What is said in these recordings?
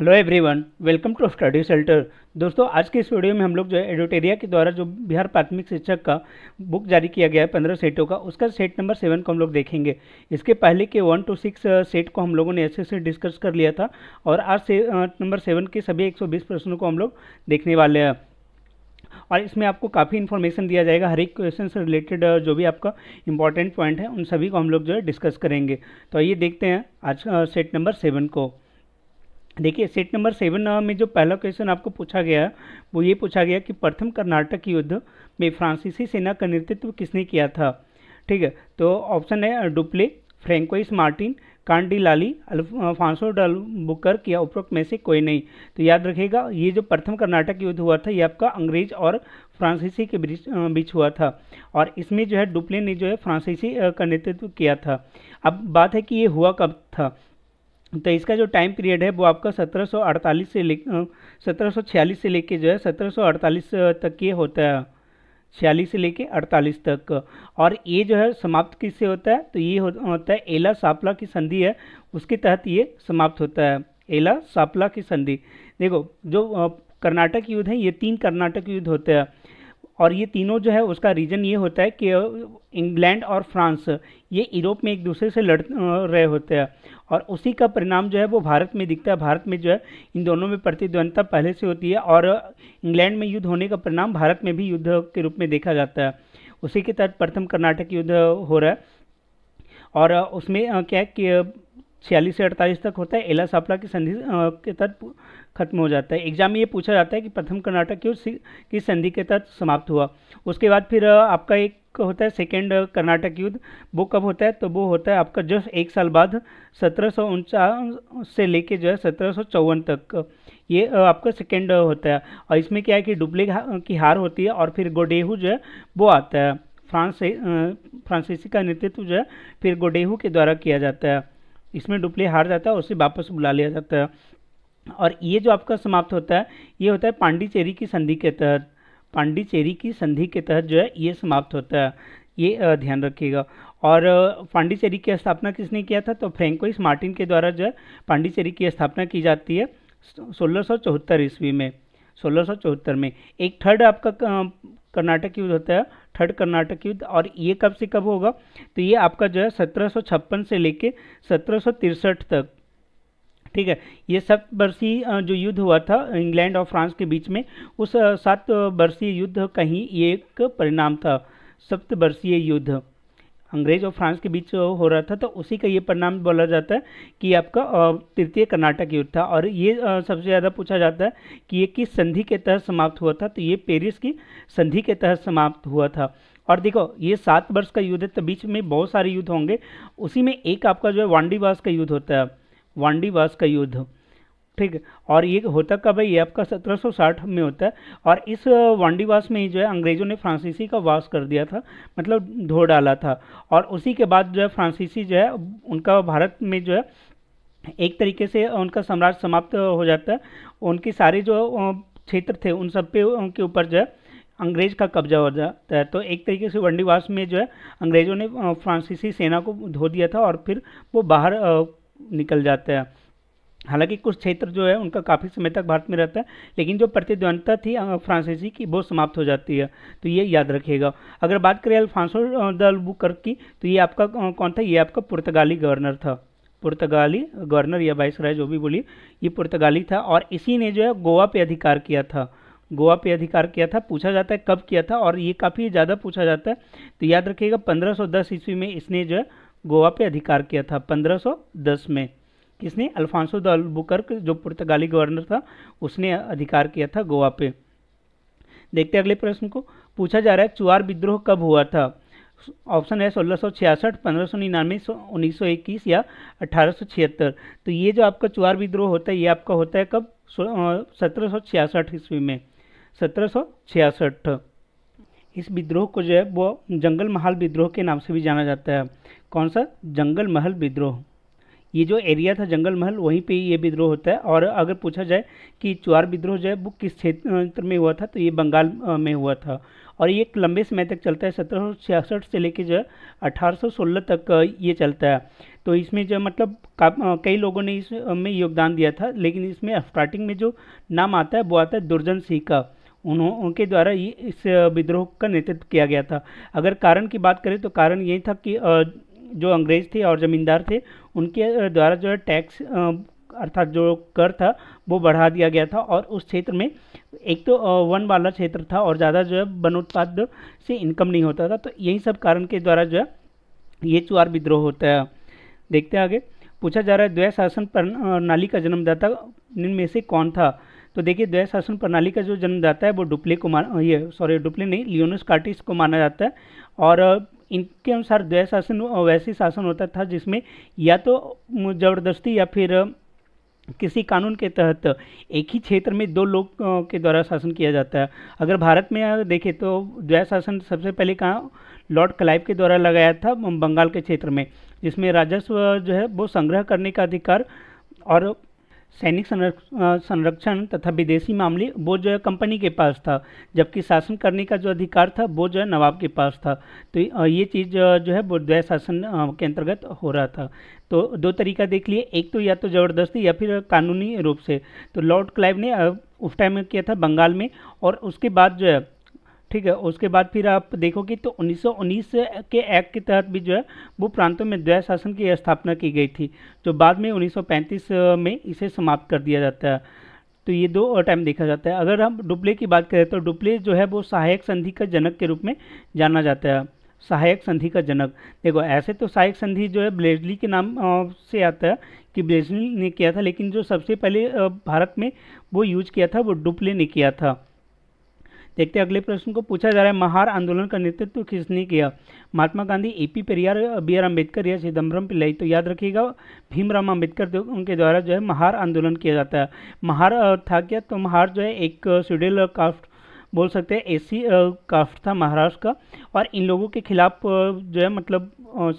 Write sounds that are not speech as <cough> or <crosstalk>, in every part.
Hello everyone welcome to study shelter दोस्तों आज के इस वीडियो में हम लोग जो है एडोटेरिया के द्वारा जो बिहार प्राथमिक शिक्षक का बुक जारी किया गया है पंद्रह सेटों का उसका सेट नंबर सेवन को हम लोग देखेंगे इसके पहले के वन टू सिक्स सेट को हम लोगों ने अच्छे से डिस्कस कर लिया था और आज से नंबर सेवन के सभी एक सौ बीस प्रश्नों को हम लोग देखने वाले हैं और इसमें आपको काफ़ी इन्फॉर्मेशन दिया जाएगा हर एक क्वेश्चन से रिलेटेड जो भी आपका इंपॉर्टेंट पॉइंट है उन सभी को हम लोग जो है डिस्कस करेंगे तो ये देखते हैं आज सेट नंबर सेवन को देखिए सेट नंबर सेवन में जो पहला क्वेश्चन आपको पूछा गया वो ये पूछा गया कि प्रथम कर्नाटक युद्ध में फ्रांसीसी सेना का नेतृत्व किसने किया था ठीक है तो ऑप्शन है डुप्ले फ्रेंकोइस मार्टिन कांडी लाली अल्फांसो डल बुकर किया उपरोक्त में से कोई नहीं तो याद रखिएगा ये जो प्रथम कर्नाटक युद्ध हुआ था ये आपका अंग्रेज और फ्रांसीसी के बीच बीच हुआ था और इसमें जो है डुप्ले ने जो है फ्रांसीसी का नेतृत्व किया था अब बात है कि ये हुआ कब था तो इसका जो टाइम पीरियड है वो आपका 1748 से ले सत्रह से लेके जो है 1748 तक ये होता है छियालीस से लेके अड़तालीस तक और ये जो है समाप्त किससे होता है तो ये होता है एला सापला की संधि है उसके तहत ये समाप्त होता है एला सापला की संधि देखो जो कर्नाटक युद्ध है ये तीन कर्नाटक युद्ध होते हैं और ये तीनों जो है उसका रीज़न ये होता है कि इंग्लैंड और फ्रांस ये यूरोप में एक दूसरे से लड़ रहे होते हैं और उसी का परिणाम जो है वो भारत में दिखता है भारत में जो है इन दोनों में प्रतिद्वंदता पहले से होती है और इंग्लैंड में युद्ध होने का परिणाम भारत में भी युद्ध के रूप में देखा जाता है उसी के तहत प्रथम कर्नाटक युद्ध हो रहा है और उसमें क्या है कि छियालीस से अड़तालीस तक होता है एला सापला की संधि के तहत खत्म हो जाता है एग्जाम में ये पूछा जाता है कि प्रथम कर्नाटक युद्ध किस संधि के तहत समाप्त हुआ उसके बाद फिर आपका एक होता है सेकेंड कर्नाटक युद्ध वो कब होता है तो वो होता है आपका जस्ट एक साल बाद सत्रह से लेके जो है सत्रह तक ये आपका सेकेंड होता है और इसमें क्या है कि डुबले की हार होती है और फिर गोडेहू जो है वो आता है फ्रांस फ्रांसीसी का नेतृत्व जो है फिर गोडेहू के द्वारा किया जाता है इसमें डुप्ले हार जाता है उसे वापस बुला लिया जाता है और ये जो आपका समाप्त होता है ये होता है पांडिचेरी की संधि के तहत पांडिचेरी की संधि के तहत जो है ये समाप्त होता है ये ध्यान रखिएगा और पांडिचेरी की स्थापना किसने किया था तो फ्रेंकोइस मार्टिन के द्वारा जो है पांडिचेरी की स्थापना की जाती है सोलह सौ चौहत्तर ईस्वी में सोलह सौ चौहत्तर में एक थर्ड आपका कर्नाटक यूज होता है थर्ड कर्नाटक युद्ध और ये कब से कब होगा तो ये आपका जो है सत्रह से लेके सत्रह तक ठीक है ये सात वर्षीय जो युद्ध हुआ था इंग्लैंड और फ्रांस के बीच में उस सात वर्षीय युद्ध का ही एक परिणाम था सप्तवर्षीय युद्ध अंग्रेज और फ्रांस के बीच हो रहा था तो उसी का ये परिणाम बोला जाता है कि आपका तृतीय कर्नाटक युद्ध था और ये सबसे ज़्यादा पूछा जाता है कि ये किस संधि के तहत समाप्त हुआ था तो ये पेरिस की संधि के तहत समाप्त हुआ था और देखो ये सात वर्ष का युद्ध है तो बीच में बहुत सारे युद्ध होंगे उसी में एक आपका जो है वांडीवास का युद्ध होता है वांडीवास का युद्ध ठीक और ये होता कब है ये आपका 1760 में होता है और इस वांडीवास में ही जो है अंग्रेजों ने फ्रांसीसी का वास कर दिया था मतलब धो डाला था और उसी के बाद जो है फ्रांसीसी जो है उनका भारत में जो है एक तरीके से उनका साम्राज्य समाप्त हो जाता है उनके सारे जो क्षेत्र थे उन सब पे उनके ऊपर जो है अंग्रेज का कब्जा हो जाता है तो एक तरीके से वंडीवास में जो है अंग्रेजों ने फ्रांसीसी सेना को धो दिया था और फिर वो बाहर निकल जाते हैं हालांकि कुछ क्षेत्र जो है उनका काफ़ी समय तक भारत में रहता है लेकिन जो प्रतिद्वंदता थी फ्रांसीसी की वो समाप्त हो जाती है तो ये याद रखिएगा अगर बात करें अल्फांसो दल अल्बुकर्क की तो ये आपका कौन था ये आपका पुर्तगाली गवर्नर था पुर्तगाली गवर्नर या राय जो भी बोलिए ये पुर्तगाली था और इसी ने जो है गोवा पे अधिकार किया था गोवा पे अधिकार किया था पूछा जाता है कब किया था और ये काफ़ी ज़्यादा पूछा जाता है तो याद रखिएगा 1510 ईस्वी में इसने जो है गोवा पे अधिकार किया था 1510 में किसने अल्फांसो द अल्बुकर्क जो पुर्तगाली गवर्नर था उसने अधिकार किया था गोवा पे देखते हैं अगले प्रश्न को पूछा जा रहा है चुआर विद्रोह कब हुआ था ऑप्शन है सोलह सौ छियासठ पंद्रह सौ निन्यानवे उन्नीस सौ इक्कीस या अठारह सौ छिहत्तर तो ये जो आपका चुआर विद्रोह होता है ये आपका होता है कब सत्रह सौ छियासठ ईस्वी में सत्रह सौ छियासठ इस विद्रोह को जो है वो जंगल महल विद्रोह के नाम से भी जाना जाता है कौन सा जंगल महल विद्रोह ये जो एरिया था जंगल महल वहीं पे ये विद्रोह होता है और अगर पूछा जाए कि चुआर विद्रोह जो है वो किस क्षेत्र में हुआ था तो ये बंगाल में हुआ था और ये एक लंबे समय तक चलता है सत्रह से लेकर जो है अठारह तक ये चलता है तो इसमें जो मतलब कई लोगों ने इसमें योगदान दिया था लेकिन इसमें स्टार्टिंग में जो नाम आता है वो आता है दुर्जन सिंह का उन्होंने उनके द्वारा ये इस विद्रोह का नेतृत्व किया गया था अगर कारण की बात करें तो कारण यही था कि जो अंग्रेज़ थे और ज़मींदार थे उनके द्वारा जो है टैक्स अर्थात जो कर था वो बढ़ा दिया गया था और उस क्षेत्र में एक तो वन वाला क्षेत्र था और ज़्यादा जो है वनोत्पाद से इनकम नहीं होता था तो यही सब कारण के द्वारा जो है ये चुआर विद्रोह होता है देखते हैं आगे पूछा जा रहा है द्वै शासन प्रणाली का जन्मदाता इनमें से कौन था तो देखिए द्वै शासन प्रणाली का जो जन्मदाता है वो डुप्ले को मान ये सॉरी डुप्ले नहीं लियोनस कार्टिस को माना जाता है और इनके अनुसार द्वय शासन वैसे शासन होता था जिसमें या तो ज़बरदस्ती या फिर किसी कानून के तहत एक ही क्षेत्र में दो लोग के द्वारा शासन किया जाता है अगर भारत में देखें तो द्वय शासन सबसे पहले कहाँ लॉर्ड क्लाइव के द्वारा लगाया था बंगाल के क्षेत्र में जिसमें राजस्व जो है वो संग्रह करने का अधिकार और सैनिक संरक्षण तथा विदेशी मामले वो जो है कंपनी के पास था जबकि शासन करने का जो अधिकार था वो जो है नवाब के पास था तो ये चीज़ जो है वो द्वैत शासन के अंतर्गत हो रहा था तो दो तरीका देख लिए एक तो या तो ज़बरदस्ती या फिर कानूनी रूप से तो लॉर्ड क्लाइव ने उस टाइम में किया था बंगाल में और उसके बाद जो है ठीक है उसके बाद फिर आप देखोगे तो 1919 के एक्ट के तहत भी जो है वो प्रांतों में द्वैत शासन की स्थापना की गई थी जो बाद में 1935 में इसे समाप्त कर दिया जाता है तो ये दो टाइम देखा जाता है अगर हम डुप्ले की बात करें तो डुप्ले जो है वो सहायक संधि का जनक के रूप में जाना जाता है सहायक संधि का जनक देखो ऐसे तो सहायक संधि जो है ब्लेजली के नाम से आता है कि ब्लेजली ने किया था लेकिन जो सबसे पहले भारत में वो यूज किया था वो डुप्ले ने किया था देखते अगले प्रश्न को पूछा जा रहा है महार आंदोलन का नेतृत्व किसने किया महात्मा गांधी ए पी पेरियार बी आर अम्बेडकर या चिदम्बरम पिल्लई तो याद रखिएगा भीमराम अम्बेडकर उनके द्वारा जो है महार आंदोलन किया जाता है महार था क्या तो महार जो है एक शेड्यूल कास्ट बोल सकते हैं एसी कास्ट था महाराष्ट्र का और इन लोगों के खिलाफ जो है मतलब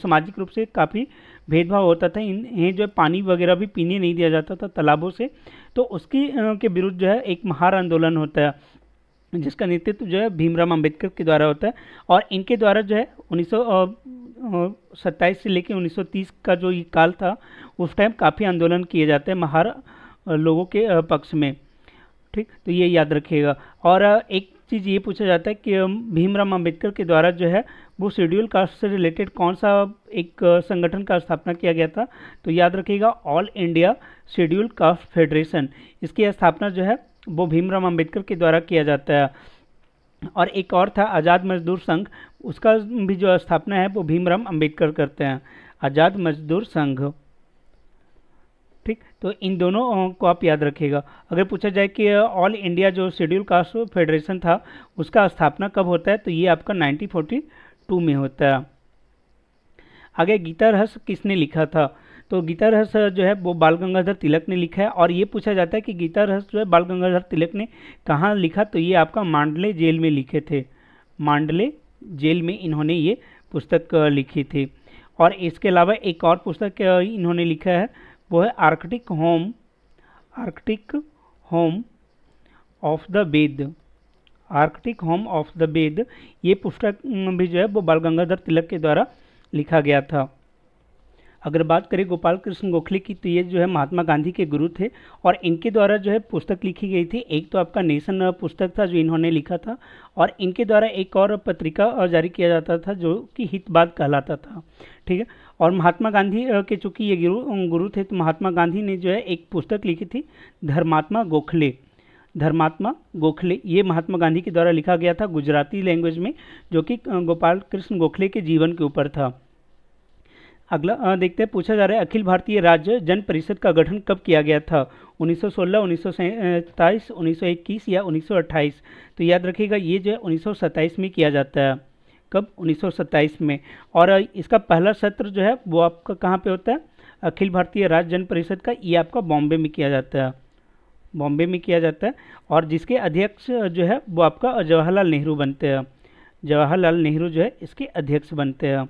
सामाजिक रूप से काफ़ी भेदभाव होता था इन्हें जो है पानी वगैरह भी पीने नहीं दिया जाता था तालाबों से तो उसकी के विरुद्ध जो है एक महार आंदोलन होता है जिसका नेतृत्व जो है भीमराव अंबेडकर के द्वारा होता है और इनके द्वारा जो है उन्नीस से लेकर 1930 का जो ये काल था उस टाइम काफ़ी आंदोलन किए जाते हैं महार लोगों के पक्ष में ठीक तो ये याद रखिएगा और एक चीज़ ये पूछा जाता है कि भीमराव अम्बेडकर के द्वारा जो है वो शेड्यूल कास्ट से रिलेटेड कौन सा एक संगठन का स्थापना किया गया था तो याद रखिएगा all India schedule caste federation इसकी स्थापना जो है वो भीमराव अंबेडकर के द्वारा किया जाता है और एक और था आज़ाद मजदूर संघ उसका भी जो स्थापना है वो भीमराव अंबेडकर करते हैं आज़ाद मजदूर संघ ठीक तो इन दोनों को आप याद रखिएगा अगर पूछा जाए कि ऑल इंडिया जो शेड्यूल कास्ट फेडरेशन था उसका स्थापना कब होता है तो ये आपका 1942 में होता है आगे गीता रहस्य किसने लिखा था तो गीता रहस्य जो है वो बाल गंगाधर तिलक ने लिखा है और ये पूछा जाता है कि गीता रहस्य जो है बाल गंगाधर तिलक ने कहाँ लिखा तो ये आपका मांडले जेल में लिखे थे मांडले जेल में इन्होंने ये पुस्तक लिखी थी और इसके अलावा एक और पुस्तक इन्होंने लिखा है वो है Arctic home Arctic home of the Veda Arctic home of the Veda ये पुस्तक भी जो है वो बाल गंगाधर तिलक के द्वारा लिखा गया था अगर बात करें गोपाल कृष्ण गोखले की तो ये जो है महात्मा गांधी के गुरु थे और इनके द्वारा जो है पुस्तक लिखी गई थी एक तो आपका नेशन पुस्तक था जो इन्होंने लिखा था और इनके द्वारा एक और पत्रिका जारी किया जाता था जो कि हित बात कहलाता था ठीक है और महात्मा गांधी के चूँकि ये गुरु गुरु थे तो महात्मा गांधी ने जो है एक पुस्तक लिखी थी धर्मात्मा गोखले धर्मात्मा गोखले ये महात्मा गांधी के द्वारा लिखा गया था गुजराती लैंग्वेज में जो कि गोपाल कृष्ण गोखले के जीवन के ऊपर था अगला देखते हैं पूछा जा रहा है अखिल भारतीय राज्य जन परिषद का गठन कब किया गया था 1916, 1927, 1921 या 1928 तो याद रखिएगा ये जो है उन्नीस में किया जाता है कब 1927 में और इसका पहला सत्र जो है वो आपका कहाँ पे होता है अखिल भारतीय राज्य जन परिषद का ये आपका बॉम्बे में किया जाता है बॉम्बे में किया जाता है और जिसके अध्यक्ष जो है वो आपका जवाहरलाल नेहरू बनते हैं जवाहरलाल नेहरू जो है इसके अध्यक्ष बनते हैं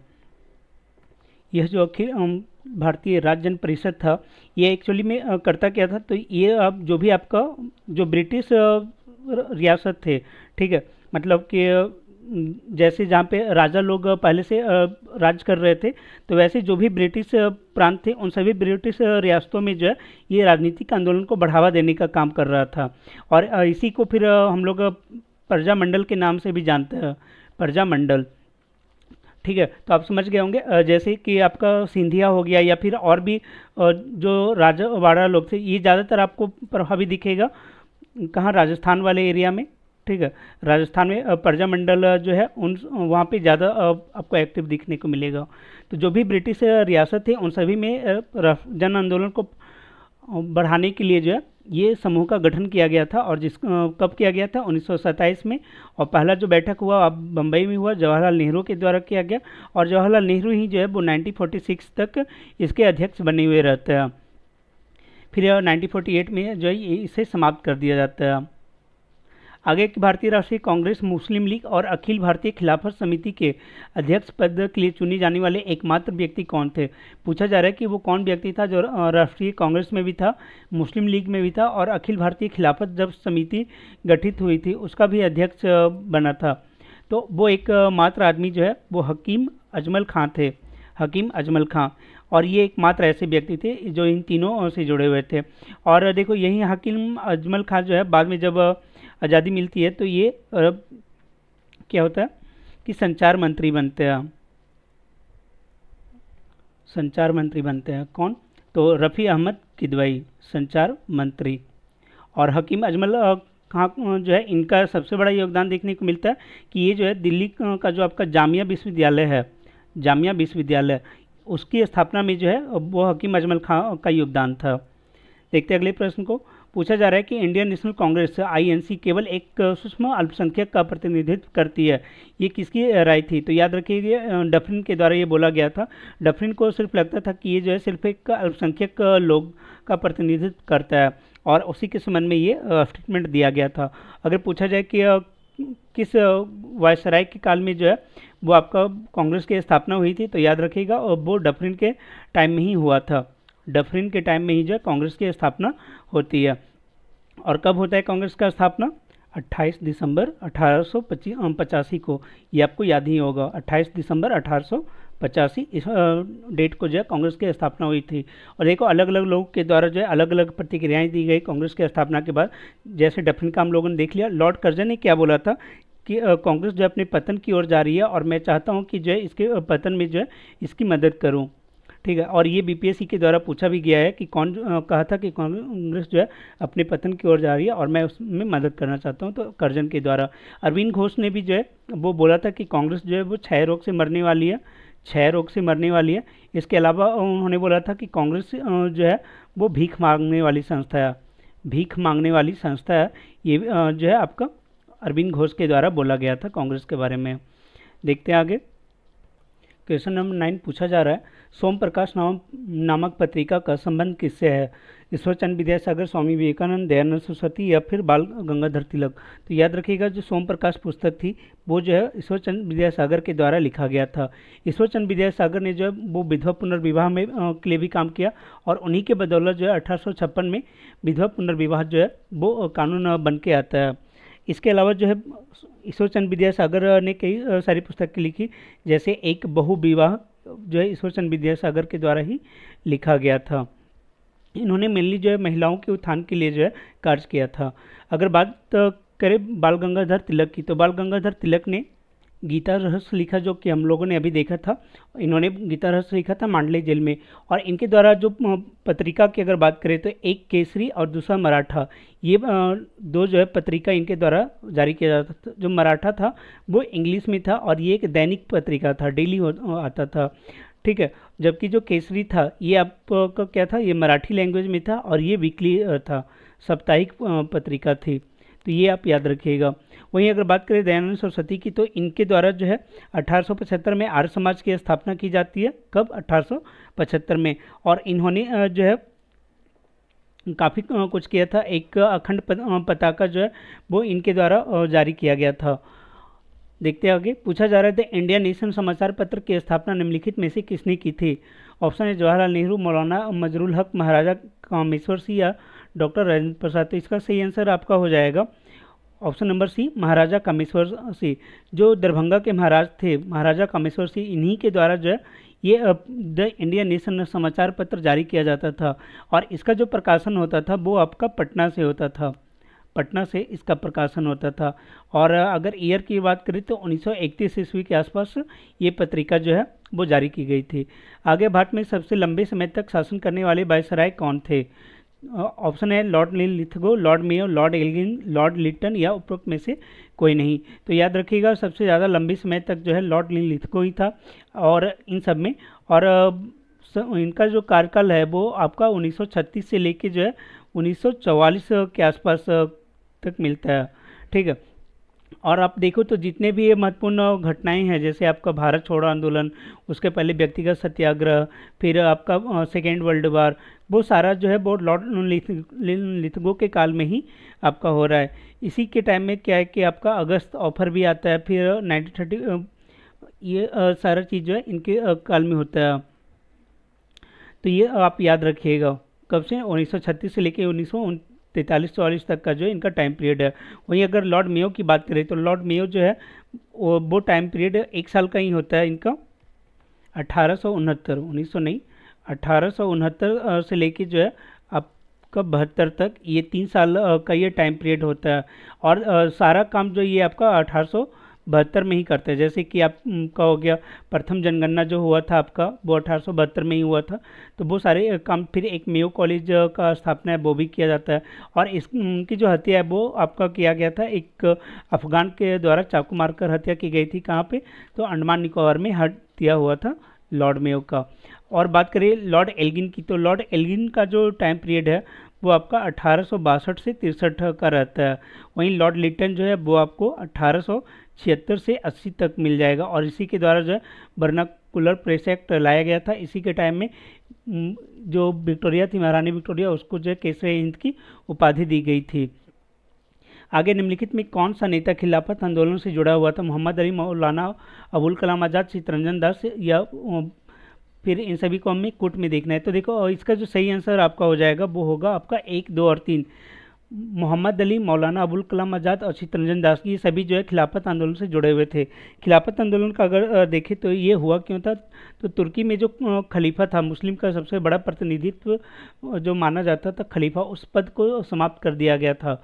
यह जो अखिल भारतीय राज्य जन परिषद था ये एक्चुअली में करता क्या था तो ये अब जो भी आपका जो ब्रिटिश रियासत थे ठीक है मतलब कि जैसे जहाँ पे राजा लोग पहले से राज कर रहे थे तो वैसे जो भी ब्रिटिश प्रांत थे उन सभी ब्रिटिश रियासतों में जो है ये राजनीतिक आंदोलन को बढ़ावा देने का काम कर रहा था और इसी को फिर हम लोग प्रजा मंडल के नाम से भी जानते हैं प्रजा मंडल ठीक है तो आप समझ गए होंगे जैसे कि आपका सिंधिया हो गया या फिर और भी जो राजवाड़ा लोग थे ये ज़्यादातर आपको प्रभावी दिखेगा कहाँ राजस्थान वाले एरिया में ठीक है राजस्थान में प्रजामंडल जो है उन वहाँ पे ज़्यादा आपको एक्टिव दिखने को मिलेगा तो जो भी ब्रिटिश रियासत थी उन सभी में जन आंदोलन को बढ़ाने के लिए जो है ये समूह का गठन किया गया था और जिस कब किया गया था उन्नीस में और पहला जो बैठक हुआ अब बम्बई में हुआ जवाहरलाल नेहरू के द्वारा किया गया और जवाहरलाल नेहरू ही जो है वो 1946 तक इसके अध्यक्ष बने हुए रहते हैं फिर 1948 में जो है इसे समाप्त कर दिया जाता है आगे की भारतीय राष्ट्रीय कांग्रेस मुस्लिम लीग और अखिल भारतीय खिलाफत समिति के अध्यक्ष पद के लिए चुने जाने वाले एकमात्र व्यक्ति कौन थे पूछा जा रहा है कि वो कौन व्यक्ति था जो राष्ट्रीय कांग्रेस में भी था मुस्लिम लीग में भी था और अखिल भारतीय खिलाफत जब समिति गठित हुई थी उसका भी अध्यक्ष बना था तो वो एक मात्र आदमी जो है वो हकीम अजमल खां थे हकीम अजमल खां और ये एकमात्र ऐसे व्यक्ति थे जो इन तीनों से जुड़े हुए थे और देखो यही हकीम अजमल खां जो है बाद में जब आज़ादी मिलती है तो ये अरब क्या होता है कि संचार मंत्री बनते हैं संचार मंत्री बनते हैं कौन तो रफ़ी अहमद किदवई संचार मंत्री और हकीम अजमल कहाँ जो है इनका सबसे बड़ा योगदान देखने को मिलता है कि ये जो है दिल्ली का जो आपका जामिया विश्वविद्यालय है जामिया विश्वविद्यालय उसकी स्थापना में जो है वो हकीम अजमल खां का योगदान था देखते अगले प्रश्न को पूछा जा रहा है कि इंडियन नेशनल कांग्रेस आई केवल एक सूक्ष्म अल्पसंख्यक का प्रतिनिधित्व करती है ये किसकी राय थी तो याद रखिए डफरिन के द्वारा ये बोला गया था डफरिन को सिर्फ लगता था कि ये जो है सिर्फ एक अल्पसंख्यक लोग का प्रतिनिधित्व करता है और उसी के संबंध में ये स्टेटमेंट दिया गया था अगर पूछा जाए कि किस वायसराय के काल में जो है वो आपका कांग्रेस की स्थापना हुई थी तो याद रखिएगा और वो डफरिन के टाइम में ही हुआ था डफरिन के टाइम में ही जो है कांग्रेस की स्थापना होती है और कब होता है कांग्रेस का स्थापना 28 दिसंबर अठारह को ये आपको याद ही होगा 28 दिसंबर अठारह पचासी इस डेट को जो है कांग्रेस की स्थापना हुई थी और देखो अलग अलग लोगों के द्वारा जो है अलग अलग प्रतिक्रियाएं दी गई कांग्रेस की स्थापना के बाद जैसे डफरिन का हम लोगों ने देख लिया लॉर्ड कर्जन ने क्या बोला था कि कांग्रेस जो अपने पतन की ओर जा रही है और मैं चाहता हूँ कि जो है इसके पतन में जो है इसकी मदद करूँ ठीक है और ये बीपीएससी के द्वारा पूछा भी गया है कि कौन कहा था कि कांग्रेस जो है अपने पतन की ओर जा रही है और मैं उसमें मदद करना चाहता हूँ तो कर्जन के द्वारा अरविंद घोष ने भी जो है वो बोला था कि कांग्रेस जो है वो छः रोग से मरने वाली है क्षय रोग से मरने वाली है इसके अलावा उन्होंने बोला था कि कांग्रेस जो है वो भीख मांगने वाली संस्था है भीख मांगने वाली संस्था है ये जो है आपका अरविंद घोष के द्वारा बोला गया था कांग्रेस के बारे में देखते हैं आगे क्वेश्चन नंबर नाइन पूछा जा रहा है सोम प्रकाश नाम नामक पत्रिका का संबंध किससे है ईश्वरचंद विद्यासागर स्वामी विवेकानंद दयानंद सरस्वती या फिर बाल गंगाधर तिलक तो याद रखिएगा जो सोम प्रकाश पुस्तक थी वो जो है ईश्वरचंद विद्यासागर के द्वारा लिखा गया था ईश्वरचंद विद्यासागर ने जो है वो विधवा पुनर्विवाह में के लिए भी काम किया और उन्हीं के बदौलत जो है अठारह में विधवा पुनर्विवाह जो है वो कानून बन के आता है इसके अलावा जो है ईश्वरचंद विद्यासागर ने कई सारी पुस्तकें लिखी जैसे एक बहुविवाह जो है ईश्वरचंद विद्यासागर के द्वारा ही लिखा गया था इन्होंने मेनली जो है महिलाओं के उत्थान के लिए जो है कार्य किया था अगर बात करें बाल गंगाधर तिलक की तो बाल गंगाधर तिलक ने गीता रहस्य लिखा जो कि हम लोगों ने अभी देखा था इन्होंने गीता रहस्य लिखा था मांडले जेल में और इनके द्वारा जो पत्रिका की अगर बात करें तो एक केसरी और दूसरा मराठा ये दो जो है पत्रिका इनके द्वारा जारी किया जाता था जो मराठा था वो इंग्लिश में था और ये एक दैनिक पत्रिका था डेली आता था ठीक है जबकि जो केसरी था ये आपका क्या था ये मराठी लैंग्वेज में था और ये वीकली था साप्ताहिक पत्रिका थी तो ये आप याद रखिएगा वहीं अगर बात करें दयानंद सरस्वती की तो इनके द्वारा जो है अठारह में आर्य समाज की स्थापना की जाती है कब अठारह में और इन्होंने जो है काफ़ी कुछ किया था एक अखंड पताका जो है वो इनके द्वारा जारी किया गया था देखते हैं आगे पूछा जा रहा था इंडिया नेशन समाचार पत्र की स्थापना निम्नलिखित में से किसने की थी ऑप्शन है जवाहरलाल नेहरू मौलाना मजरुल हक महाराजा कामेश्वर सिंह या डॉक्टर राजेंद्र प्रसाद तो इसका सही आंसर आपका हो जाएगा option number C Maharaja Kameshwar Singh जो दरभंगा के महाराज थे महाराजा कामेश्वर सिंह इन्हीं के द्वारा जो है ये द इंडियन नेशन समाचार पत्र जारी किया जाता था और इसका जो प्रकाशन होता था वो आपका पटना से होता था पटना से इसका प्रकाशन होता था और अगर ईयर की बात करें तो 1931 ईस्वी के आसपास ये पत्रिका जो है वो जारी की गई थी आगे भारत में सबसे लंबे समय तक शासन करने वाले बायसराय कौन थे ऑप्शन है Lord Linlithgow Lord Mayo Lord Elgin Lord Lytton या उपरोक्त में से कोई नहीं तो याद रखिएगा सबसे ज़्यादा लंबे समय तक जो है लॉर्ड लिन लिथगो ही था और इन सब में और इनका जो कार्यकाल है वो आपका 1936 से लेके जो है 1944 के आसपास तक मिलता है ठीक है और आप देखो तो जितने भी ये महत्वपूर्ण घटनाएं हैं जैसे आपका भारत छोड़ो आंदोलन उसके पहले व्यक्तिगत सत्याग्रह फिर आपका सेकेंड वर्ल्ड वार वो सारा जो है वो लॉर्ड लिथगो के काल में ही आपका हो रहा है इसी के टाइम में क्या है कि आपका अगस्त ऑफर भी आता है फिर नाइनटीन थर्टी ये सारा चीज़ जो है इनके काल में होता है तो ये आप याद रखिएगा कब से 1936 से लेकर उन्नीस तैंतालीस चौवालीस तक का जो है इनका टाइम पीरियड है वहीं अगर लॉर्ड मेयो की बात करें तो लॉर्ड मेयो जो है वो वो टाइम पीरियड एक साल का ही होता है इनका अठारह सौ उनहत्तर उन्नीस सौ नहीं अठारह सौ उनहत्तर से लेके जो है आपका बहत्तर तक ये तीन साल का ये टाइम पीरियड होता है और सारा काम जो ये आपका अठारह सौ बहत्तर में ही करते हैं जैसे कि आपका हो गया प्रथम जनगणना जो हुआ था आपका वो अठारह में ही हुआ था तो वो सारे काम फिर एक मेयो कॉलेज का स्थापना है वो भी किया जाता है और इसकी जो हत्या है वो आपका किया गया था एक अफगान के द्वारा चाकू मारकर हत्या की गई थी कहाँ पे तो अंडमान निकोबार में हत्या हुआ था लॉर्ड मेयो का और बात करें लॉर्ड एल्गिन की तो लॉर्ड एल्गिन का जो टाइम पीरियड है वो आपका अठारह से तिरसठ का रहता है वहीं लॉर्ड लिटन जो है वो आपको अठारह छिहत्तर से अस्सी तक मिल जाएगा और इसी के द्वारा जो है बर्नाकुलर प्रेस एक्ट लाया गया था इसी के टाइम में जो विक्टोरिया थी महारानी विक्टोरिया उसको जो है केसरे हिंद की उपाधि दी गई थी आगे निम्नलिखित में कौन सा नेता खिलाफत आंदोलन से जुड़ा हुआ था मोहम्मद अली मौलाना अबुल कलाम आज़ाद चित्रंजन दास या फिर इन सभी को हमें कोर्ट में देखना है तो देखो इसका जो सही आंसर आपका हो जाएगा वो होगा आपका एक दो और तीन मोहम्मद अली मौलाना अबुल कलाम आज़ाद और चित्तरंजन दास ये सभी जो है खिलाफत आंदोलन से जुड़े हुए थे खिलाफत आंदोलन का अगर देखें तो ये हुआ क्यों था तो तुर्की में जो खलीफा था मुस्लिम का सबसे बड़ा प्रतिनिधित्व जो माना जाता था खलीफा उस पद को समाप्त कर दिया गया था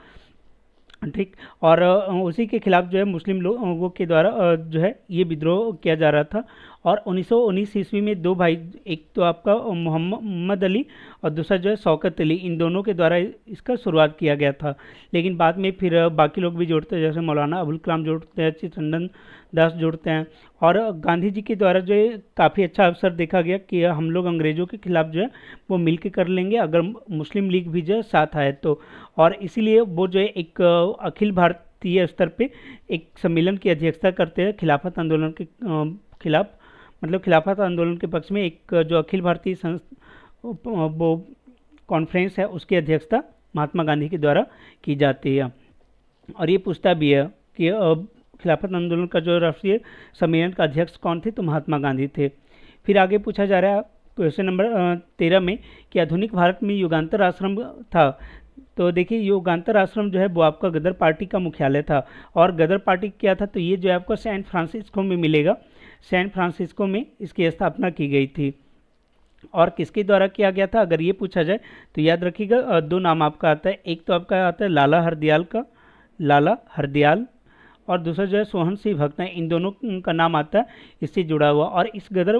ठीक और उसी के खिलाफ जो है मुस्लिम लोगों के द्वारा जो है ये विद्रोह किया जा रहा था और 1919 ईस्वी में दो भाई एक तो आपका मोहम्मद अली और दूसरा जो है शौकत अली इन दोनों के द्वारा इसका शुरुआत किया गया था लेकिन बाद में फिर बाकी लोग भी जोड़ते जैसे मौलाना अबुल कलाम जोड़ते हैं चित्रंडन दास जुड़ते हैं और गांधी जी के द्वारा जो है काफ़ी अच्छा अवसर देखा गया कि हम लोग अंग्रेज़ों के खिलाफ जो है वो मिल कर लेंगे अगर मुस्लिम लीग भी जो है साथ आए तो और इसीलिए वो जो है एक अखिल भारतीय स्तर पे एक सम्मेलन की अध्यक्षता करते हैं खिलाफत आंदोलन के खिलाफ मतलब खिलाफत आंदोलन के पक्ष में एक जो अखिल भारतीय वो कॉन्फ्रेंस है उसकी अध्यक्षता महात्मा गांधी के द्वारा की जाती है और ये पूछता भी है कि खिलाफत आंदोलन का जो राष्ट्रीय सम्मेलन का अध्यक्ष कौन थे तो महात्मा गांधी थे फिर आगे पूछा जा रहा है क्वेश्चन नंबर तेरह में कि आधुनिक भारत में युगांतर आश्रम था तो देखिए योगांतर आश्रम जो है वो आपका गदर पार्टी का मुख्यालय था और गदर पार्टी क्या था तो ये जो है आपको सैन फ्रांसिस्को में मिलेगा सैन फ्रांसिस्को में इसकी स्थापना की गई थी और किसके द्वारा किया गया था अगर ये पूछा जाए तो याद रखिएगा दो नाम आपका आता है एक तो आपका आता है लाला हरदयाल का लाला हरदयाल और दूसरा जो है सोहन सिंह भक्त है इन दोनों का नाम आता है इससे जुड़ा हुआ और इस गदर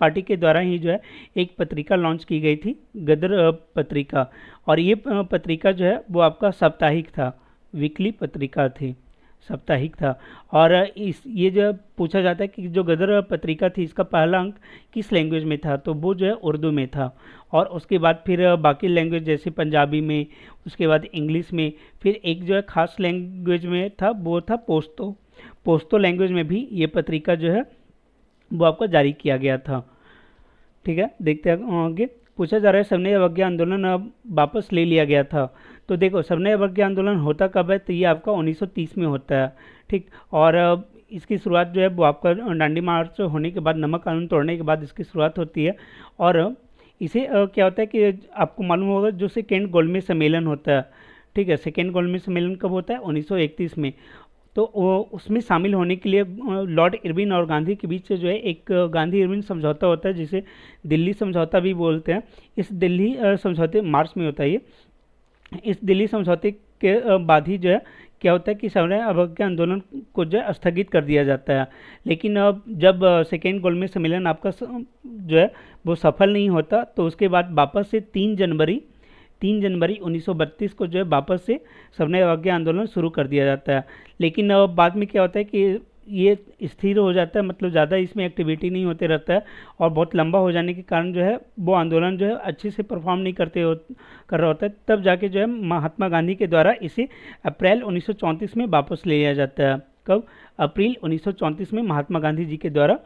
पार्टी के द्वारा ही जो है एक पत्रिका लॉन्च की गई थी गदर पत्रिका और ये पत्रिका जो है वो आपका साप्ताहिक था वीकली पत्रिका थी साप्ताहिक था और इस ये जो पूछा जाता है कि जो गदर पत्रिका थी इसका पहला अंक किस लैंग्वेज में था तो वो जो है उर्दू में था और उसके बाद फिर बाकी लैंग्वेज जैसे पंजाबी में उसके बाद इंग्लिश में फिर एक जो है खास लैंग्वेज में था वो था पोस्तो पोस्तो लैंग्वेज में भी ये पत्रिका जो है वो आपको जारी किया गया था ठीक है देखते हैं आगे पूछा जा रहा है सविनय अवज्ञा आंदोलन वापस ले लिया गया था तो देखो सविनय अवज्ञा आंदोलन होता कब है तो ये आपका 1930 में होता है ठीक और इसकी शुरुआत जो है वो आपका डांडी मार्च होने के बाद नमक कानून तोड़ने के बाद इसकी शुरुआत होती है और इसे क्या होता है कि आपको मालूम होगा जो सेकेंड गोलमेज सम्मेलन होता है ठीक है सेकेंड गोलमेज सम्मेलन कब होता है उन्नीस में तो उसमें शामिल होने के लिए लॉर्ड इरविन और गांधी के बीच जो है एक गांधी इरविन समझौता होता है जिसे दिल्ली समझौता भी बोलते हैं इस दिल्ली समझौते मार्च में होता है ये इस दिल्ली समझौते के बाद ही जो है क्या होता है कि सवर्ण अवज्ञा आंदोलन को जो है स्थगित कर दिया जाता है लेकिन अब जब सेकेंड गोलमेज सम्मेलन आपका जो है वो सफल नहीं होता तो उसके बाद वापस से तीन जनवरी तीन जनवरी 1932 को जो है वापस से सवर्ण अवज्ञा आंदोलन शुरू कर दिया जाता है लेकिन अब बाद में क्या होता है कि ये स्थिर हो जाता है मतलब ज़्यादा इसमें एक्टिविटी नहीं होते रहता है और बहुत लंबा हो जाने के कारण जो है वो आंदोलन जो है अच्छे से परफॉर्म नहीं करते हो कर रहा होता है तब जाके जो है महात्मा गांधी के द्वारा इसे अप्रैल 1934 में वापस ले लिया जाता है कब अप्रैल 1934 में महात्मा गांधी जी के द्वारा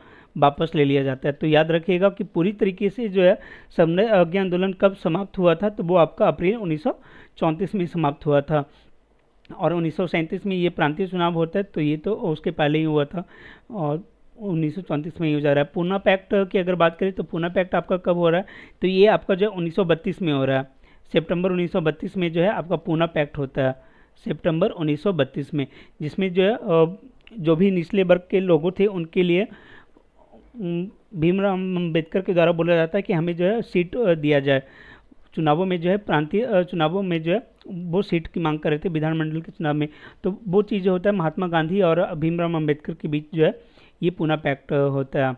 वापस ले लिया जाता है तो याद रखिएगा कि पूरी तरीके से जो है समन्वय अज्ञा आंदोलन कब समाप्त हुआ था तो वो आपका अप्रैल उन्नीस में समाप्त हुआ था और उन्नीस में ये प्रांतीय चुनाव होता है तो ये तो उसके पहले ही हुआ था और उन्नीस में ही हो जा रहा है पूना पैक्ट की अगर बात करें तो पूना पैक्ट आपका कब हो रहा है तो ये आपका जो है 1932 में हो रहा है सितंबर 1932 में जो है आपका पूना पैक्ट होता है सितंबर 1932 में जिसमें जो है जो भी निचले वर्ग के लोगों थे उनके लिए भीमराव अम्बेडकर के द्वारा बोला जाता है कि हमें जो है सीट दिया जाए चुनावों में जो है प्रांतीय चुनावों में जो है वो सीट की मांग कर रहे थे विधानमंडल के चुनाव में तो वो चीज़ होता है महात्मा गांधी और भीमराव अम्बेडकर के बीच जो है ये पूना पैक्ट होता है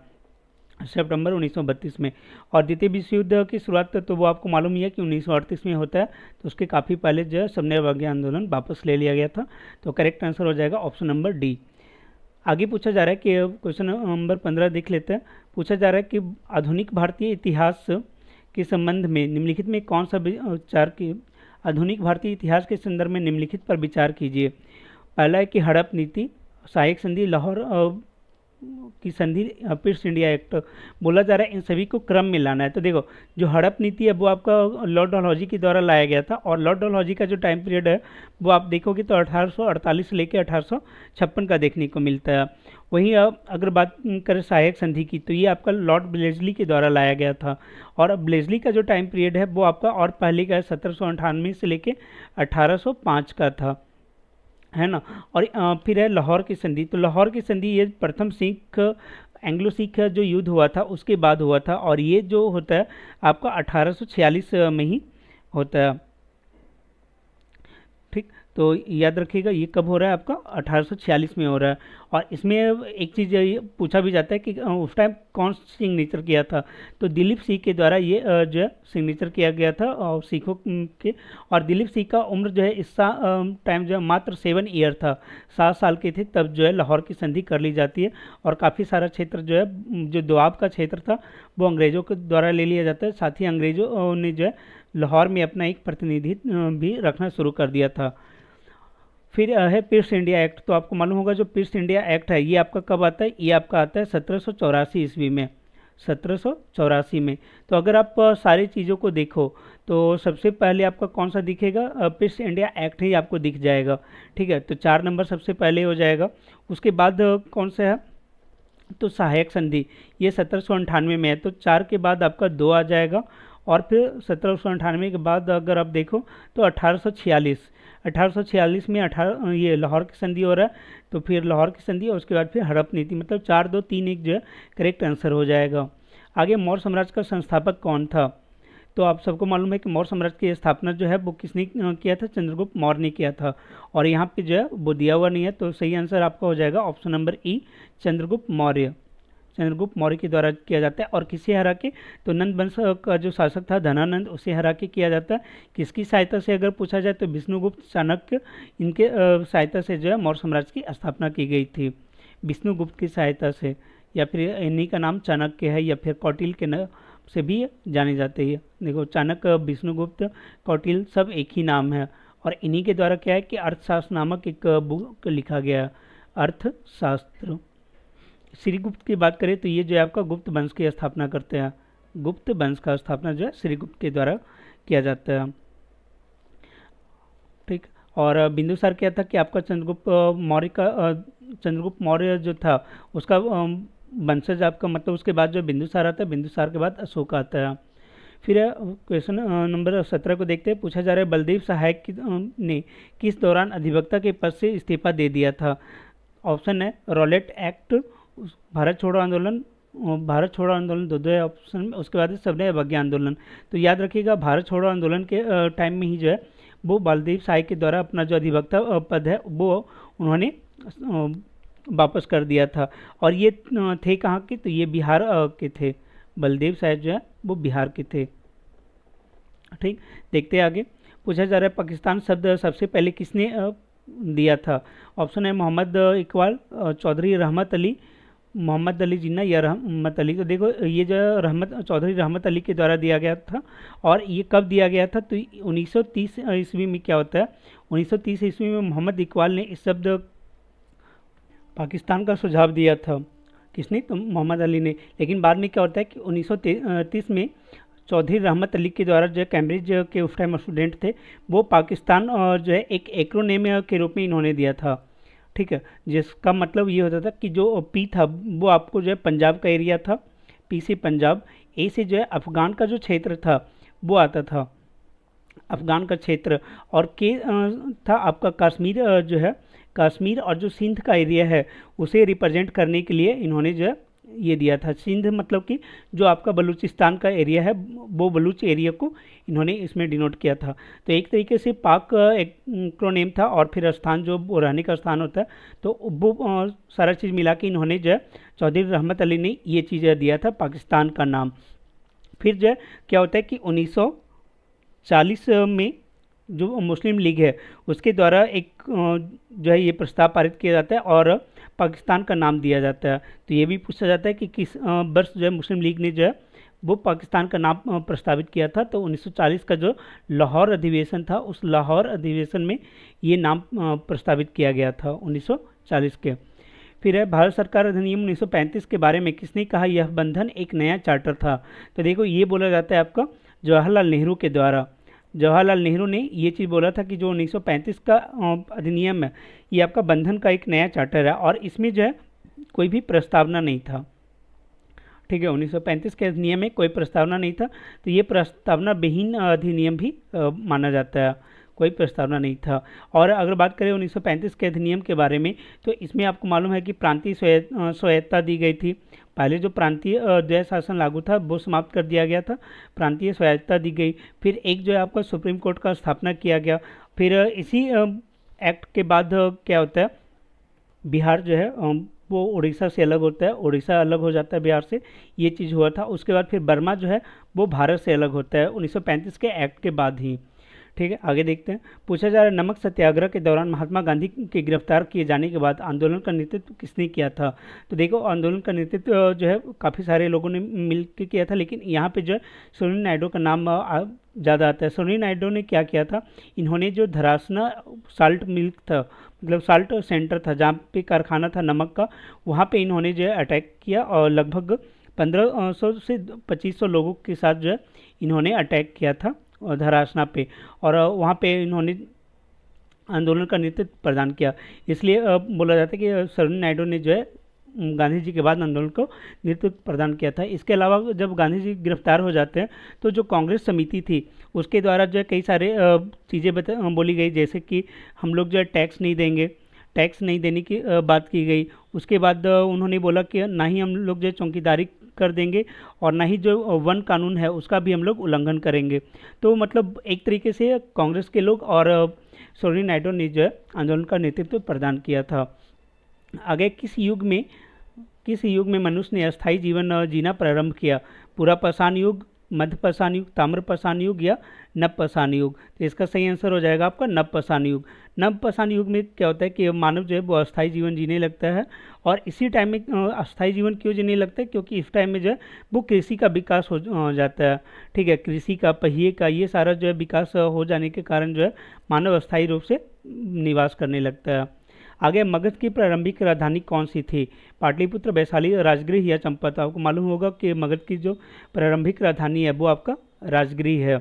सितंबर 1932 में और द्वितीय विश्व युद्ध की शुरुआत तो, तो वो आपको मालूम ही है कि 1938 में होता है तो उसके काफ़ी पहले जो है समन्वयवादी आंदोलन वापस ले लिया गया था तो करेक्ट आंसर हो जाएगा ऑप्शन नंबर डी आगे पूछा जा रहा है कि क्वेश्चन नंबर पंद्रह देख लेते हैं पूछा जा रहा है कि आधुनिक भारतीय इतिहास के संबंध में निम्नलिखित में कौन सा विचार की आधुनिक भारतीय इतिहास के संदर्भ में निम्नलिखित पर विचार कीजिए पहला है कि हड़प नीति सहायक संधि लाहौर की संधि पिट्स इंडिया एक्ट बोला जा रहा है इन सभी को क्रम में लाना है तो देखो जो हड़प नीति है वो आपका लॉर्ड डॉलॉजी के द्वारा लाया गया था और लॉर्ड डॉलॉजी का जो टाइम पीरियड है वो आप देखोगे तो 1848 से लेकर अठारह का देखने को मिलता है वहीं अब अगर बात करें सहायक संधि की तो ये आपका लॉर्ड ब्लेजली के द्वारा लाया गया था और अब ब्लेजली का जो टाइम पीरियड है वो आपका और पहले का है से लेकर अठारह का था है ना और फिर है लाहौर की संधि तो लाहौर की संधि ये प्रथम सिख एंग्लो सिख जो युद्ध हुआ था उसके बाद हुआ था और ये जो होता है आपका 1846 में ही होता है तो याद रखिएगा ये कब हो रहा है आपका 1846 में हो रहा है और इसमें एक चीज़ पूछा भी जाता है कि उस टाइम कौन सिग्नेचर किया था तो दिलीप सिंह के द्वारा ये जो है सिग्नेचर किया गया था और सिखों के और दिलीप सिंह का उम्र जो है इस टाइम जो है मात्र सेवन ईयर था सात साल के थे तब जो है लाहौर की संधि कर ली जाती है और काफ़ी सारा क्षेत्र जो है जो दुआब का क्षेत्र था वो अंग्रेज़ों के द्वारा ले लिया जाता है साथ ही अंग्रेज़ों ने जो है लाहौर में अपना एक प्रतिनिधि भी रखना शुरू कर दिया था फिर है पिट्स इंडिया एक्ट तो आपको मालूम होगा जो पिट्स इंडिया एक्ट है ये आपका कब आता है ये आपका आता है सत्रह ईस्वी में सत्रह में तो अगर आप सारी चीज़ों को देखो तो सबसे पहले आपका कौन सा दिखेगा पिट्स इंडिया एक्ट ही आपको दिख जाएगा ठीक है तो चार नंबर सबसे पहले हो जाएगा उसके बाद कौन सा है तो सहायक संधि ये सत्रह में है तो चार के बाद आपका दो आ जाएगा और फिर सत्रह के बाद अगर आप देखो तो अठारह 1846 में अठारह ये लाहौर की संधि हो रहा है तो फिर लाहौर की संधि और उसके बाद फिर हड़प नीति मतलब चार दो तीन एक जो है करेक्ट आंसर हो जाएगा आगे मौर्य साम्राज्य का संस्थापक कौन था तो आप सबको मालूम है कि मौर्य साम्राज्य की स्थापना जो है वो किसने किया था चंद्रगुप्त मौर्य ने किया था और यहाँ पे जो है वो दिया हुआ नहीं है तो सही आंसर आपका हो जाएगा option number E Chandragupta Maurya Chandragupta Maurya के द्वारा किया जाता है और किसे हरा के तो नंद वंश का जो शासक था धनानंद उसे हरा के किया जाता है किसकी सहायता से अगर पूछा जाए तो विष्णुगुप्त चाणक्य इनके सहायता से जो है मौर्य साम्राज्य की स्थापना की गई थी विष्णुगुप्त की सहायता से या फिर इन्हीं का नाम चाणक्य है या फिर कौटिल के न, से भी जाने जाते हैं देखो चाणक्य विष्णुगुप्त कौटिल सब एक ही नाम है और इन्हीं के द्वारा क्या है कि अर्थशास्त्र नामक एक बुक लिखा गया अर्थशास्त्र श्रीगुप्त की बात करें तो ये जो है आपका गुप्त वंश की स्थापना करते हैं गुप्त वंश का स्थापना जो है श्रीगुप्त के द्वारा किया जाता है ठीक और बिंदुसार क्या था कि आपका चंद्रगुप्त मौर्य का चंद्रगुप्त मौर्य जो था उसका वंशज आपका मतलब उसके बाद जो बिंदुसार आता है बिंदुसार के बाद अशोक आता है फिर क्वेश्चन नंबर सत्रह को देखते हैं पूछा जा रहा है बलदेव सहायक ने किस दौरान अधिवक्ता के पद से इस्तीफा दे दिया था ऑप्शन है रॉलेट एक्ट उस भारत छोड़ो आंदोलन भारत छोड़ो आंदोलन दो दो ऑप्शन में उसके बाद सबने अवज्ञा आंदोलन तो याद रखिएगा भारत छोड़ो आंदोलन के टाइम में ही जो है वो बलदेव साय के द्वारा अपना जो अधिवक्ता पद है वो उन्होंने वापस कर दिया था और ये थे कहाँ के तो ये बिहार के थे बलदेव साहब जो है वो बिहार के थे ठीक देखते आगे पूछा जा रहा है पाकिस्तान शब्द सबसे पहले किसने दिया था ऑप्शन है मोहम्मद इकबाल चौधरी रहमत अली मोहम्मद अली जिन्ना या रहमत अली तो देखो ये जो रहमत चौधरी रहमत अली के द्वारा दिया गया था और ये कब दिया गया था तो 1930 ईस्वी में क्या होता है 1930 ईस्वी में मोहम्मद इकबाल ने इस शब्द पाकिस्तान का सुझाव दिया था किसने तो मोहम्मद अली ने लेकिन बाद में क्या होता है कि उन्नीस में चौधरी रहमत अली के द्वारा जो कैम्ब्रिज के उस टाइम स्टूडेंट थे वो पाकिस्तान और जो है एक एक्रोनेम के रूप में इन्होंने दिया था ठीक है जिसका मतलब ये होता था कि जो पी था वो आपको जो है पंजाब का एरिया था पी से पंजाब ए से जो है अफ़गान का जो क्षेत्र था वो आता था अफ़गान का क्षेत्र और के था आपका कश्मीर जो है कश्मीर और जो सिंध का एरिया है उसे रिप्रेजेंट करने के लिए इन्होंने जो है ये दिया था सिंध मतलब कि जो आपका बलूचिस्तान का एरिया है वो बलूच एरिया को इन्होंने इसमें डिनोट किया था तो एक तरीके से पाक एक क्रोनेम था और फिर स्थान जो रहने का स्थान होता है तो वो सारा चीज़ मिला के इन्होंने जो है चौधरी रहमत अली ने ये चीज़ दिया था पाकिस्तान का नाम फिर जो है क्या होता है कि उन्नीस में जो मुस्लिम लीग है उसके द्वारा एक जो है ये प्रस्ताव पारित किया जाता है और पाकिस्तान का नाम दिया जाता है तो ये भी पूछा जाता है कि किस वर्ष जो है मुस्लिम लीग ने जो है वो पाकिस्तान का नाम प्रस्तावित किया था तो 1940 का जो लाहौर अधिवेशन था उस लाहौर अधिवेशन में ये नाम प्रस्तावित किया गया था 1940 के फिर है भारत सरकार अधिनियम 1935 के बारे में किसने कहा यह बंधन एक नया चार्टर था तो देखो ये बोला जाता है आपका जवाहरलाल नेहरू के द्वारा जवाहरलाल नेहरू ने ये चीज़ बोला था कि जो 1935 का अधिनियम है ये आपका बंधन का एक नया चार्टर है और इसमें जो है कोई भी प्रस्तावना नहीं था ठीक है 1935 के अधिनियम में कोई प्रस्तावना नहीं था तो ये प्रस्तावना विहीन अधिनियम भी आ, माना जाता है कोई प्रस्तावना नहीं था और अगर बात करें 1935 के अधिनियम के बारे में तो इसमें आपको मालूम है कि प्रांतीय स्वायत्ता दी गई थी पहले जो प्रांतीय जो शासन लागू था वो समाप्त कर दिया गया था प्रांतीय स्वायत्ता दी गई फिर एक जो है आपका सुप्रीम कोर्ट का स्थापना किया गया फिर इसी एक्ट के बाद क्या होता है बिहार जो है वो उड़ीसा से अलग होता है उड़ीसा अलग हो जाता है बिहार से ये चीज़ हुआ था उसके बाद फिर बर्मा जो है वो भारत से अलग होता है उन्नीस के एक्ट के बाद ही ठीक है आगे देखते हैं पूछा जा रहा है नमक सत्याग्रह के दौरान महात्मा गांधी के गिरफ्तार किए जाने के बाद आंदोलन का नेतृत्व किसने किया था तो देखो आंदोलन का नेतृत्व जो है काफ़ी सारे लोगों ने मिल के किया था लेकिन यहाँ पर जो है सोनी नायडू का नाम ज़्यादा आता है सोनी नायडू ने क्या किया था इन्होंने जो धरासना साल्ट मिल्क था मतलब साल्ट सेंटर था जहाँ पे कारखाना था नमक का वहाँ पे इन्होंने जो है अटैक किया और लगभग पंद्रह सौ से पच्चीस सौ लोगों के साथ जो है इन्होंने अटैक किया था धरासना पे और वहाँ पे इन्होंने आंदोलन का नेतृत्व प्रदान किया इसलिए बोला जाता है कि सरोज नायडू ने जो है गांधी जी के बाद आंदोलन को नेतृत्व प्रदान किया था इसके अलावा जब गांधी जी गिरफ्तार हो जाते हैं तो जो कांग्रेस समिति थी उसके द्वारा जो है कई सारे चीज़ें बोली गई जैसे कि हम लोग जो है टैक्स नहीं देंगे टैक्स नहीं देने की बात की गई उसके बाद उन्होंने बोला कि ना ही हम लोग जो चौकीदारी कर देंगे और ना ही जो वन कानून है उसका भी हम लोग उल्लंघन करेंगे तो मतलब एक तरीके से कांग्रेस के लोग और सोनी नायडू ने जो है आंदोलन का नेतृत्व प्रदान किया था आगे किस युग में किस युग में मनुष्य ने अस्थायी जीवन जीना प्रारंभ किया पूरा पसान युग मध्य पसान युग ताम्र पसान युग या नव युग तो इसका सही आंसर हो जाएगा आपका नव युग नवपाषाण युग में क्या होता है कि मानव जो है वो अस्थायी जीवन जीने लगता है और इसी टाइम में अस्थायी जीवन क्यों जीने लगता है क्योंकि इस टाइम में जो है वो कृषि का विकास हो जाता है ठीक है कृषि का पहिए का ये सारा जो है विकास हो जाने के कारण जो है मानव अस्थायी रूप से निवास करने लगता है आगे मगध की प्रारंभिक राजधानी कौन सी थी पाटलिपुत्र वैशाली राजगृह या चंपत आपको मालूम होगा कि मगध की जो प्रारंभिक राजधानी है वो आपका राजगृह है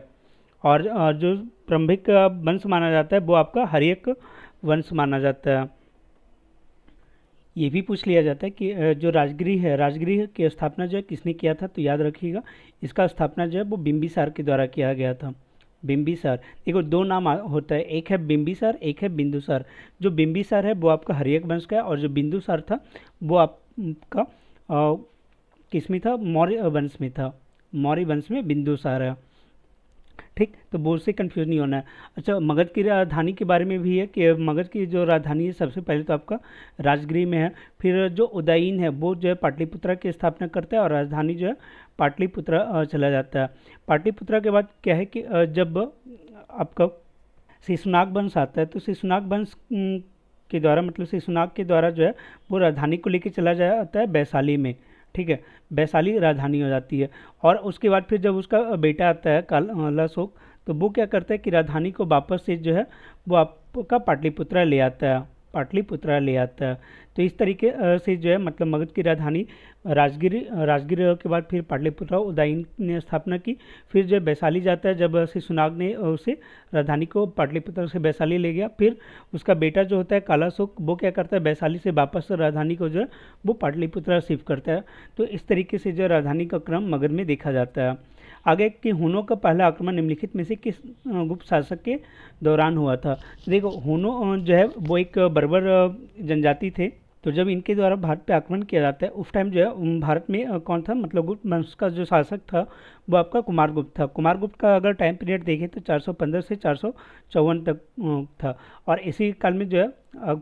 और जो प्रारंभिक वंश माना जाता है वो आपका हरियक वंश माना जाता है ये भी पूछ लिया जाता है कि जो राजगृह है राजगृह की स्थापना जो है किसने किया था तो याद रखिएगा इसका स्थापना जो है वो बिम्बिसार के द्वारा किया गया था बिम्बिसार देखो दो नाम होता है एक है बिम्बिसार एक है बिंदुसार जो बिम्बिसार है वो आपका हरियक वंश का है और जो बिंदुसार था वो आपका किस में था मौर्य वंश में था मौर्य वंश में बिंदुसार है ठीक तो बोझ से कन्फ्यूज़ नहीं होना है अच्छा मगध की राजधानी के बारे में भी है कि मगध की जो राजधानी है सबसे पहले तो आपका राजगिरी में है फिर जो उदयीन है वो जो है पाटलिपुत्रा की स्थापना करता है और राजधानी जो है पाटलिपुत्रा चला जाता है पाटलिपुत्रा के बाद क्या है कि जब आपका शिशुनाग वंश आता है तो शिशुनाग वंश के द्वारा मतलब शिशुनाग के द्वारा जो है वो राजधानी को लेकर चला जाता है वैशाली में ठीक है वैशाली राजधानी हो जाती है और उसके बाद फिर जब उसका बेटा आता है काल लशोक तो वो क्या करता है कि राजधानी को वापस से जो है वो आपका पाटलिपुत्रा ले आता है पाटलिपुत्रा ले आता है तो इस तरीके से जो है मतलब मगध की राजधानी राजगीर राजगिर के बाद फिर पाटलिपुत्रा उदयन ने स्थापना की फिर जो वैशाली जाता है जब श्री सुनाग ने उसे राजधानी को पाटलिपुत्र से वैशाली ले गया फिर उसका बेटा जो होता है कालाशोक वो क्या करता है वैशाली से वापस राजधानी को जो है वो पाटलिपुत्रा शिफ्ट करता है तो इस तरीके से जो राजधानी का क्रम मगध में देखा जाता है आगे कि हुनों का पहला आक्रमण निम्नलिखित में से किस गुप्त शासक के दौरान हुआ था देखो हुनों जो है वो एक बर्बर जनजाति थे तो जब इनके द्वारा भारत पे आक्रमण किया जाता है उस टाइम जो है भारत में कौन था मतलब गुप्त वंश का जो शासक था वो आपका कुमार गुप्त था कुमार गुप्त का अगर टाइम पीरियड देखें तो 415 से चार तक था और इसी काल में जो है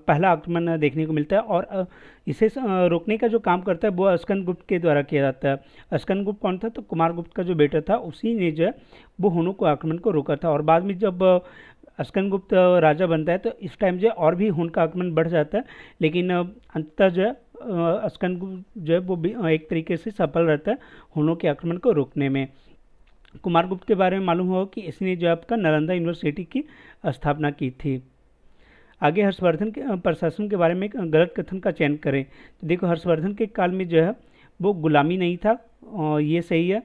पहला आक्रमण देखने को मिलता है और इसे रोकने का जो काम करता है वो अस्कन गुप्त के द्वारा किया जाता है अस्कन गुप्त कौन था तो कुमार गुप्त का जो बेटा था उसी ने जो है वो होनू को आक्रमण को रोका था और बाद में जब गुप्त राजा बनता है तो इस टाइम जो है और भी हुन का आक्रमण बढ़ जाता है लेकिन अंततः जो है गुप्त जो है वो भी एक तरीके से सफल रहता है हुनों के आक्रमण को रोकने में कुमार गुप्त के बारे में मालूम हो कि इसने जो आपका नालंदा यूनिवर्सिटी की स्थापना की थी आगे हर्षवर्धन के प्रशासन के बारे में गलत कथन का चयन करें तो देखो हर्षवर्धन के काल में जो है वो गुलामी नहीं था ये सही है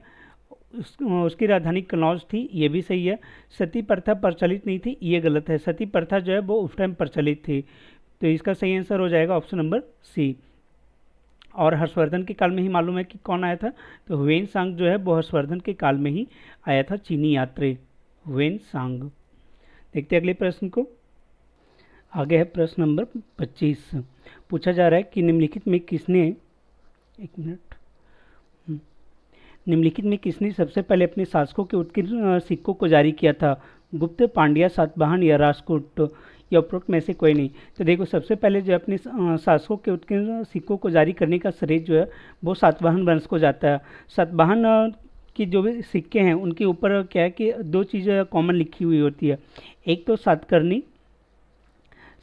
उस, उसकी राजधानी कन्नौज थी ये भी सही है सती प्रथा प्रचलित नहीं थी ये गलत है सती प्रथा जो है वो उस टाइम प्रचलित थी तो इसका सही आंसर हो जाएगा ऑप्शन नंबर सी और हर्षवर्धन के काल में ही मालूम है कि कौन आया था तो हुन सांग जो है वो हर्षवर्धन के काल में ही आया था चीनी यात्री हुन सांग देखते अगले प्रश्न को आगे है प्रश्न नंबर 25 पूछा जा रहा है कि निम्नलिखित में किसने एक मिनट निम्नलिखित में किसने सबसे पहले अपने शासकों के उत्कीर्ण सिक्कों को जारी किया था गुप्त पांड्या सातवाहन या राजकोट या उपरोक्त में से कोई नहीं तो देखो सबसे पहले जो अपने शासकों के उत्कीर्ण सिक्कों को जारी करने का श्रेय जो है वो सातवाहन वंश को जाता है सातवाहन कि जो भी सिक्के हैं उनके ऊपर क्या है कि दो चीज़ें कॉमन लिखी हुई होती है एक तो सातकर्णी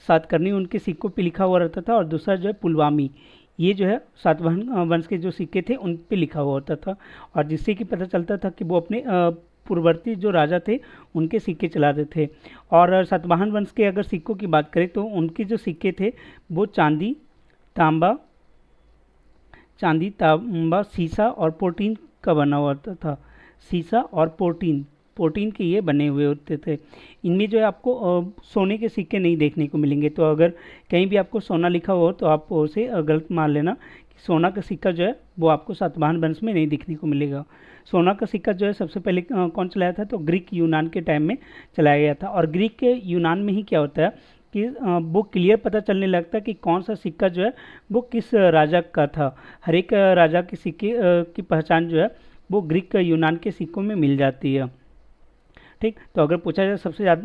सातकर्णी उनके सिक्कों पे लिखा हुआ रहता था और दूसरा जो है पुलवामी ये जो है सातवाहन वंश के जो सिक्के थे उन पे लिखा हुआ होता था और जिससे कि पता चलता था कि वो अपने पूर्ववर्ती जो राजा थे उनके सिक्के चलाते थे और सातवाहन वंश के अगर सिक्कों की बात करें तो उनके जो सिक्के थे वो चांदी तांबा चांदी तांबा सीसा और प्रोटीन का बना हुआ था सीसा और प्रोटीन प्रोटीन के ये बने हुए होते थे इनमें जो है आपको सोने के सिक्के नहीं देखने को मिलेंगे तो अगर कहीं भी आपको सोना लिखा हो तो आप उसे गलत मान लेना कि सोना का सिक्का जो है वो आपको सातवाहन वंश में नहीं दिखने को मिलेगा सोना का सिक्का जो है सबसे पहले कौन चलाया था तो ग्रीक यूनान के टाइम में चलाया गया था और ग्रीक के यूनान में ही क्या होता है कि वो क्लियर पता चलने लगता है कि कौन सा सिक्का जो है वो किस राजा का था हर एक राजा के सिक्के की पहचान जो है वो ग्रीक यूनान के सिक्कों में मिल जाती है ठीक तो अगर पूछा जाए सबसे ज़्यादा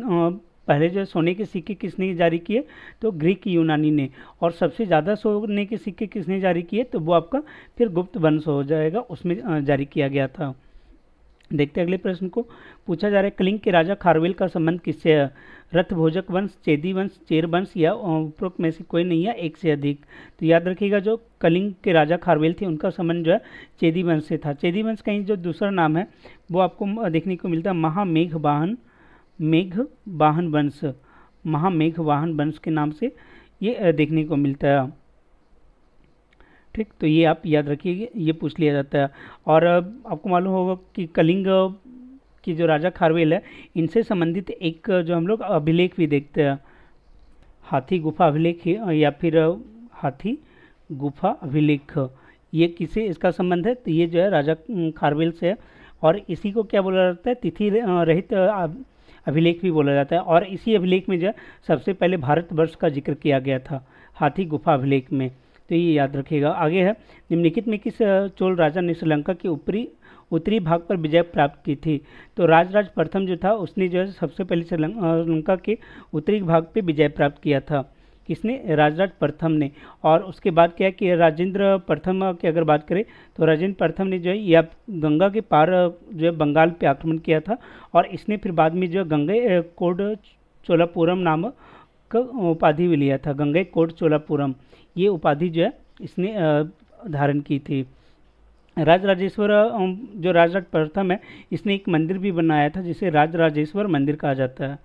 पहले जो है सोने के सिक्के किसने जारी किए तो ग्रीक यूनानी ने और सबसे ज़्यादा सोने के सिक्के किसने जारी किए तो वो आपका फिर गुप्त वंश हो जाएगा उसमें जारी किया गया था देखते अगले प्रश्न को पूछा जा रहा है कलिंग के राजा खारवेल का संबंध किससे है रथभोजक वंश चेदी वंश चेर वंश या उपरोक्त में से कोई नहीं है एक से अधिक तो याद रखिएगा जो कलिंग के राजा खारवेल थे उनका संबंध जो है चेदी वंश से था चेदी वंश का ही जो दूसरा नाम है वो आपको देखने को मिलता है महामेघ वाहन मेघ वाहन वंश महामेघ वाहन वंश के नाम से ये देखने को मिलता है ठीक तो ये आप याद रखिए ये पूछ लिया जाता है और आपको मालूम होगा कि कलिंग कि जो राजा खारवेल है इनसे संबंधित एक जो हम लोग अभिलेख भी देखते हैं हाथी गुफा अभिलेख या फिर हाथी गुफा अभिलेख ये किसे इसका संबंध है तो ये जो है राजा खारवेल से है और इसी को क्या बोला जाता है तिथि रहित अभिलेख भी बोला जाता है और इसी अभिलेख में जो है सबसे पहले भारतवर्ष का जिक्र किया गया था हाथी गुफा अभिलेख में तो ये याद रखिएगा आगे है निम्नलिखित में किस चोल राजा ने श्रीलंका के ऊपरी उत्तरी भाग पर विजय प्राप्त की थी तो राजराज प्रथम जो था उसने जो है सबसे पहले श्रीलंका के उत्तरी भाग पर विजय प्राप्त किया था किसने राजराज प्रथम ने और उसके बाद क्या कि राजेंद्र प्रथम की अगर बात करें तो राजेंद्र प्रथम ने जो है या गंगा के पार जो है बंगाल पे आक्रमण किया था और इसने फिर बाद में जो गंगे कोड चोलापुरम नाम का उपाधि भी लिया था गंगे कोड चोलापुरम ये उपाधि जो है इसने धारण की थी राज राजेश्वर जो राजराज प्रथम है इसने एक मंदिर भी बनाया था जिसे राज राजेश्वर मंदिर कहा जाता है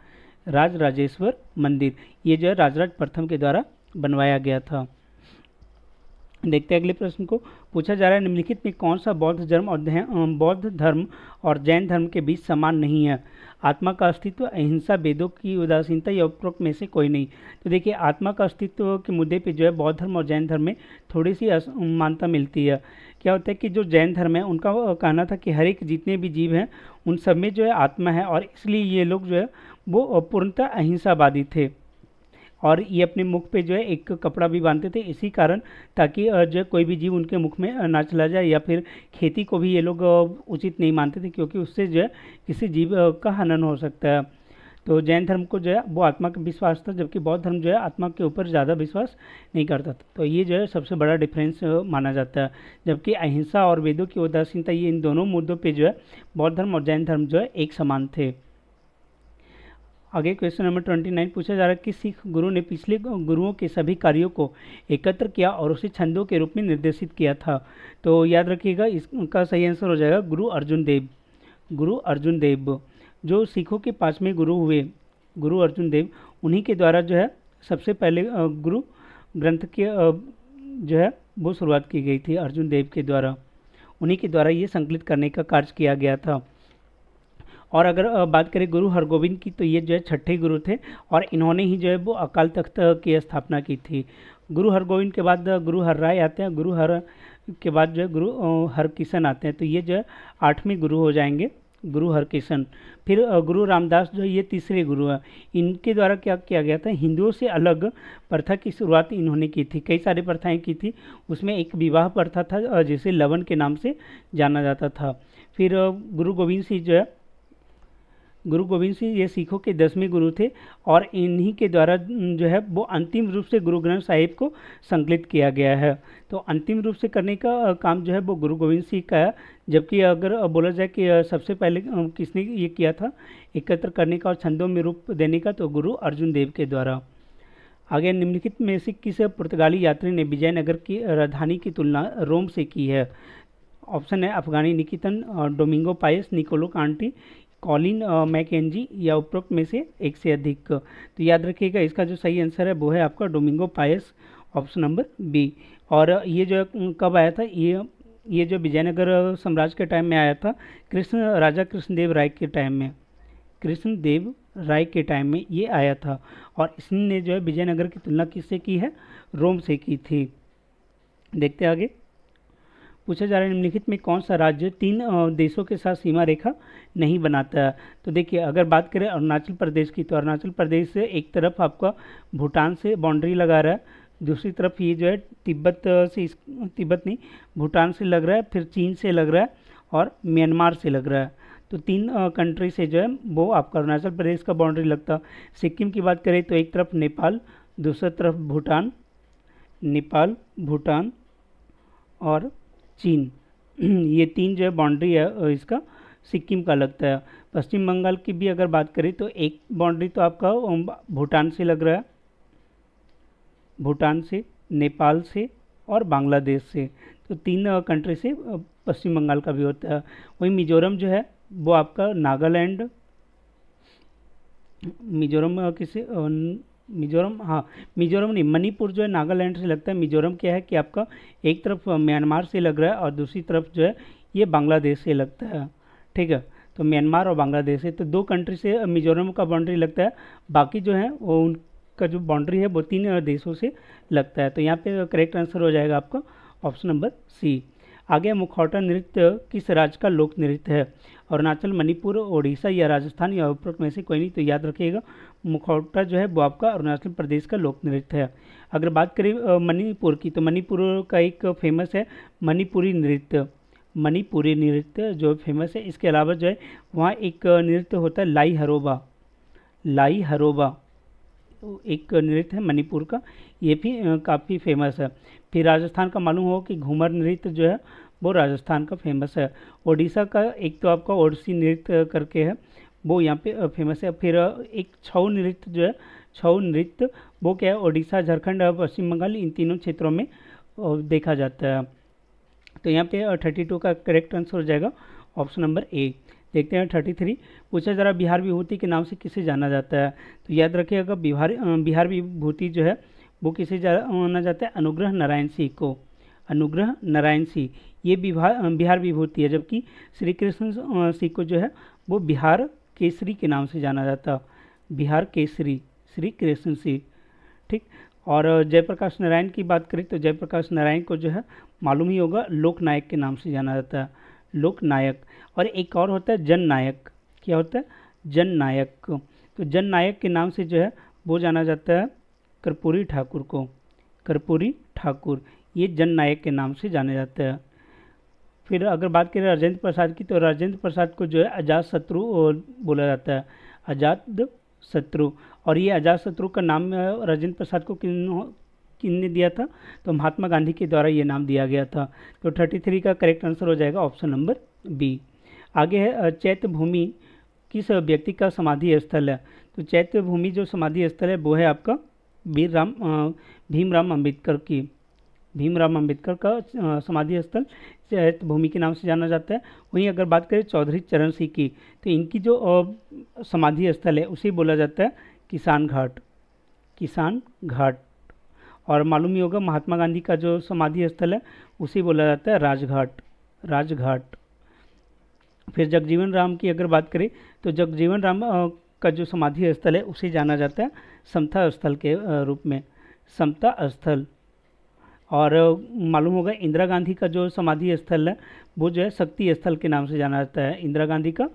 राज राजेश्वर मंदिर ये जो है राजराज प्रथम के द्वारा बनवाया गया था देखते हैं अगले प्रश्न को पूछा जा रहा है निम्नलिखित में कौन सा बौद्ध धर्म और बौद्ध धर्म और जैन धर्म के बीच समान नहीं है आत्मा का अस्तित्व अहिंसा वेदों की उदासीनता या उपरोक्त में से कोई नहीं तो देखिए आत्मा का अस्तित्व के मुद्दे पे जो है बौद्ध धर्म और जैन धर्म में थोड़ी सी मानता मिलती है क्या होता है कि जो जैन धर्म है उनका कहना था कि हर एक जितने भी जीव हैं उन सब में जो है आत्मा है और इसलिए ये लोग जो है वो पूर्णतः अहिंसावादी थे और ये अपने मुख पे जो है एक कपड़ा भी बांधते थे इसी कारण ताकि जो है कोई भी जीव उनके मुख में ना चला जाए या फिर खेती को भी ये लोग उचित नहीं मानते थे क्योंकि उससे जो है किसी जीव का हनन हो सकता है तो जैन धर्म को जो है वो आत्मा का विश्वास था जबकि बौद्ध धर्म जो है आत्मा के ऊपर ज़्यादा विश्वास नहीं करता था तो ये जो है सबसे बड़ा डिफरेंस माना जाता है जबकि अहिंसा और वेदों की उदासीनता ये इन दोनों मुद्दों पर जो है बौद्ध धर्म और जैन धर्म जो है एक समान थे आगे क्वेश्चन नंबर ट्वेंटी नाइन पूछा जा रहा है कि सिख गुरु ने पिछले गुरुओं के सभी कार्यों को एकत्र किया और उसे छंदों के रूप में निर्देशित किया था तो याद रखिएगा इसका सही आंसर हो जाएगा गुरु अर्जुन देव गुरु अर्जुन देव जो सिखों के पाँचवें गुरु हुए गुरु अर्जुन देव उन्हीं के द्वारा जो है सबसे पहले गुरु ग्रंथ के जो है वो शुरुआत की गई थी अर्जुन देव के द्वारा उन्हीं के द्वारा ये संकलित करने का कार्य किया गया था और अगर बात करें गुरु हरगोविंद की तो ये जो है छठे गुरु थे और इन्होंने ही जो है वो अकाल तख्त की स्थापना की थी गुरु हरगोविंद के बाद गुरु हर राय आते हैं गुरु हर के बाद जो है गुरु हर किशन आते हैं तो ये जो है आठवें गुरु हो जाएंगे गुरु हरकिशन फिर गुरु रामदास जो ये तीसरे गुरु हैं इनके द्वारा क्या किया गया था हिंदुओं से अलग प्रथा की शुरुआत इन्होंने की थी कई सारी प्रथाएं की थी उसमें एक विवाह प्रथा था जिसे लवन के नाम से जाना जाता था फिर गुरु गोविंद सिंह जो है गुरु गोविंद सिंह ये सिखों के दसवें गुरु थे और इन्हीं के द्वारा जो है वो अंतिम रूप से गुरु ग्रंथ साहिब को संकलित किया गया है तो अंतिम रूप से करने का काम जो है वो गुरु गोविंद सिंह का है जबकि अगर बोला जाए कि सबसे पहले किसने ये किया था एकत्र करने का और छंदों में रूप देने का तो गुरु अर्जुन देव के द्वारा आगे निम्नलिखित में से किस पुर्तगाली यात्री ने विजयनगर की राजधानी की तुलना रोम से की है ऑप्शन है अफगानी निकितन और Domingo Paes Niccolo Conti Colin Mackenzie या उपरोक्त में से एक से अधिक तो याद रखिएगा इसका जो सही आंसर है वो है आपका Domingo Paes option number B और ये जो कब आया था ये ये जो विजयनगर साम्राज्य के टाइम में आया था कृष्ण राजा कृष्णदेव राय के टाइम में कृष्णदेव राय के टाइम में ये आया था और इसने जो है विजयनगर की तुलना किससे की है रोम से की थी देखते आगे पूछा जा रहा है निम्नलिखित में कौन सा राज्य तीन देशों के साथ सीमा रेखा नहीं बनाता तो देखिए अगर बात करें अरुणाचल प्रदेश की तो अरुणाचल प्रदेश से एक तरफ आपका भूटान से बाउंड्री लगा रहा है दूसरी तरफ ये जो है तिब्बत से तिब्बत नहीं भूटान से लग रहा है फिर चीन से लग रहा है और म्यांमार से लग रहा है तो तीन कंट्री से जो है वो आपका अरुणाचल प्रदेश का बाउंड्री लगता सिक्किम की बात करें तो एक तरफ नेपाल दूसरी तरफ भूटान नेपाल भूटान और चीन <clears throat> ये तीन जो है बाउंड्री है इसका सिक्किम का लगता है पश्चिम बंगाल की भी अगर बात करें तो एक बाउंड्री तो आपका भूटान से लग रहा है भूटान से नेपाल से और बांग्लादेश से तो तीन कंट्री से पश्चिम बंगाल का भी होता है वही मिजोरम जो है वो आपका नागालैंड मिजोरम किसे मिजोरम हाँ मिजोरम नहीं मणिपुर जो है नागालैंड से लगता है मिजोरम क्या है कि आपका एक तरफ म्यांमार से लग रहा है और दूसरी तरफ जो है ये बांग्लादेश से लगता है ठीक है तो म्यांमार और बांग्लादेश से तो दो कंट्री से मिजोरम का बाउंड्री लगता है बाकी जो है वो उनका जो बाउंड्री है वो तीन देशों से लगता है तो यहाँ पर करेक्ट आंसर हो जाएगा आपका ऑप्शन नंबर सी आगे मुखौटा नृत्य किस राज्य का लोक नृत्य है अरुणाचल मणिपुर ओडिशा या राजस्थान या उपरोक्त में से कोई नहीं तो याद रखिएगा मुखौटा जो है वो आपका अरुणाचल प्रदेश का लोक नृत्य है अगर बात करें मणिपुर की तो मणिपुर का एक फेमस है मणिपुरी नृत्य मणिपुरी नृत्य जो फेमस है इसके अलावा जो है वहाँ एक नृत्य होता है लाई हरोबा लाई हरोबा तो एक नृत्य है मणिपुर का ये भी काफ़ी फेमस है फिर राजस्थान का मालूम हो कि घूमर नृत्य जो है वो राजस्थान का फेमस है ओडिशा का एक तो आपका ओडिसी नृत्य करके है वो यहाँ पे फेमस है फिर एक छऊ नृत्य जो है छऊ नृत्य वो क्या है ओडिशा झारखंड और पश्चिम बंगाल इन तीनों क्षेत्रों में देखा जाता है तो यहाँ पे थर्टी टू का करेक्ट आंसर हो जाएगा ऑप्शन नंबर ए देखते हैं थर्टी थ्री पूछा जरा बिहार विभूति के नाम से किसे जाना जाता है तो याद रखिएगा बिहार बिहार विभूति जो है वो किसे जाना जाता है अनुग्रह नारायण सिंह को अनुग्रह नारायण सिंह ये बिहार बिहार विभूति है जबकि श्री कृष्ण सिंह को जो है वो बिहार केसरी के नाम से जाना जाता बिहार केसरी श्री कृष्ण सिंह ठीक और जयप्रकाश नारायण की बात करें तो जयप्रकाश नारायण को जो है मालूम ही होगा लोकनायक के नाम से जाना जाता है लोकनायक और एक और होता है जननायक क्या होता है जननायक तो जननायक के नाम से जो है वो जाना जाता है कर्पूरी ठाकुर को कर्पूरी ठाकुर ये जननायक के नाम से जाने जाते हैं फिर अगर बात करें राजेंद्र प्रसाद की तो राजेंद्र प्रसाद को जो है अजात शत्रु बोला जाता है अजात शत्रु और ये अजात शत्रु का नाम राजेंद्र प्रसाद को किन ने दिया था तो महात्मा गांधी के द्वारा ये नाम दिया गया था तो थर्टी थ्री का करेक्ट आंसर हो जाएगा ऑप्शन नंबर बी आगे है चैत्य भूमि किस व्यक्ति का समाधि स्थल है तो चैत्य भूमि जो समाधि स्थल है वो है आपका वीर राम भीमराम अम्बेडकर की भीमराव अंबेडकर का समाधि स्थल चैत भूमि के नाम से जाना जाता है वहीं अगर बात करें चौधरी चरण सिंह की तो इनकी जो समाधि स्थल है उसे बोला जाता है किसान घाट किसान घाट और मालूम ही होगा महात्मा गांधी का जो समाधि स्थल है उसे बोला जाता है राजघाट राजघाट फिर जगजीवन राम की अगर बात करें तो जगजीवन राम का जो समाधि स्थल है उसे जाना जाता है समता स्थल के रूप में समता स्थल और मालूम होगा इंदिरा गांधी का जो समाधि स्थल है वो जो है शक्ति स्थल के नाम से जाना जाता है इंदिरा गांधी का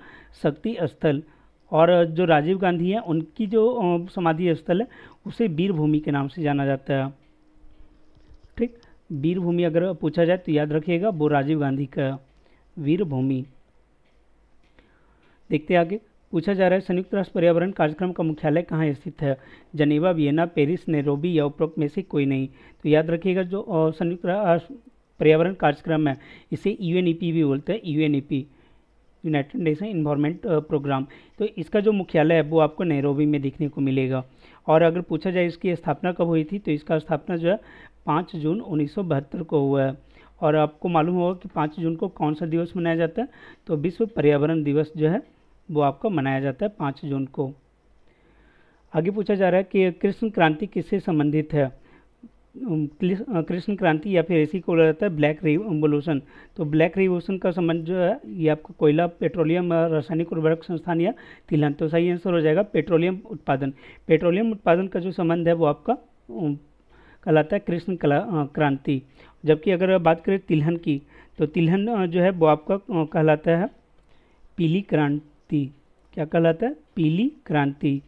शक्ति स्थल और जो राजीव गांधी है उनकी जो समाधि स्थल है उसे वीरभूमि के नाम से जाना जाता है ठीक वीरभूमि अगर पूछा जाए तो याद रखिएगा वो राजीव गांधी का वीर भूमि देखते आगे पूछा जा रहा है संयुक्त राष्ट्र पर्यावरण कार्यक्रम का मुख्यालय कहाँ स्थित है जनेवा वियना पेरिस नेरोबी या उपरोक्त में से कोई नहीं तो याद रखिएगा जो संयुक्त राष्ट्र पर्यावरण कार्यक्रम है इसे यू भी बोलते हैं U United Nation Environment Programme तो इसका जो मुख्यालय है वो आपको नैरोबी में देखने को मिलेगा और अगर पूछा जाए इसकी स्थापना कब हुई थी तो इसका स्थापना जो है पाँच जून उन्नीस को हुआ है और आपको मालूम होगा कि पाँच जून को कौन सा दिवस मनाया जाता है तो विश्व पर्यावरण दिवस जो है वो आपका मनाया जाता है पाँच जून को आगे पूछा जा रहा है कि कृष्ण क्रांति किससे संबंधित है कृष्ण क्रांति या फिर इसी को बोला जाता है ब्लैक रिवोल्यूशन तो ब्लैक रिवोल्यूशन का संबंध जो है ये आपका कोयला पेट्रोलियम रासायनिक उर्वरक संस्थान या तिलहन तो सही आंसर हो जाएगा पेट्रोलियम उत्पादन पेट्रोलियम उत्पादन का जो संबंध है वो आपका कहलाता है कृष्ण क्रांति जबकि अगर बात करें तिलहन की तो तिलहन जो है वो आपका कहलाता है पीली क्रांति क्रांति क्या कहलाता है पीली क्रांति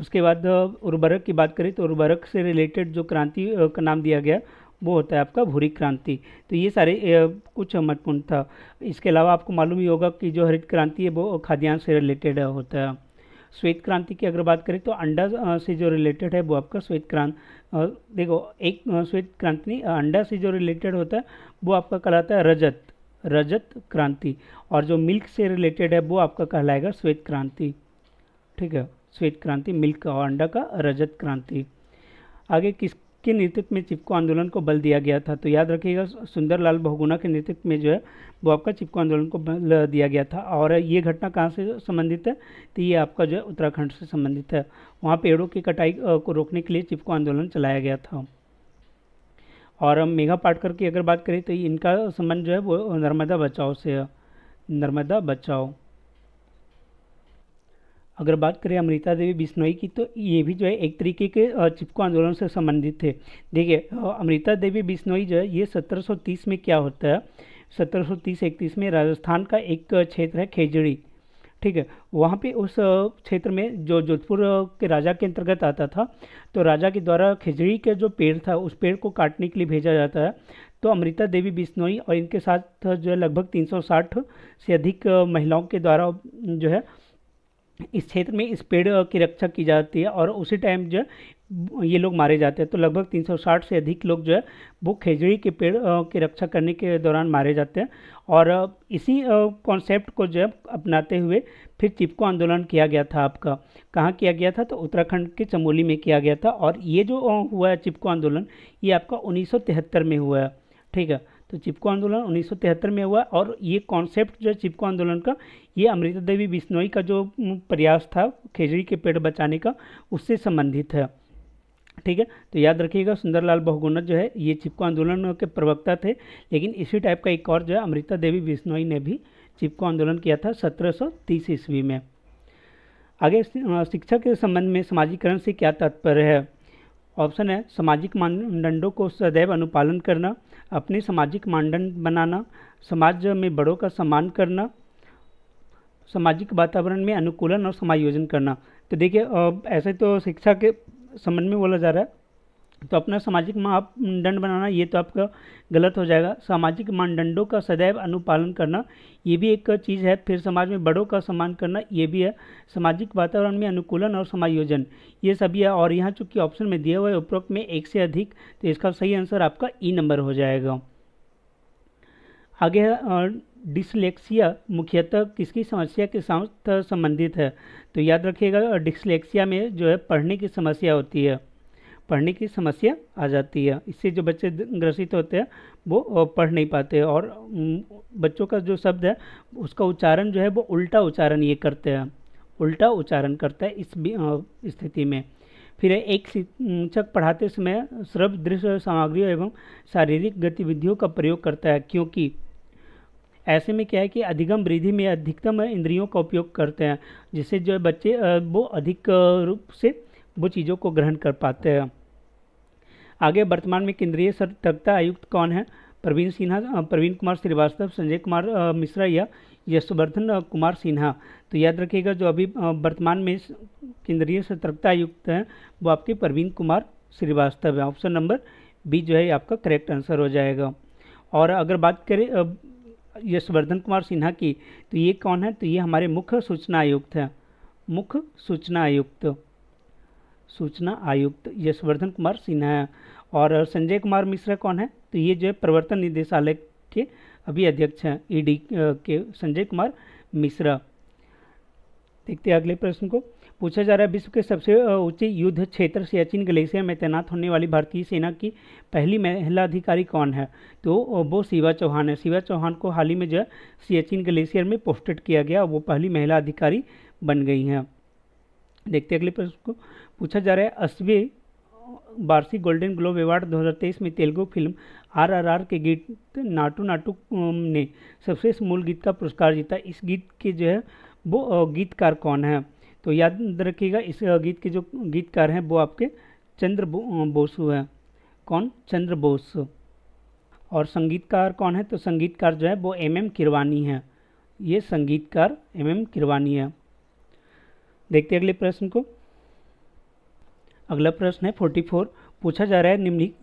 उसके बाद उर्वरक की बात करें तो उर्वरक से रिलेटेड जो क्रांति का नाम दिया गया वो होता है आपका भूरी क्रांति तो ये सारे कुछ महत्वपूर्ण था इसके अलावा आपको मालूम ही होगा कि जो हरित क्रांति है वो खाद्यान्न से रिलेटेड होता है श्वेत क्रांति की अगर बात करें तो अंडा से जो रिलेटेड है वो आपका श्वेत क्रांति देखो एक श्वेत क्रांति नहीं अंडा से जो रिलेटेड होता है वो आपका कहलाता है रजत रजत क्रांति और जो मिल्क से रिलेटेड है वो आपका कहलाएगा श्वेत क्रांति ठीक है श्वेत क्रांति मिल्क और अंडा का रजत क्रांति आगे किसके नेतृत्व में चिपको आंदोलन को बल दिया गया था तो याद रखिएगा सुंदरलाल बहुगुणा के नेतृत्व में जो है वो आपका चिपको आंदोलन को बल दिया गया था और ये घटना कहाँ से संबंधित है तो ये आपका जो है उत्तराखंड से संबंधित है वहाँ पेड़ों की कटाई को रोकने के लिए चिपको आंदोलन चलाया गया था और हम मेघा पाटकर की अगर बात करें तो इनका संबंध जो है वो नर्मदा बचाओ से है नर्मदा बचाओ अगर बात करें अमृता देवी बिश्नोई की तो ये भी जो है एक तरीके के चिपको आंदोलन से संबंधित थे देखिए अमृता देवी बिश्नोई जो है ये 1730 में क्या होता है 1730 सौ में राजस्थान का एक क्षेत्र है खेजड़ी ठीक है वहाँ पे उस क्षेत्र में जो जोधपुर के राजा के अंतर्गत आता था तो राजा के द्वारा खिजड़ी के जो पेड़ था उस पेड़ को काटने के लिए भेजा जाता है तो अमृता देवी बिश्नोई और इनके साथ जो है लगभग 360 से अधिक महिलाओं के द्वारा जो है इस क्षेत्र में इस पेड़ की रक्षा की जाती है और उसी टाइम जो है ये लोग मारे जाते हैं तो लगभग 360 से अधिक लोग जो है वो खेजड़ी के पेड़ की रक्षा करने के दौरान मारे जाते हैं और इसी कॉन्सेप्ट को जो है अपनाते हुए फिर चिपको आंदोलन किया गया था आपका कहाँ किया गया था तो उत्तराखंड के चमोली में किया गया था और ये जो हुआ है चिपको आंदोलन ये आपका उन्नीस में हुआ है ठीक है तो चिपको आंदोलन उन्नीस में हुआ और ये कॉन्सेप्ट जो है चिपको आंदोलन का ये अमृता देवी बिश्नोई का जो प्रयास था खेजड़ी के पेड़ बचाने का उससे संबंधित है ठीक है तो याद रखिएगा सुंदरलाल बहुगुणत जो है ये चिपको आंदोलन के प्रवक्ता थे लेकिन इसी टाइप का एक और जो है अमृता देवी बिश्नोई ने भी चिपको आंदोलन किया था 1730 ईस्वी में आगे शिक्षा के संबंध में समाजीकरण से क्या तात्पर्य है ऑप्शन है सामाजिक मानदंडों को सदैव अनुपालन करना अपने सामाजिक मानदंड बनाना समाज में बड़ों का सम्मान करना सामाजिक वातावरण में अनुकूलन और समायोजन करना तो देखिए ऐसे तो शिक्षा के संबंध में बोला जा रहा है तो अपना सामाजिक मानदंड बनाना ये तो आपका गलत हो जाएगा सामाजिक मानदंडों का सदैव अनुपालन करना ये भी एक चीज़ है फिर समाज में बड़ों का सम्मान करना ये भी है सामाजिक वातावरण में अनुकूलन और समायोजन ये सभी है और यहाँ चूंकि ऑप्शन में दिया हुआ है उपरोक्त में एक से अधिक तो इसका सही आंसर आपका ई e नंबर हो जाएगा आगे डिसलेक्सिया मुख्यतः किसकी समस्या के साथ संबंधित है तो याद रखिएगा डिसलेक्सिया में जो है पढ़ने की समस्या होती है पढ़ने की समस्या आ जाती है इससे जो बच्चे ग्रसित होते हैं वो पढ़ नहीं पाते और बच्चों का जो शब्द है उसका उच्चारण जो है वो उल्टा उच्चारण ये करते हैं उल्टा उच्चारण करता है इस स्थिति में फिर एक शिक्षक पढ़ाते समय सर्व दृश्य सामग्रियों एवं शारीरिक गतिविधियों का प्रयोग करता है क्योंकि ऐसे में क्या है कि अधिगम वृद्धि में अधिकतम इंद्रियों का उपयोग करते हैं जिससे जो बच्चे वो अधिक रूप से वो चीज़ों को ग्रहण कर पाते हैं आगे वर्तमान में केंद्रीय सतर्कता आयुक्त कौन है प्रवीण सिन्हा प्रवीण कुमार श्रीवास्तव संजय कुमार मिश्रा या यशवर्धन कुमार सिन्हा तो याद रखिएगा जो अभी वर्तमान में केंद्रीय सतर्कता आयुक्त हैं वो आपके प्रवीण कुमार श्रीवास्तव हैं ऑप्शन नंबर बी जो है आपका करेक्ट आंसर हो जाएगा और अगर बात करें यशवर्धन कुमार सिन्हा की तो ये कौन है तो ये हमारे मुख्य सूचना आयुक्त है मुख्य सूचना आयुक्त सूचना आयुक्त यशवर्धन कुमार सिन्हा है और संजय कुमार मिश्रा कौन है तो ये जो है प्रवर्तन निदेशालय के अभी अध्यक्ष हैं ईडी e के संजय कुमार मिश्रा देखते हैं अगले प्रश्न को पूछा जा रहा है विश्व के सबसे ऊंचे युद्ध क्षेत्र सियाचिन ग्लेशियर में तैनात होने वाली भारतीय सेना की पहली महिला अधिकारी कौन है तो वो शिवा चौहान है शिवा चौहान को हाल ही में जो है सियाचिन ग्लेशियर में पोस्टेड किया गया और वो पहली महिला अधिकारी बन गई हैं देखते अगले प्रश्न को पूछा जा रहा है अस्वे वार्षिक गोल्डन ग्लोब अवार्ड 2023 में तेलुगु फिल्म आरआरआर के गीत नाटू नाटू ने सबसे मूल गीत का पुरस्कार जीता इस गीत के जो है वो गीतकार कौन है तो याद रखिएगा इस गीत के जो गीतकार हैं वो आपके चंद्र बोसु हैं कौन चंद्र बोस और संगीतकार कौन है तो संगीतकार जो है वो एम एम किरवानी है ये संगीतकार एम एम किरवानी है देखते हैं अगले प्रश्न को अगला प्रश्न है फोर्टी फोर पूछा जा रहा है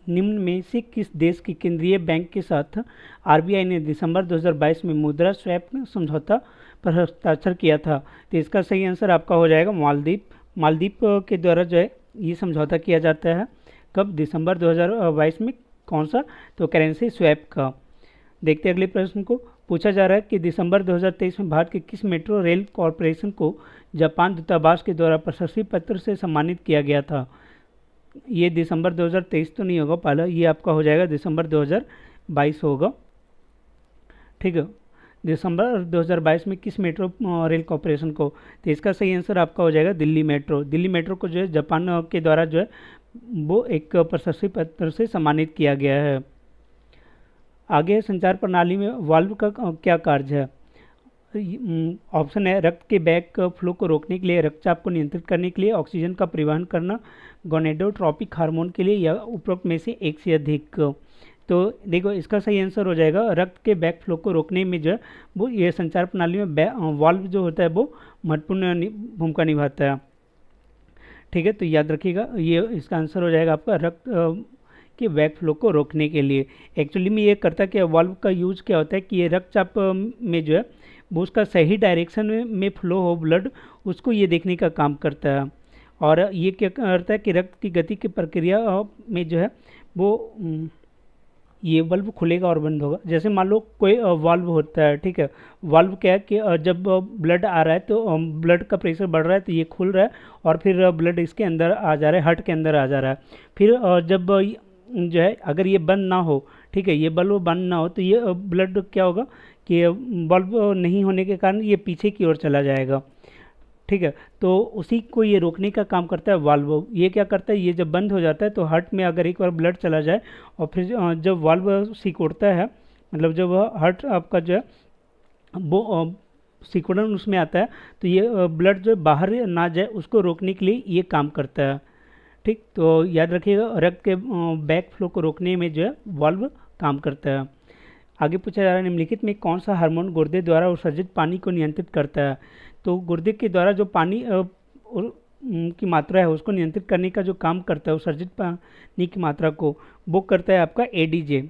निम्न में से किस देश की केंद्रीय बैंक के साथ आरबीआई ने दिसंबर 2022 में मुद्रा स्वैप समझौता पर हस्ताक्षर किया था तो इसका सही आंसर आपका हो जाएगा मालदीप मालदीप के द्वारा जो है ये समझौता किया जाता है कब दिसंबर 2022 में कौन सा तो करेंसी स्वैप का देखते अगले प्रश्न को पूछा जा रहा है कि दिसंबर 2023 में भारत के किस मेट्रो रेल कॉरपोरेशन को जापान दूतावास के द्वारा प्रशस्ति पत्र से सम्मानित किया गया था ये दिसंबर 2023 तो नहीं होगा पहला ये आपका हो जाएगा दिसंबर 2022 होगा ठीक है दिसंबर 2022 में किस मेट्रो रेल कॉरपोरेशन को तो इसका सही आंसर आपका हो जाएगा दिल्ली मेट्रो दिल्ली मेट्रो को जो है जापान के द्वारा जो है वो एक प्रशस्ति पत्र से सम्मानित किया गया है आगे संचार प्रणाली में वाल्व का क्या कार्य है ऑप्शन है रक्त के बैक फ्लो को रोकने के लिए रक्तचाप को नियंत्रित करने के लिए ऑक्सीजन का परिवहन करना गोनेडोट्रॉपिक हार्मोन के लिए या उपरोक्त में से एक से अधिक तो देखो इसका सही आंसर हो जाएगा रक्त के बैक फ्लो को रोकने में जो है वो ये संचार प्रणाली में वाल्व जो होता है वो महत्वपूर्ण भूमिका निभाता है ठीक है तो याद रखिएगा ये इसका आंसर हो जाएगा आपका रक्त के बैक फ्लो को रोकने के लिए एक्चुअली में ये करता कि वाल्व का यूज क्या होता है कि ये रक्तचाप में जो है वो उसका सही डायरेक्शन में फ्लो हो ब्लड उसको ये देखने का काम करता है और ये क्या करता है कि रक्त की गति की प्रक्रिया में जो है वो ये बल्ब खुलेगा और बंद होगा जैसे मान लो कोई वाल्व होता है ठीक है वाल्व क्या है कि जब ब्लड आ रहा है तो ब्लड का प्रेशर बढ़ रहा है तो ये खुल रहा है और फिर ब्लड इसके अंदर आ जा रहा है हट के अंदर आ जा रहा है फिर जब जो है अगर ये बंद ना हो ठीक है ये बल्ब बंद ना हो तो ये ब्लड क्या होगा कि बल्ब नहीं होने के कारण ये पीछे की ओर चला जाएगा ठीक है तो उसी को ये रोकने का काम करता है वाल्व ये क्या करता है ये जब बंद हो जाता है तो हार्ट में अगर एक बार ब्लड चला जाए और फिर जब वाल्व सिकोड़ता है मतलब जब हार्ट आपका जो है वो सिकोड़न उसमें आता है तो ये ब्लड जो बाहर ना जाए उसको रोकने के लिए ये काम करता है ठीक तो याद रखिएगा रक्त के बैक फ्लो को रोकने में जो है वाल्व काम करता है आगे पूछा जा रहा है निम्नलिखित में कौन सा हार्मोन गुर्दे द्वारा उत्सर्जित पानी को नियंत्रित करता है तो गुर्दे के द्वारा जो पानी की मात्रा है उसको नियंत्रित करने का जो काम करता है उत्सर्जित पानी की मात्रा को वो करता है आपका A D J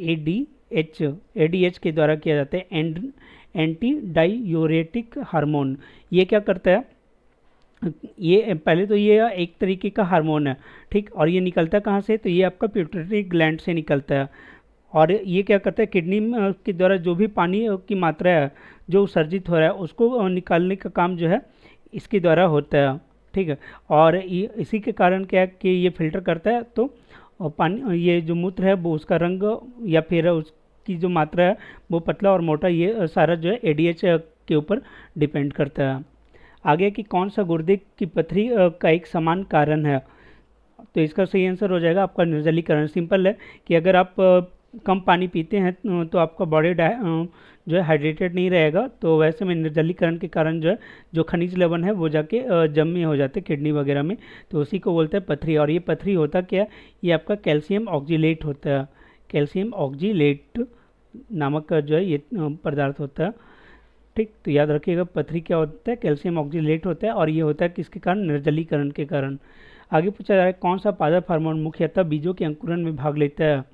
A D H A D H के द्वारा किया जाता है एंड एंटी डाइयोरेटिक हार्मोन ये क्या करता है ये पहले तो ये एक तरीके का हार्मोन है ठीक और ये निकलता है कहाँ से तो ये आपका प्यूटरी ग्लैंड से निकलता है और ये क्या करता है किडनी के द्वारा जो भी पानी की मात्रा है जो उत्सर्जित हो रहा है उसको निकालने का काम जो है इसके द्वारा होता है ठीक है और इसी के कारण क्या है कि ये फिल्टर करता है तो पानी ये जो मूत्र है वो उसका रंग या फिर उसकी जो मात्रा है वो पतला और मोटा ये सारा जो है एडीएच के ऊपर डिपेंड करता है आगे कि कौन सा गुर्दे की पथरी का एक समान कारण है तो इसका सही आंसर हो जाएगा आपका निर्जलीकरण सिंपल है कि अगर आप कम पानी पीते हैं तो आपका बॉडी जो है हाइड्रेटेड नहीं रहेगा तो वैसे में निर्जलीकरण के कारण जो है जो खनिज लवण है वो जाके में हो जाते किडनी वगैरह में तो उसी को बोलते हैं पथरी और ये पथरी होता क्या ये आपका कैल्शियम ऑक्जीलेट होता है कैल्शियम ऑक्जीलेट नामक का जो है ये पदार्थ होता है ठीक तो याद रखिएगा पथरी क्या होता है कैल्शियम ऑक्जीलेट होता है और ये होता है किसके कारण निर्जलीकरण के कारण आगे पूछा जा रहा है कौन सा पादप हार्मोन मुख्यतः बीजों के अंकुरण में भाग लेता है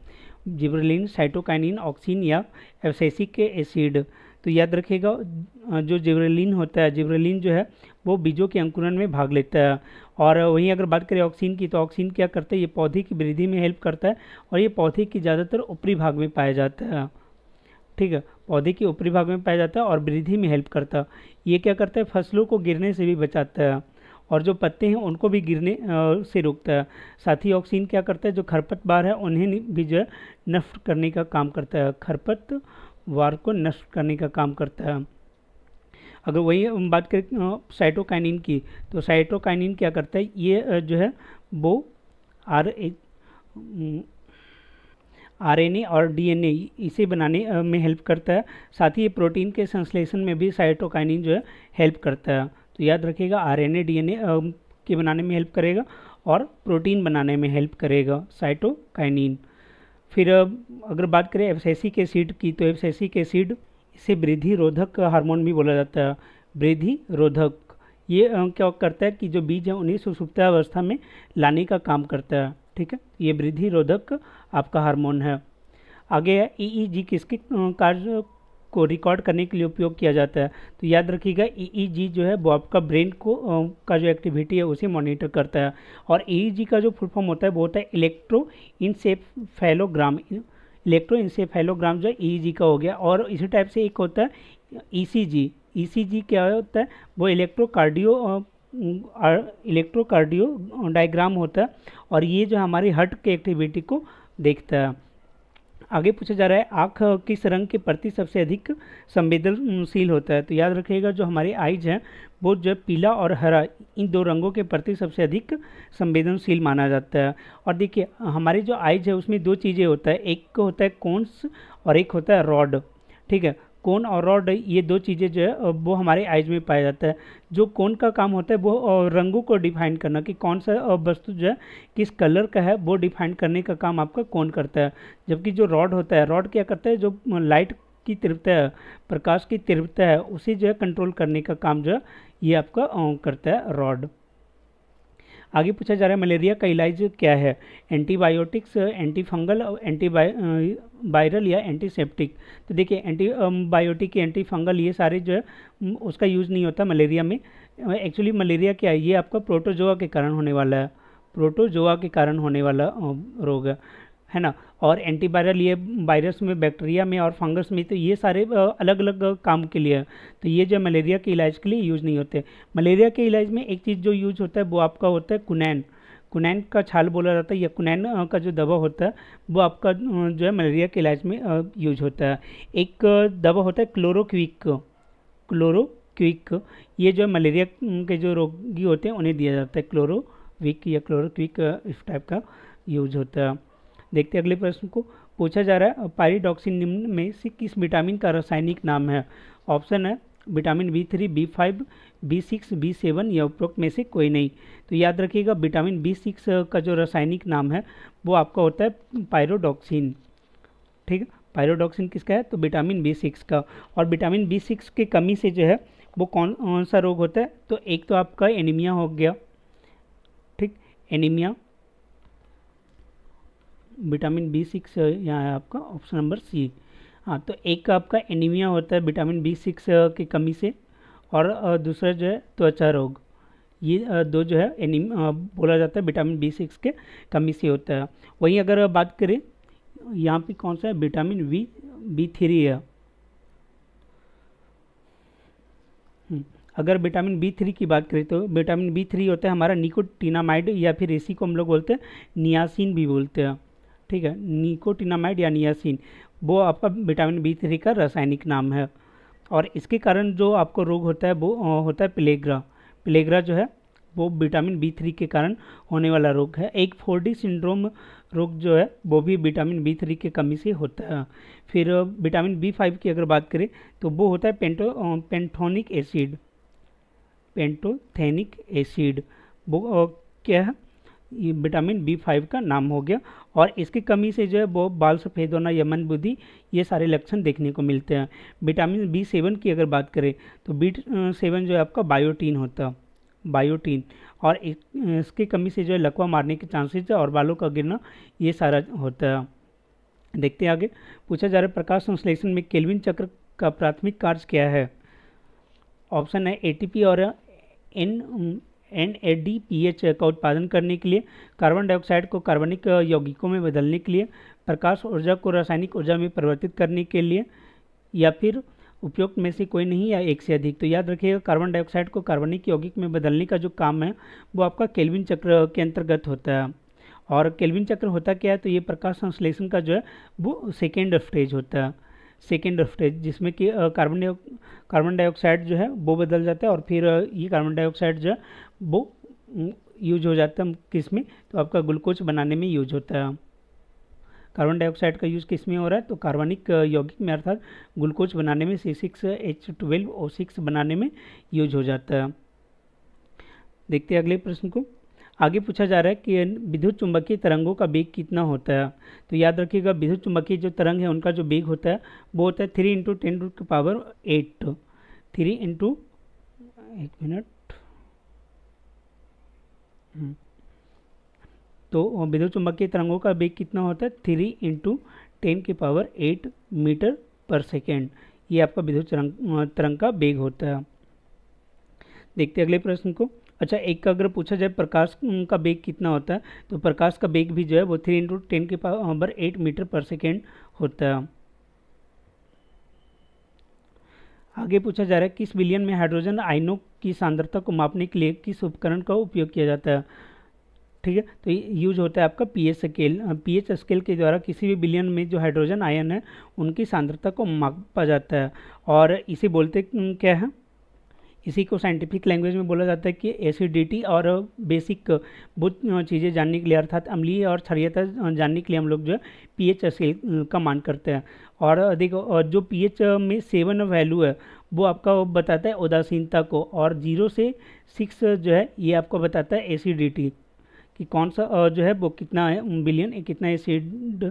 जिब्रलिन साइटोकाइनिन ऑक्सीन या एफसेसिक एसिड तो याद रखिएगा जो जिब्रलिन होता है जिब्रलिन जो है वो बीजों के अंकुरण में भाग लेता है और वहीं अगर बात करें ऑक्सीन की तो ऑक्सीन क्या करता है ये पौधे की वृद्धि में हेल्प करता है और ये पौधे की ज़्यादातर ऊपरी भाग में पाया जाता है ठीक है पौधे के ऊपरी भाग में पाया जाता है और वृद्धि में हेल्प करता है ये क्या करता है फसलों को गिरने से भी बचाता है और जो पत्ते हैं उनको भी गिरने से रोकता है साथ ही ऑक्सीजन क्या करता है जो खरपतवार है उन्हें भी जो है नष्ट करने का काम करता है खरपतवार को नष्ट करने का काम करता है अगर वही हम बात करें साइटोकाइनिन की तो साइटोकाइनिन क्या करता है ये जो है वो आर आरएनए और डीएनए इसे बनाने में हेल्प करता है साथ ही ये प्रोटीन के संश्लेषण में भी साइटोकाइनिन जो है हेल्प करता है तो याद रखिएगा आरएनए डीएनए के बनाने में हेल्प करेगा और प्रोटीन बनाने में हेल्प करेगा साइटोकाइनिन फिर अगर बात करें एफसेसी के सीड की तो एफसेसी के सीड इसे वृद्धि रोधक हार्मोन भी बोला जाता है वृद्धि रोधक ये क्या करता है कि जो बीज है उन्हें सुसुप्ता अवस्था में लाने का काम करता है ठीक है ये वृद्धि रोधक आपका हार्मोन है आगे ई ई जी किसके कार्य को रिकॉर्ड करने के लिए उपयोग किया जाता है तो याद रखिएगा ई e e जो है वो आपका ब्रेन को का जो एक्टिविटी है उसे मॉनिटर करता है और ई e का जो फुल फॉर्म होता है वो होता है इलेक्ट्रो इनसेफेलोग्राम इलेक्ट्रो इनसेफेलोग्राम जो ई का हो गया और इसी टाइप से एक होता है ई ईसीजी क्या होता है वो इलेक्ट्रोकार्डियो इलेक्ट्रोकार्डियो डायग्राम होता है और ये जो हमारी हर्ट की एक्टिविटी को देखता है आगे पूछा जा रहा है आँख किस रंग के प्रति सबसे अधिक संवेदनशील होता है तो याद रखिएगा जो हमारी आइज हैं वो जो पीला और हरा इन दो रंगों के प्रति सबसे अधिक संवेदनशील माना जाता है और देखिए हमारी जो आइज है उसमें दो चीज़ें होता है एक होता है कोन्स और एक होता है रॉड ठीक है कोन और रॉड ये दो चीज़ें जो है वो हमारे आइज में पाया जाता है जो कोन का काम होता है वो रंगों को डिफाइन करना कि कौन सा वस्तु जो है किस कलर का है वो डिफाइन करने का काम आपका कोन करता है जबकि जो रॉड होता है रॉड क्या करता है जो लाइट की तीव्रता है प्रकाश की तीव्रता है उसे जो है कंट्रोल करने का काम जो है ये आपका करता है रॉड आगे पूछा जा रहा है मलेरिया का इलाज क्या है antibiotics antifungal fungal anti viral या एंटीसेप्टिक तो देखिए एंटीबायोटिक एंटी फंगल ये सारे जो है उसका यूज़ नहीं होता मलेरिया में एक्चुअली मलेरिया क्या है ये आपका प्रोटोजोआ के कारण होने वाला है प्रोटोजोआ के कारण होने वाला रोग है है ना और एंटीवायरल ये वायरस में बैक्टीरिया में और फंगस में तो ये सारे अलग अलग काम के लिए तो ये जो मलेरिया के इलाज के लिए यूज़ नहीं होते मलेरिया के इलाज में एक चीज़ जो यूज होता है वो आपका होता है कुनैन कुनैन का छाल बोला जाता है या कुनैन का जो दवा होता है वो आपका जो है मलेरिया के इलाज में यूज होता है एक दवा होता है क्लोरोक्विक क्लोरोक्विक ये जो है मलेरिया के जो रोगी होते हैं उन्हें दिया जाता है क्लोरोविक या क्लोरोक्विक इस टाइप का यूज होता है देखते अगले प्रश्न को पूछा जा रहा है पायरीडॉक्सिन निम्न में से किस विटामिन का रासायनिक नाम है ऑप्शन है vitamin B three B five B six B seven या उपरोक्त में से कोई नहीं तो याद रखिएगा विटामिन बी सिक्स का जो रासायनिक नाम है वो आपका होता है पायरोडॉक्सिन ठीक है पायरोडॉक्सिन किसका है तो विटामिन बी सिक्स का और विटामिन बी सिक्स की कमी से जो है वो कौन कौन सा रोग होता है तो एक तो आपका एनीमिया हो गया ठीक एनीमिया विटामिन बी सिक्स यहाँ है आपका ऑप्शन नंबर सी हाँ तो एक आपका एनीमिया होता है विटामिन बी सिक्स की कमी से और दूसरा जो है त्वचा रोग ये दो जो है एनीम बोला जाता है विटामिन बी सिक्स के कमी से होता है वहीं अगर बात करें यहाँ पे कौन सा है विटामिन वी बी थ्री है हम्म, अगर विटामिन बी थ्री की बात करें तो विटामिन बी थ्री होता है हमारा निकोटीनामाइड या फिर इसी को हम लोग बोलते हैं नियासिन भी बोलते हैं ठीक है निकोटिनामाइड या नियासिन वो आपका विटामिन बी थ्री का रासायनिक नाम है और इसके कारण जो आपको रोग होता है वो होता है प्लेग्रा प्लेग्रा जो है वो विटामिन बी थ्री के कारण होने वाला रोग है एक फोर्डी सिंड्रोम रोग जो है वो भी विटामिन बी थ्री के कमी से होता है फिर विटामिन बी फाइव की अगर बात करें तो वो होता है panto pantonic acid pantothenic acid वो क्या है विटामिन बी फाइव का नाम हो गया और इसकी कमी से जो है वो बाल सफ़ेद होना या बुद्धि ये सारे लक्षण देखने को मिलते हैं विटामिन बी सेवन की अगर बात करें तो बी सेवन जो है आपका बायोटीन होता है बायोटीन और इसकी कमी से जो है लकवा मारने के चांसेज और बालों का गिरना ये सारा होता है देखते हैं आगे पूछा जा रहा है प्रकाश संश्लेषण में केलविन चक्र का प्राथमिक कार्य क्या है ऑप्शन है एटीपी और N N A D P H का उत्पादन करने के लिए कार्बन डाइऑक्साइड को कार्बनिक यौगिकों में बदलने के लिए प्रकाश ऊर्जा को रासायनिक ऊर्जा में परिवर्तित करने के लिए या फिर उपयुक्त में से कोई नहीं या एक से अधिक तो याद रखिएगा कार्बन डाइऑक्साइड को कार्बनिक यौगिक में बदलने का जो काम है वो आपका केल्विन चक्र के अंतर्गत होता है और केल्विन चक्र होता क्या है तो ये प्रकाश संश्लेषण का जो है वो सेकेंड स्टेज होता है सेकेंड स्टेज जिसमें कि कार्बन कार्बन डाइऑक्साइड जो है वो बदल जाता है और फिर ये कार्बन डाइऑक्साइड जो है वो यूज हो जाता है किस में तो आपका ग्लूकोज बनाने में यूज होता है कार्बन डाइऑक्साइड का यूज़ किस में हो रहा है तो कार्बनिक uh, यौगिक में अर्थात ग्लूकोज बनाने में C six H twelve O six बनाने में यूज हो जाता है देखते हैं अगले प्रश्न को आगे पूछा जा रहा है कि विद्युत चुंबकीय तरंगों का बेग कितना होता है तो याद रखिएगा विद्युत चुंबकीय जो तरंग है उनका जो बेग होता है वो होता है three into ten root power eight three into एक मिनट हम्म। तो विद्युत चुंबकीय तरंगों का वेग कितना होता है थ्री इंटू टेन के पावर एट मीटर पर सेकेंड ये आपका विद्युत तरंग तरंग का वेग होता है देखते अगले प्रश्न को अच्छा एक का अगर पूछा जाए प्रकाश का वेग कितना होता है तो प्रकाश का वेग भी जो है वो थ्री इंटू टेन के पावर एट मीटर पर सेकेंड होता है आगे पूछा जा रहा है किस विलियन में हाइड्रोजन आयनों की सांद्रता को मापने के लिए किस उपकरण का उपयोग किया जाता है ठीक है तो यूज होता है आपका P H scale P H scale के द्वारा किसी भी बिलियन में जो हाइड्रोजन आयन है उनकी सांद्रता को मापा जाता है और इसे बोलते क्या है इसी को साइंटिफिक लैंग्वेज में बोला जाता है कि एसिडिटी और बेसिक बहुत चीज़ें जानने के लिए अर्थात अम्लीय और क्षरियता जानने के लिए हम लोग जो है पी एच का मान करते हैं और देखो जो पी एच में सेवन वैल्यू है वो आपका वो बताता है उदासीनता को और जीरो से सिक्स जो है ये आपको बताता है एसिडिटी कि कौन सा जो है वो कितना है बिलियन कितना एसिड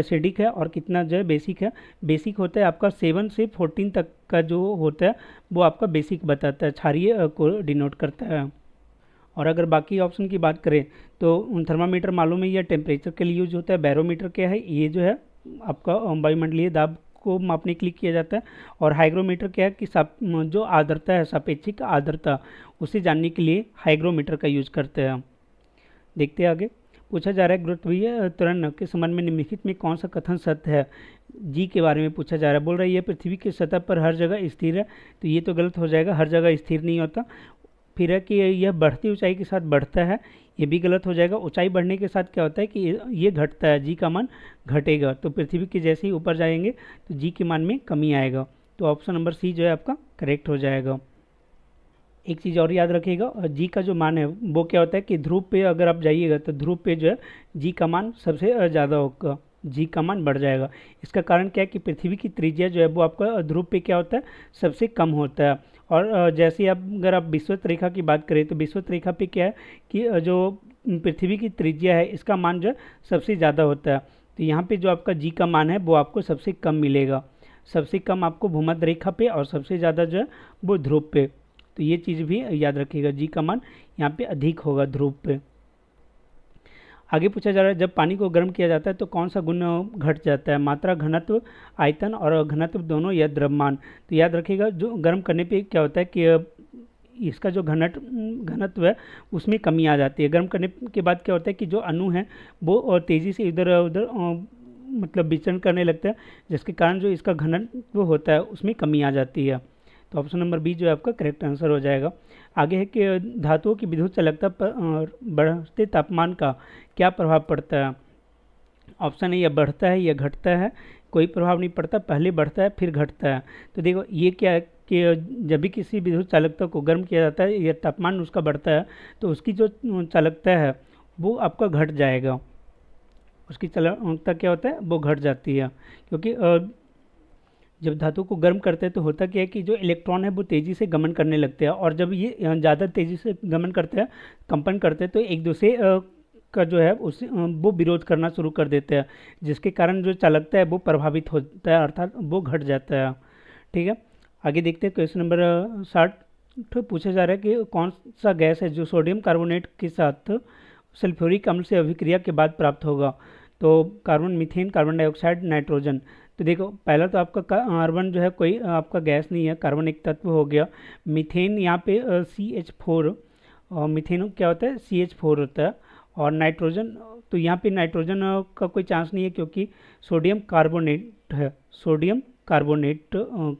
एसिडिक है और कितना जो है बेसिक है बेसिक होता है आपका सेवन से फोर्टीन तक का जो होता है वो आपका बेसिक बताता है छारिय को डिनोट करता है और अगर बाकी ऑप्शन की बात करें तो थर्मामीटर मालूम है यह टेम्परेचर के लिए यूज होता है बैरोमीटर क्या है ये जो है आपका वायुमंडलीय दाब को मापने के लिए किया जाता है और हाइग्रोमीटर क्या है कि साप जो आर्द्रता है सापेक्षिक आर्द्रता उसे जानने के लिए हाइग्रोमीटर का यूज करते हैं देखते हैं आगे पूछा जा रहा है गुरुत्वीय त्वरण के संबंध में निम्नलिखित में कौन सा कथन सत्य है जी के बारे में पूछा जा रहा है बोल रहा है यह पृथ्वी की सतह पर हर जगह स्थिर है तो ये तो गलत हो जाएगा हर जगह स्थिर नहीं होता फिर है कि यह बढ़ती ऊंचाई के साथ बढ़ता है ये भी गलत हो जाएगा ऊंचाई बढ़ने के साथ क्या होता है कि ये घटता है जी का मान घटेगा तो पृथ्वी के जैसे ही ऊपर जाएंगे तो जी के मान में कमी आएगा तो ऑप्शन नंबर सी जो है आपका करेक्ट हो जाएगा एक चीज़ और याद रखिएगा और जी का जो मान है वो क्या होता है कि ध्रुव पे अगर आप जाइएगा तो ध्रुव पे जो है जी का मान सबसे ज़्यादा होगा जी का मान बढ़ जाएगा इसका कारण क्या है कि पृथ्वी की त्रिज्या जो है वो आपका ध्रुव पे क्या होता है सबसे कम होता है और जैसे आप अगर आप विश्वत रेखा की बात करें तो विश्वत रेखा पर क्या है कि जो पृथ्वी की त्रिज्या है इसका मान जो है सबसे ज़्यादा होता है तो यहाँ पर जो आपका जी का मान है वो आपको सबसे कम मिलेगा सबसे कम आपको भूमध्य रेखा पे और सबसे ज़्यादा जो है वो ध्रुव पे तो ये चीज़ भी याद रखिएगा जी का मान यहाँ पे अधिक होगा ध्रुव पे आगे पूछा जा रहा है जब पानी को गर्म किया जाता है तो कौन सा गुण घट जाता है मात्रा घनत्व आयतन और घनत्व दोनों या द्रव्यमान तो याद रखिएगा जो गर्म करने पे क्या होता है कि इसका जो घनट घनत्व है उसमें कमी आ जाती है गर्म करने के बाद क्या होता है कि जो अणु है वो और तेज़ी से इधर उधर मतलब विचरण करने लगता है जिसके कारण जो इसका घनत्व होता है उसमें कमी आ जाती है तो ऑप्शन नंबर बी जो है आपका करेक्ट आंसर हो जाएगा आगे है कि धातुओं की विद्युत चालकता पर बढ़ते तापमान का क्या प्रभाव पड़ता है ऑप्शन है यह बढ़ता है या घटता है कोई प्रभाव नहीं पड़ता पहले बढ़ता है फिर घटता है तो देखो ये क्या है कि जब भी किसी विद्युत चालकता को गर्म किया जाता है या तापमान उसका बढ़ता है तो उसकी जो चालकता है वो आपका घट जाएगा उसकी चालकता क्या होता है वो घट जाती है क्योंकि जब धातु को गर्म करते हैं तो होता क्या है कि जो इलेक्ट्रॉन है वो तेज़ी से गमन करने लगते हैं और जब ये ज़्यादा तेज़ी से गमन करते हैं कंपन करते हैं तो एक दूसरे का जो है उस वो विरोध करना शुरू कर देते हैं जिसके कारण जो चालकता है वो प्रभावित होता है अर्थात वो घट जाता है ठीक है आगे देखते हैं क्वेश्चन नंबर साठ तो पूछा जा रहा है कि कौन सा गैस है जो सोडियम कार्बोनेट के साथ सल्फ्यूरिक अम्ल से अभिक्रिया के बाद प्राप्त होगा तो carbon methane carbon dioxide nitrogen तो देखो पहला तो आपका कार्बन जो है कोई आपका गैस नहीं है कार्बन एक तत्व हो गया मिथेन यहाँ पे सी एच फोर और मिथेन क्या होता है सी एच फोर होता है और नाइट्रोजन तो यहाँ पे नाइट्रोजन का कोई चांस नहीं है क्योंकि सोडियम कार्बोनेट है सोडियम कार्बोनेट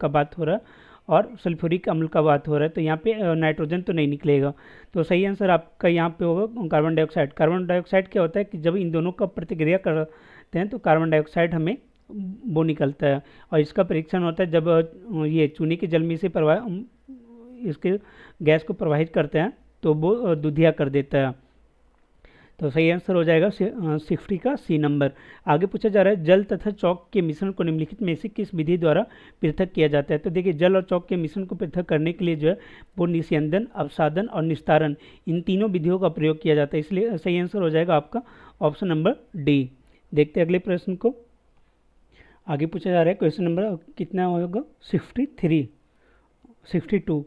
का बात हो रहा है और सल्फ्यूरिक अम्ल का बात हो रहा है तो यहाँ पे नाइट्रोजन तो नहीं निकलेगा तो सही आंसर आपका यहाँ पे होगा कार्बन डाइऑक्साइड कार्बन डाइऑक्साइड क्या होता है कि जब इन दोनों का प्रतिक्रिया करते हैं तो कार्बन डाइऑक्साइड हमें वो निकलता है और इसका परीक्षण होता है जब ये चूनी के जलमी से प्रवाह इसके गैस को प्रवाहित करते हैं तो वो दुधिया कर देता है तो सही आंसर हो जाएगा सिफ्टी का सी नंबर आगे पूछा जा रहा है जल तथा चौक के मिश्रण को निम्नलिखित में से किस विधि द्वारा पृथक किया जाता है तो देखिए जल और चौक के मिश्रण को पृथक करने के लिए जो है वो निस्यंदन अवसादन और निस्तारण इन तीनों विधियों का प्रयोग किया जाता है इसलिए सही आंसर हो जाएगा आपका ऑप्शन नंबर डी देखते अगले प्रश्न को आगे पूछा जा रहा है क्वेश्चन नंबर कितना होगा सिक्सटी थ्री सिक्सटी टू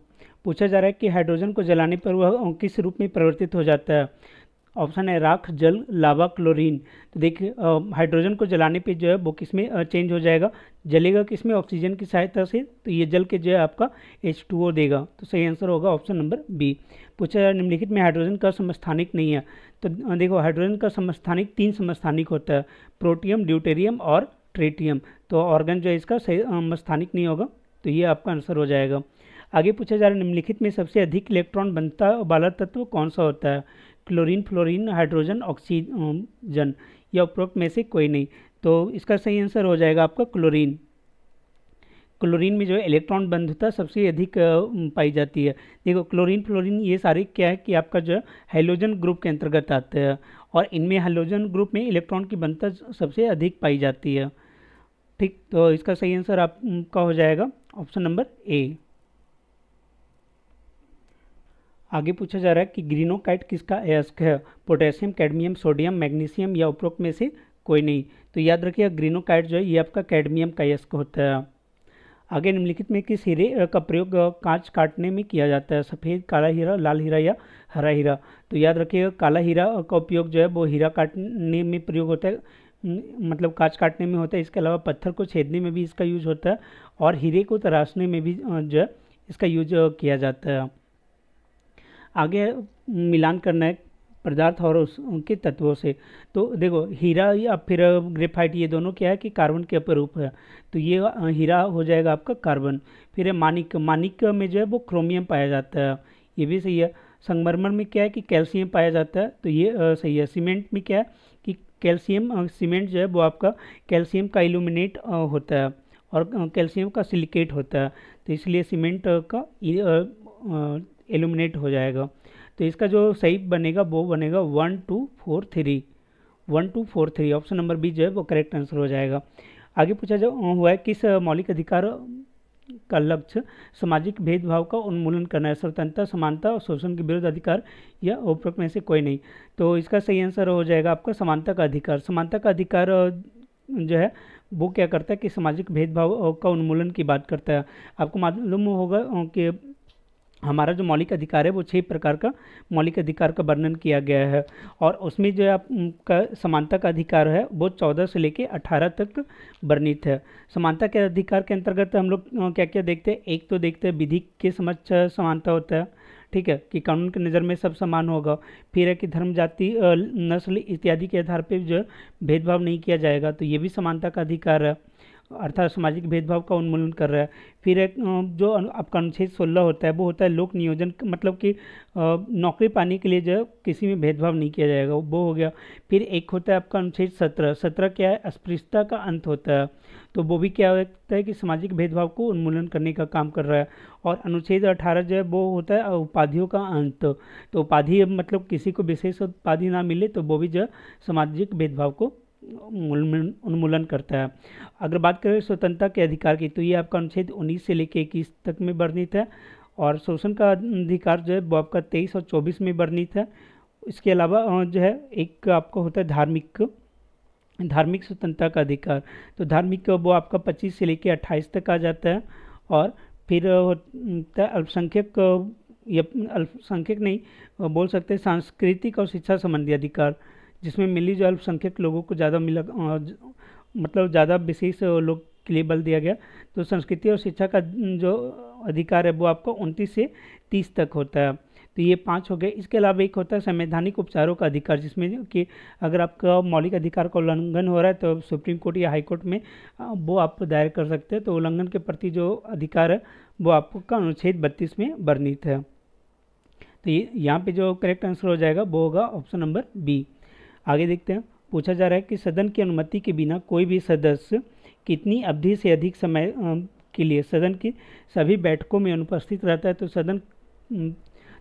पूछा जा रहा है कि हाइड्रोजन को जलाने पर वह किस रूप में परिवर्तित हो जाता है ऑप्शन है राख जल लावा क्लोरीन तो देखिए हाइड्रोजन को जलाने पे जो है वो किस में चेंज हो जाएगा जलेगा किस में ऑक्सीजन की सहायता से तो ये जल के जो है आपका एच टू ओ देगा तो सही आंसर होगा ऑप्शन नंबर बी पूछा है निम्नलिखित में हाइड्रोजन का समस्थानिक नहीं है तो देखो हाइड्रोजन का समस्थानिक तीन समस्थानिक होता है प्रोटियम ड्यूटेरियम और ट्रेटियम तो ऑर्गन जो है इसका सही स्थानिक नहीं होगा तो ये आपका आंसर हो जाएगा आगे पूछा जा रहा है निम्नलिखित में सबसे अधिक इलेक्ट्रॉन बनता वाला तत्व कौन सा होता है क्लोरीन फ्लोरीन हाइड्रोजन ऑक्सीजन या उपरोक्त में से कोई नहीं तो इसका सही आंसर हो जाएगा आपका क्लोरीन क्लोरीन में जो इलेक्ट्रॉन बंधुता सबसे अधिक पाई जाती है देखो क्लोरीन फ्लोरीन ये सारे क्या है कि आपका जो है ग्रुप के अंतर्गत आते हैं और इनमें हाइलोजन ग्रुप में इलेक्ट्रॉन की बनता सबसे अधिक पाई जाती है ठीक तो इसका सही आंसर आपका हो जाएगा ऑप्शन नंबर ए आगे पूछा जा रहा है कि ग्रीनोकाइट किसका एस्क है पोटेशियम कैडमियम सोडियम मैग्नीशियम या उपरोक्त में से कोई नहीं तो याद रखिए ग्रीनोकाइट जो है ये आपका कैडमियम का एस्क होता है आगे निम्नलिखित में किस हीरे का प्रयोग कांच काटने में किया जाता है सफ़ेद काला हीरा लाल हीरा या हरा हीरा तो याद रखिएगा काला हीरा का उपयोग जो है वो हीरा काटने में प्रयोग होता है मतलब कांच काटने में होता है इसके अलावा पत्थर को छेदने में भी इसका यूज होता है और हीरे को तराशने में भी जो है इसका यूज किया जाता है आगे मिलान करना है पदार्थ और उसके तत्वों से तो देखो हीरा या फिर ग्रेफाइट ये दोनों क्या है कि कार्बन के अपरूप है तो ये हीरा हो जाएगा आपका कार्बन फिर मानिक मानिक में जो है वो क्रोमियम पाया जाता है ये भी सही है संगमरमर में क्या है कि कैल्शियम पाया जाता है तो ये सही है सीमेंट में क्या है कैल्शियम सीमेंट जो है वो आपका कैल्शियम का एल्यूमिनेट होता है और कैल्शियम का सिलिकेट होता है तो इसलिए सीमेंट का एल्यूमिनेट हो जाएगा तो इसका जो सही बनेगा वो बनेगा one two four three one two four three option number B जो है वो करेक्ट आंसर हो जाएगा आगे पूछा जो हुआ है किस मौलिक अधिकार का लक्ष्य सामाजिक भेदभाव का उन्मूलन करना है स्वतंत्रता समानता और शोषण के विरुद्ध अधिकार या उपरोक्त में से कोई नहीं तो इसका सही आंसर हो जाएगा आपका समानता का अधिकार समानता का अधिकार जो है वो क्या करता है कि सामाजिक भेदभाव का उन्मूलन की बात करता है आपको मालूम होगा कि हमारा जो मौलिक अधिकार है वो छः प्रकार का मौलिक अधिकार का वर्णन किया गया है और उसमें जो आपका समानता का अधिकार है वो चौदह से लेकर अठारह तक वर्णित है समानता के अधिकार के अंतर्गत हम लोग क्या क्या देखते हैं एक तो देखते हैं विधि के समक्ष समानता होता है ठीक है कि कानून की नज़र में सब समान होगा फिर है कि धर्म जाति नस्ल इत्यादि के आधार पर जो है भेदभाव नहीं किया जाएगा तो ये भी समानता का अधिकार है अर्थात सामाजिक भेदभाव का उन्मूलन कर रहा है फिर एक जो आपका अनुच्छेद सोलह होता है वो होता है लोक नियोजन मतलब कि नौकरी पाने के लिए जो किसी में भेदभाव नहीं किया जाएगा वो हो गया फिर एक होता है आपका अनुच्छेद सत्रह सत्रह क्या है अस्पृश्यता का अंत होता है तो वो भी क्या होता है कि सामाजिक भेदभाव को उन्मूलन करने का काम कर रहा है और अनुच्छेद अठारह जो है वो होता है उपाधियों का अंत तो उपाधि मतलब किसी को विशेष उपाधि ना मिले तो वो भी जो है सामाजिक भेदभाव को उन्मूलन करता है अगर बात करें स्वतंत्रता के अधिकार की तो ये आपका अनुच्छेद 19 से लेकर इक्कीस तक में वर्णित है और शोषण का अधिकार जो है वो आपका तेईस और चौबीस में वर्णित है इसके अलावा जो है एक आपका होता है धार्मिक धार्मिक स्वतंत्रता का अधिकार तो धार्मिक वो आपका पच्चीस से लेकर अट्ठाईस तक आ जाता है और फिर होता अल्पसंख्यक या अल्पसंख्यक नहीं बोल सकते सांस्कृतिक और शिक्षा संबंधी अधिकार जिसमें मिली जो अल्पसंख्यक लोगों को ज़्यादा मिला मतलब ज़्यादा विशेष लोग के लिए बल दिया गया तो संस्कृति और शिक्षा का जो अधिकार है वो आपको उनतीस से तीस तक होता है तो ये पाँच हो गए इसके अलावा एक होता है संवैधानिक उपचारों का अधिकार जिसमें कि अगर आपका मौलिक अधिकार का उल्लंघन हो रहा है तो सुप्रीम कोर्ट या हाई कोर्ट में वो आप दायर कर सकते हैं तो उल्लंघन के प्रति जो अधिकार है वो आपका अनुच्छेद बत्तीस में वर्णित है तो ये यहाँ पे जो करेक्ट आंसर हो जाएगा वो होगा ऑप्शन नंबर बी आगे देखते हैं पूछा जा रहा है कि सदन की अनुमति के बिना कोई भी सदस्य कितनी अवधि से अधिक समय के लिए सदन की सभी बैठकों में अनुपस्थित रहता है तो सदन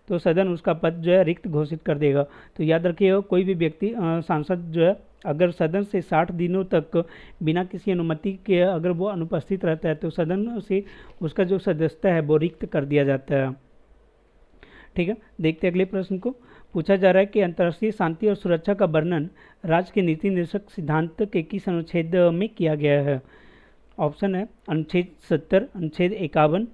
तो सदन उसका पद जो है रिक्त घोषित कर देगा तो याद रखिएगा कोई भी व्यक्ति सांसद जो है अगर सदन से 60 दिनों तक बिना किसी अनुमति के अगर वो अनुपस्थित रहता है तो सदन से उसका जो सदस्यता है वो रिक्त कर दिया जाता है ठीक है देखते हैं अगले प्रश्न को पूछा जा रहा है कि अंतर्राष्ट्रीय शांति और सुरक्षा का वर्णन राज्य के नीति निर्देशक सिद्धांत के किस अनुच्छेद में किया गया है ऑप्शन है अनुच्छेद सत्तर अनुच्छेद इक्यावन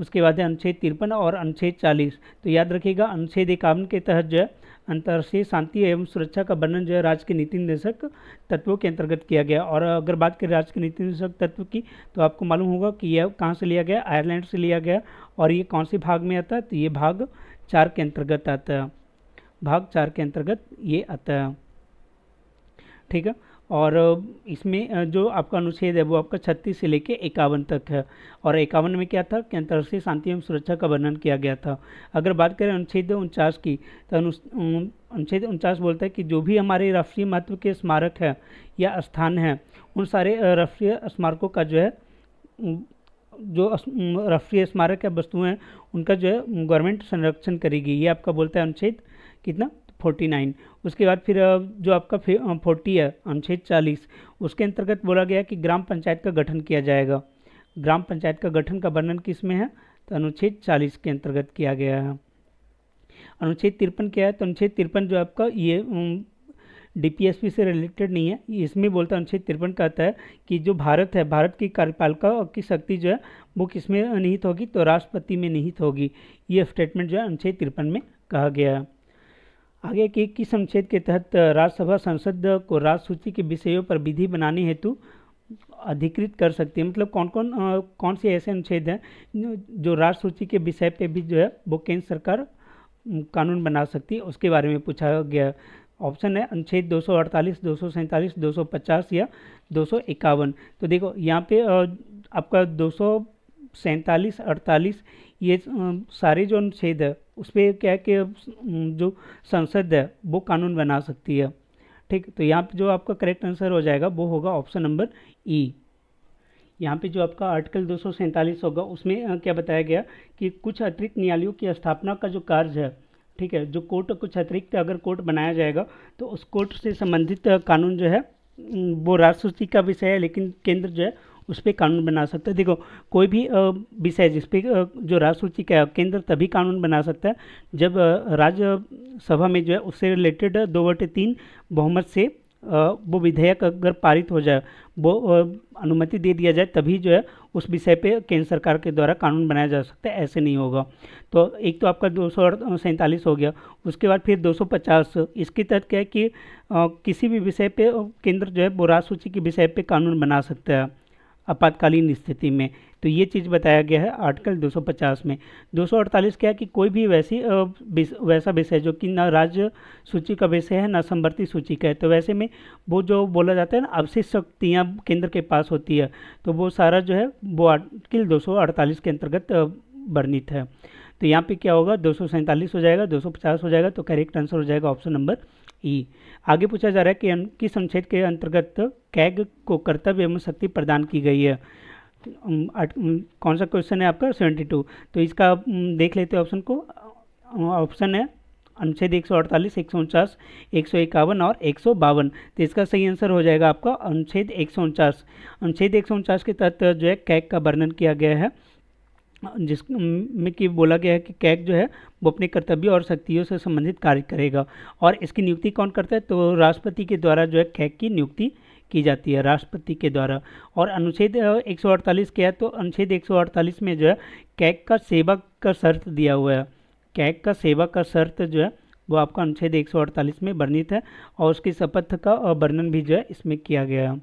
उसके बाद है अनुच्छेद तिरपन और अनुच्छेद चालीस तो याद रखिएगा अनुच्छेद इक्यावन के तहत जो है अंतर्राष्ट्रीय शांति एवं सुरक्षा का वर्णन जो है राज्य के नीति निदेशक तत्वों के अंतर्गत किया गया और अगर बात करें राज्य के नीति निदेशक तत्व की तो आपको मालूम होगा कि यह कहाँ से लिया गया आयरलैंड से लिया गया और ये कौन से भाग में आता है तो ये भाग चार के अंतर्गत आता है भाग चार के अंतर्गत ये आता है ठीक है और इसमें जो आपका अनुच्छेद है वो आपका छत्तीस से लेके इक्यावन तक है और इक्यावन में क्या था कि अंतर्राष्ट्रीय शांति एवं सुरक्षा का वर्णन किया गया था अगर बात करें अनुच्छेद उनचास की तो अनुच्छेद उनचास बोलता है कि जो भी हमारे राष्ट्रीय महत्व के स्मारक हैं या स्थान हैं उन सारे राष्ट्रीय स्मारकों का जो है जो राष्ट्रीय स्मारक या वस्तुएँ उनका जो है गवर्नमेंट संरक्षण करेगी ये आपका बोलता है अनुच्छेद कितना 49 उसके बाद फिर जो आपका फोर्टी है अनुच्छेद 40 उसके अंतर्गत बोला गया कि ग्राम पंचायत का गठन किया जाएगा ग्राम पंचायत का गठन का वर्णन किस में है तो अनुच्छेद 40 के अंतर्गत किया गया है अनुच्छेद तिरपन क्या है तो अनुच्छेद तिरपन जो आपका ये डीपीएसपी से रिलेटेड नहीं है इसमें बोलता है अनुच्छेद तिरपन कहता है कि जो भारत है भारत की कार्यपालिका की शक्ति जो है वो किस में निहित होगी तो राष्ट्रपति में निहित होगी ये स्टेटमेंट जो है अनुच्छेद तिरपन में कहा गया है आगे के इक्कीस अनुच्छेद के तहत राज्यसभा संसद को राज सूची के विषयों पर विधि बनाने हेतु अधिकृत कर सकती है मतलब कौन कौन आ, कौन से ऐसे अनुच्छेद हैं जो राज्य सूची के विषय पे भी जो है वो केंद्र सरकार कानून बना सकती है उसके बारे में पूछा गया ऑप्शन है अनुच्छेद 248, 247, 250 या दो तो देखो यहाँ पे आपका दो सैंतालीस अड़तालीस ये सारे जो अनुच्छेद है उस पर क्या है कि जो संसद है वो कानून बना सकती है ठीक तो यहाँ पे जो आपका करेक्ट आंसर हो जाएगा वो होगा ऑप्शन नंबर ई यहाँ पे जो आपका आर्टिकल दो होगा उसमें क्या बताया गया कि कुछ अतिरिक्त न्यायालयों की स्थापना का जो कार्य है ठीक है जो कोर्ट कुछ अतिरिक्त अगर कोर्ट बनाया जाएगा तो उस कोर्ट से संबंधित कानून जो है वो राष्ट्रपति का विषय है लेकिन केंद्र जो है उस पर कानून बना सकता है देखो कोई भी विषय जिस पर जो राजसूची का केंद्र तभी कानून बना सकता है जब राज्यसभा में जो है उससे रिलेटेड दो बटे तीन बहुमत से वो विधेयक अगर पारित हो जाए वो अनुमति दे दिया जाए तभी जो है उस विषय पे केंद्र सरकार के द्वारा कानून बनाया जा सकता है ऐसे नहीं होगा तो एक तो आपका दो हो गया उसके बाद फिर 250 इसके तहत क्या है कि किसी भी विषय पे केंद्र जो है वो सूची के विषय पे कानून बना सकता है आपातकालीन स्थिति में तो ये चीज़ बताया गया है आर्टिकल 250 में 248 क्या है कि कोई भी वैसी वैसा विषय जो कि ना राज्य सूची का विषय है ना संवर्ती सूची का है तो वैसे में वो जो बोला जाता है ना अवशिष्ट शक्तियाँ केंद्र के पास होती है तो वो सारा जो है वो आर्टिकल 248 के अंतर्गत वर्णित है तो यहाँ पे क्या होगा दो हो जाएगा दो हो जाएगा तो करेक्ट आंसर हो जाएगा ऑप्शन नंबर ई आगे पूछा जा रहा है कि किस अनुच्छेद के अंतर्गत कैग को कर्तव्य एवं शक्ति प्रदान की गई है कौन सा क्वेश्चन है आपका सेवेंटी टू तो इसका देख लेते हैं ऑप्शन को ऑप्शन है अनुच्छेद एक सौ अड़तालीस एक सौ उनचास एक सौ इक्यावन और एक सौ बावन तो इसका सही आंसर हो जाएगा आपका अनुच्छेद एक सौ उनचास अनुच्छेद एक सौ उनचास के तहत जो है कैग का वर्णन किया गया है जिस में कि बोला गया है कि कैग जो है वो अपने कर्तव्य और शक्तियों से संबंधित कार्य करेगा और इसकी नियुक्ति कौन करता है तो राष्ट्रपति के द्वारा जो है कैग की नियुक्ति की जाती है राष्ट्रपति के द्वारा और अनुच्छेद 148 क्या है तो अनुच्छेद 148 में जो है कैग का सेवा का शर्त दिया हुआ है कैग का सेवा का शर्त जो है वो आपका अनुच्छेद एक में वर्णित है और उसकी शपथ का वर्णन भी जो है इसमें किया गया है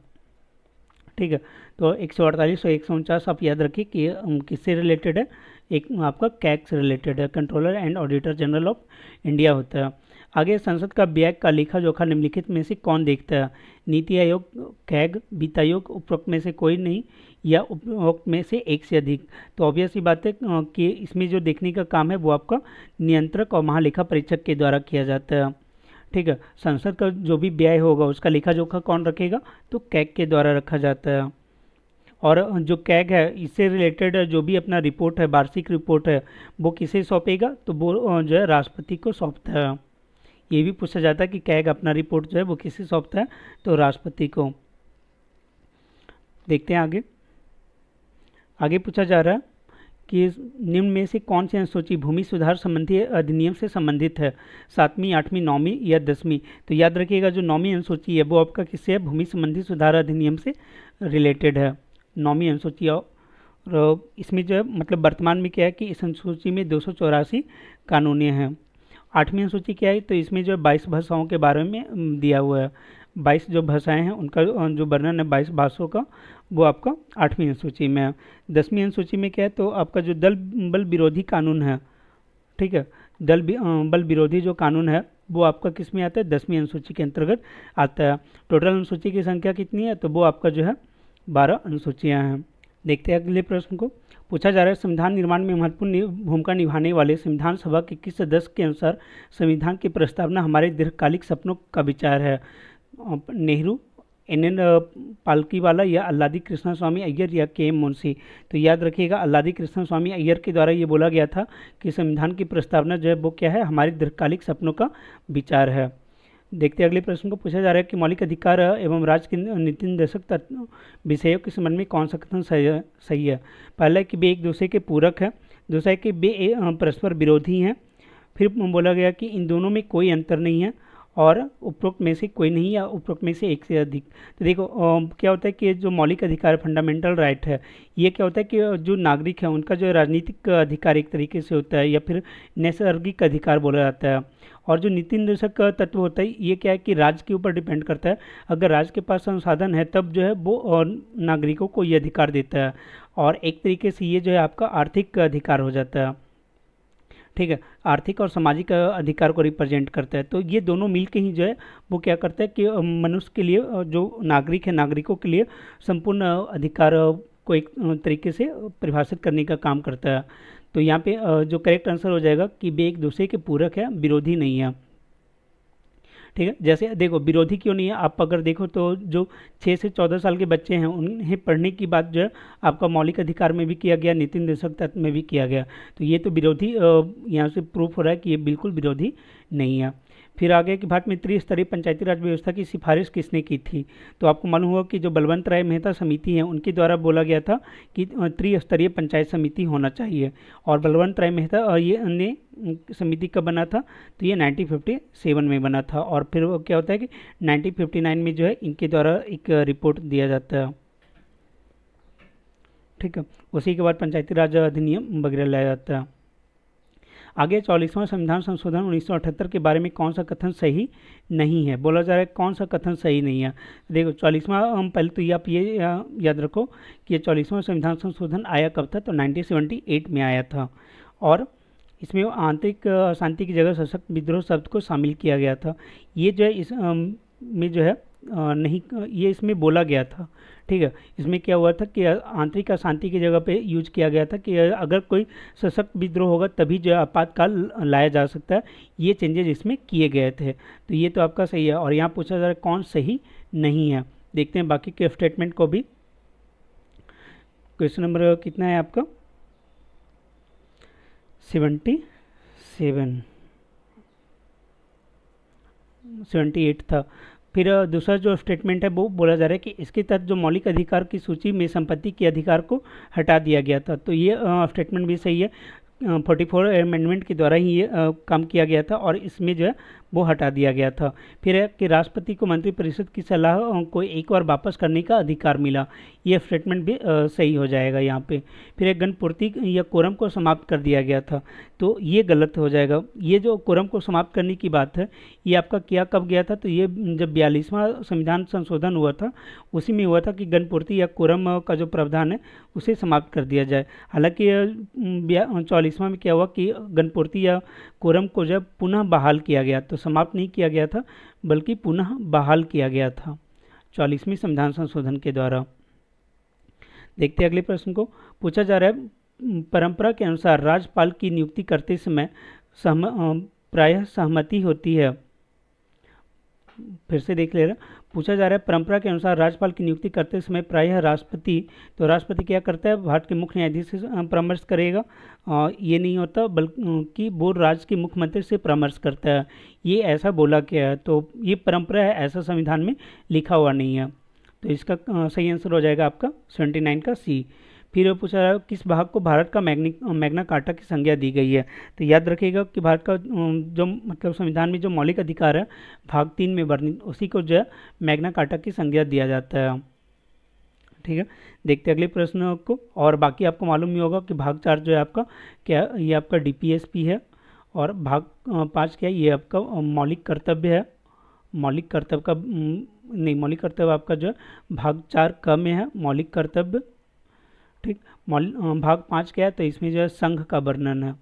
ठीक है तो एक सौ अड़तालीस और एक सौ उनचास आप याद रखिए कि किससे रिलेटेड है एक आपका कैक से रिलेटेड है controller and auditor general of India होता है आगे संसद का ब्याग का लिखा जोखा निम्नलिखित में से कौन देखता है नीति आयोग कैग वित्त आयोग उपरोक्त में से कोई नहीं या उपरोक्त में से एक से अधिक तो ऑब्वियस ही बात है कि इसमें जो देखने का काम है वो आपका नियंत्रक और महालेखा परीक्षक के द्वारा किया जाता है ठीक है संसद का जो भी व्यय होगा उसका लेखा जोखा कौन रखेगा तो कैग के द्वारा रखा जाता है और जो कैग है इससे रिलेटेड जो भी अपना रिपोर्ट है वार्षिक रिपोर्ट है वो किसे सौंपेगा तो वो जो है राष्ट्रपति को सौंपता है ये भी पूछा जाता है कि कैग अपना रिपोर्ट जो है वो किसे सौंपता है तो राष्ट्रपति को देखते हैं आगे आगे पूछा जा रहा है कि निम्न में से कौन सी अनुसूची भूमि सुधार संबंधी अधिनियम से संबंधित है सातवीं आठवीं नौवीं या दसवीं तो याद रखिएगा जो नौवीं अनुसूची है वो आपका किससे है भूमि संबंधी सुधार अधिनियम से रिलेटेड है नौवीं अनुसूची और इसमें जो है मतलब वर्तमान में क्या है कि इस अनुसूची में दो कानूनें हैं आठवीं अनुसूची क्या है तो इसमें जो है बाईस भाषाओं के बारे में दिया हुआ है बाईस जो भाषाएं हैं उनका जो वर्णन है बाईस भाषाओं का वो आपका आठवीं अनुसूची में है दसवीं अनुसूची में क्या है तो आपका जो दल बल विरोधी कानून है ठीक है दल बल विरोधी जो कानून है वो आपका किस में आता है दसवीं अनुसूची के अंतर्गत आता है टोटल अनुसूची की संख्या कितनी है तो वो आपका जो है बारह अनुसूचियाँ हैं देखते हैं अगले प्रश्न को पूछा जा रहा है संविधान निर्माण में महत्वपूर्ण भूमिका निभाने वाले संविधान सभा के किस सदस्य के अनुसार संविधान की प्रस्तावना हमारे दीर्घकालिक सपनों का विचार है नेहरू एन एन पालकी वाला या अल्लादी कृष्णा स्वामी अय्यर या के एम मुंशी तो याद रखिएगा अल्लादी कृष्णा स्वामी अय्यर के द्वारा ये बोला गया था कि संविधान की प्रस्तावना जो है वो क्या है हमारे दीर्घकालिक सपनों का विचार है देखते अगले प्रश्न को पूछा जा रहा है कि मौलिक अधिकार एवं राज्य के नीति निर्देशक तत्व विषयों के संबंध में कौन सा कथन सही है सही है पहला है कि वे एक दूसरे के पूरक हैं दूसरा है कि वे परस्पर विरोधी हैं फिर बोला गया कि इन दोनों में कोई अंतर नहीं है और उपरोक्त में से कोई नहीं या उपरोक्त में से एक से अधिक तो देखो क्या होता है कि जो मौलिक अधिकार फंडामेंटल राइट है ये क्या होता है कि जो नागरिक है उनका जो राजनीतिक अधिकार एक तरीके से होता है या फिर नैसर्गिक अधिकार बोला जाता है और जो नीति निर्देशक तत्व होता है ये क्या है कि राज्य के ऊपर डिपेंड करता है अगर राज्य के पास संसाधन है तब जो है वो नागरिकों को ये अधिकार देता है और एक तरीके से ये जो है आपका आर्थिक अधिकार हो जाता है ठीक है आर्थिक और सामाजिक अधिकार को रिप्रेजेंट करता है तो ये दोनों मिल ही जो है वो क्या करता है कि मनुष्य के लिए जो नागरिक है नागरिकों के लिए संपूर्ण अधिकार को एक तरीके से परिभाषित करने का काम करता है तो यहाँ पे जो करेक्ट आंसर हो जाएगा कि वे एक दूसरे के पूरक है विरोधी नहीं है ठीक है जैसे देखो विरोधी क्यों नहीं है आप अगर देखो तो जो छः से चौदह साल के बच्चे हैं उन्हें पढ़ने की बात जो है आपका मौलिक अधिकार में भी किया गया नीति निदेशक तत्व में भी किया गया तो ये तो विरोधी यहाँ से प्रूफ हो रहा है कि ये बिल्कुल विरोधी नहीं है फिर आगे कि भारत में त्रिस्तरीय पंचायती राज व्यवस्था की सिफारिश किसने की थी तो आपको मालूम होगा कि जो बलवंत राय मेहता समिति है उनके द्वारा बोला गया था कि त्रिस्तरीय पंचायत समिति होना चाहिए और बलवंत राय मेहता और ये अन्य समिति कब बना था तो ये 1957 में बना था और फिर क्या होता है कि 1959 में जो है इनके द्वारा एक रिपोर्ट दिया जाता है ठीक है उसी के बाद पंचायती राज अधिनियम वगैरह लाया जाता है आगे चौलीसवां संविधान संशोधन 1978 के बारे में कौन सा कथन सही नहीं है बोला जा रहा है कौन सा कथन सही नहीं है देखो चौलीसवां हम पहले तो ये आप ये याद रखो कि ये चौलीसवां संविधान संशोधन आया कब था तो 1978 में आया था और इसमें आंतरिक शांति की जगह सशक्त विद्रोह शब्द को शामिल किया गया था ये जो है इस में जो है नहीं ये इसमें बोला गया था ठीक है इसमें क्या हुआ था कि आंतरिक अशांति की जगह पे यूज किया गया था कि अगर कोई सशक्त विद्रोह होगा तभी जो आपातकाल लाया जा सकता है ये चेंजेज इसमें किए गए थे तो ये तो आपका सही है और यहाँ पूछा जा रहा है कौन सही नहीं है देखते हैं बाकी के स्टेटमेंट को भी क्वेश्चन नंबर कितना है आपका सेवेंटी सेवन सेवेंटी एट था फिर दूसरा जो स्टेटमेंट है वो बोला जा रहा है कि इसके तहत जो मौलिक अधिकार की सूची में संपत्ति के अधिकार को हटा दिया गया था तो ये स्टेटमेंट भी सही है फोर्टी फोर अमेंडमेंट के द्वारा ही ये काम किया गया था और इसमें जो है वो हटा दिया गया था फिर कि राष्ट्रपति को मंत्रिपरिषद की सलाह को एक बार वापस करने का अधिकार मिला ये स्टेटमेंट भी सही हो जाएगा यहाँ पे फिर एक गणपूर्ति या कोरम को समाप्त कर दिया गया था तो ये गलत हो जाएगा ये जो कोरम को समाप्त करने की बात है ये आपका किया कब गया था तो ये जब बयालीसवां संविधान संशोधन हुआ था उसी में हुआ था कि गणपूर्ति या कोरम का जो प्रावधान है उसे समाप्त कर दिया जाए हालांकि चौलीसवां में क्या हुआ कि गणपूर्ति या कोरम को जब पुनः बहाल किया गया तो समाप्त नहीं किया गया था बल्कि पुनः बहाल किया गया था चालीसवीं संविधान संशोधन के द्वारा देखते हैं अगले प्रश्न को पूछा जा रहा है परंपरा के अनुसार राज्यपाल की नियुक्ति करते समय सहम प्रायः सहमति होती है फिर से देख ले रहा पूछा जा रहा है परंपरा के अनुसार राज्यपाल की नियुक्ति करते समय प्रायः राष्ट्रपति तो राष्ट्रपति क्या करता है भारत के मुख्य न्यायाधीश से परामर्श करेगा आ, ये नहीं होता बल्कि वो राज्य के मुख्यमंत्री से परामर्श करता है ये ऐसा बोला गया है तो ये परंपरा है ऐसा संविधान में लिखा हुआ नहीं है तो इसका सही आंसर हो जाएगा आपका सेवेंटी नाइन का सी फिर पूछा जाएगा किस भाग को भारत का मैग्निक मैग्ना कार्टा की संज्ञा दी गई है तो याद रखिएगा कि भारत का जो मतलब संविधान में जो मौलिक अधिकार है भाग तीन में वर्णित उसी को जो है मैग्ना कार्टा की संज्ञा दिया जाता है ठीक है देखते अगले प्रश्न को और बाकी आपको मालूम ही होगा कि भाग चार जो है आपका क्या ये आपका डी है और भाग पाँच क्या है ये आपका मौलिक कर्तव्य है मौलिक कर्तव्य का नहीं मौलिक कर्तव्य आपका जो है भाग चार क में है मौलिक कर्तव्य ठीक भाग पाँच क्या है तो इसमें जो है संघ का वर्णन है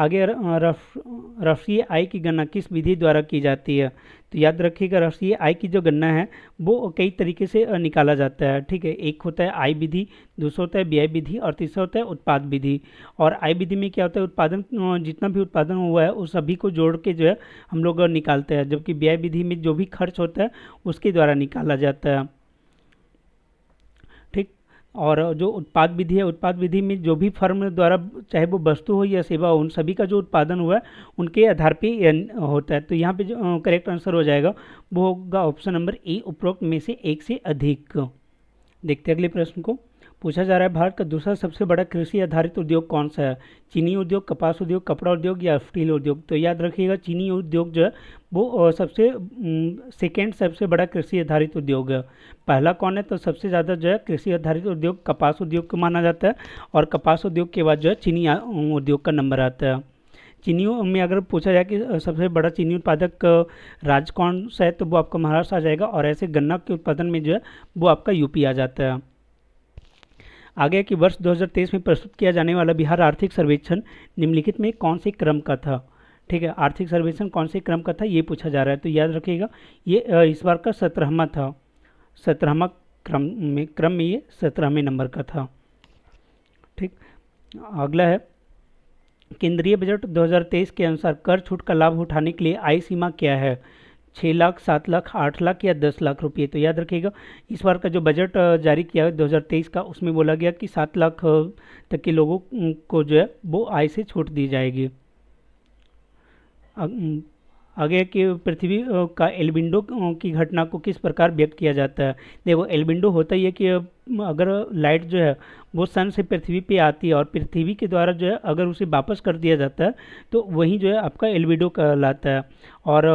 आगे रफ आय की गणना किस विधि द्वारा की जाती है तो याद रखिएगा रफीय आय की जो गणना है वो कई तरीके से निकाला जाता है ठीक है एक होता है आय विधि दूसरा होता है व्यय विधि और तीसरा होता है उत्पाद विधि और आय विधि में क्या होता है उत्पादन जितना भी उत्पादन हुआ है उस सभी को जोड़ के जो है हम लोग निकालते हैं जबकि व्यय विधि में जो भी खर्च होता है उसके द्वारा निकाला जाता है और जो उत्पाद विधि है उत्पाद विधि में जो भी फर्म द्वारा चाहे वो वस्तु हो या सेवा हो उन सभी का जो उत्पादन हुआ है उनके आधार पे होता है तो यहाँ पे जो करेक्ट आंसर हो जाएगा वो होगा ऑप्शन नंबर ए उपरोक्त में से एक से अधिक देखते हैं अगले प्रश्न को पूछा जा रहा है भारत का दूसरा सबसे बड़ा कृषि आधारित उद्योग कौन सा है चीनी उद्योग कपास उद्योग कपड़ा उद्योग या स्टील उद्योग तो याद रखिएगा चीनी उद्योग जो है वो सबसे सेकेंड सबसे बड़ा कृषि आधारित उद्योग है पहला कौन है तो सबसे ज़्यादा जो है कृषि आधारित उद्योग कपास उद्योग को माना जाता है और कपास उद्योग के बाद जो है चीनी उद्योग का नंबर आता है चीनी में अगर पूछा जाए कि सबसे बड़ा चीनी उत्पादक राज्य कौन सा है तो वो आपका महाराष्ट्र आ जाएगा और ऐसे गन्ना के उत्पादन में जो है वो आपका यूपी आ जाता है आगे कि वर्ष 2023 में प्रस्तुत किया जाने वाला बिहार आर्थिक सर्वेक्षण निम्नलिखित में कौन से क्रम का था ठीक है आर्थिक सर्वेक्षण कौन से क्रम का था ये पूछा जा रहा है तो याद रखिएगा ये इस बार का सत्रहवा था सत्रहवा क्रम में क्रम में ये सत्रहवें नंबर का था ठीक अगला है केंद्रीय बजट 2023 के अनुसार कर छूट का लाभ उठाने के लिए आय सीमा क्या है छः लाख सात लाख आठ लाख या दस लाख रुपये तो याद रखिएगा इस बार का जो बजट जारी किया है 2023 का उसमें बोला गया कि सात लाख तक के लोगों को जो है वो आय से छूट दी जाएगी आगे कि पृथ्वी का एल्बिंडो की घटना को किस प्रकार व्यक्त किया जाता है देखो एल्बिंडो होता ही है कि अगर लाइट जो है वो सन से पृथ्वी पे आती है और पृथ्वी के द्वारा जो है अगर उसे वापस कर दिया जाता है तो वहीं जो है आपका एल्बिडो कहलाता है और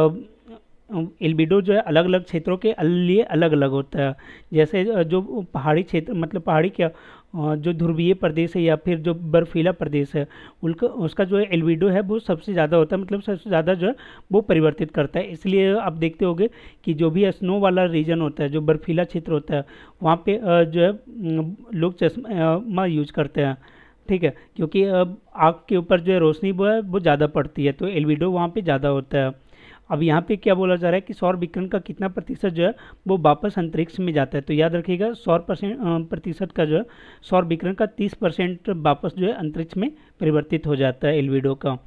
एल्बिडो जो है अलग अलग क्षेत्रों के लिए अलग अलग होता है जैसे जो पहाड़ी क्षेत्र मतलब पहाड़ी क्या जो ध्रुवीय प्रदेश है या फिर जो बर्फीला प्रदेश है उनका उसका जो है एल्बिडो है वो सबसे ज़्यादा होता है मतलब सबसे ज़्यादा जो है वो परिवर्तित करता है इसलिए आप देखते होंगे कि जो भी स्नो वाला रीजन होता है जो बर्फीला क्षेत्र होता है वहाँ पे जो है लोग चश्मा यूज करते हैं ठीक है क्योंकि आग के ऊपर जो है रोशनी वो है वो ज़्यादा पड़ती है तो एल्बिडो वहाँ पर ज़्यादा होता है अब यहाँ पे क्या बोला जा रहा है कि सौर विकिरण का कितना प्रतिशत जो है वो वापस अंतरिक्ष में जाता है तो याद रखिएगा सौर परसेंट प्रतिशत का जो है सौर विकिरण का तीस परसेंट वापस जो है अंतरिक्ष में परिवर्तित हो जाता है एलविडो का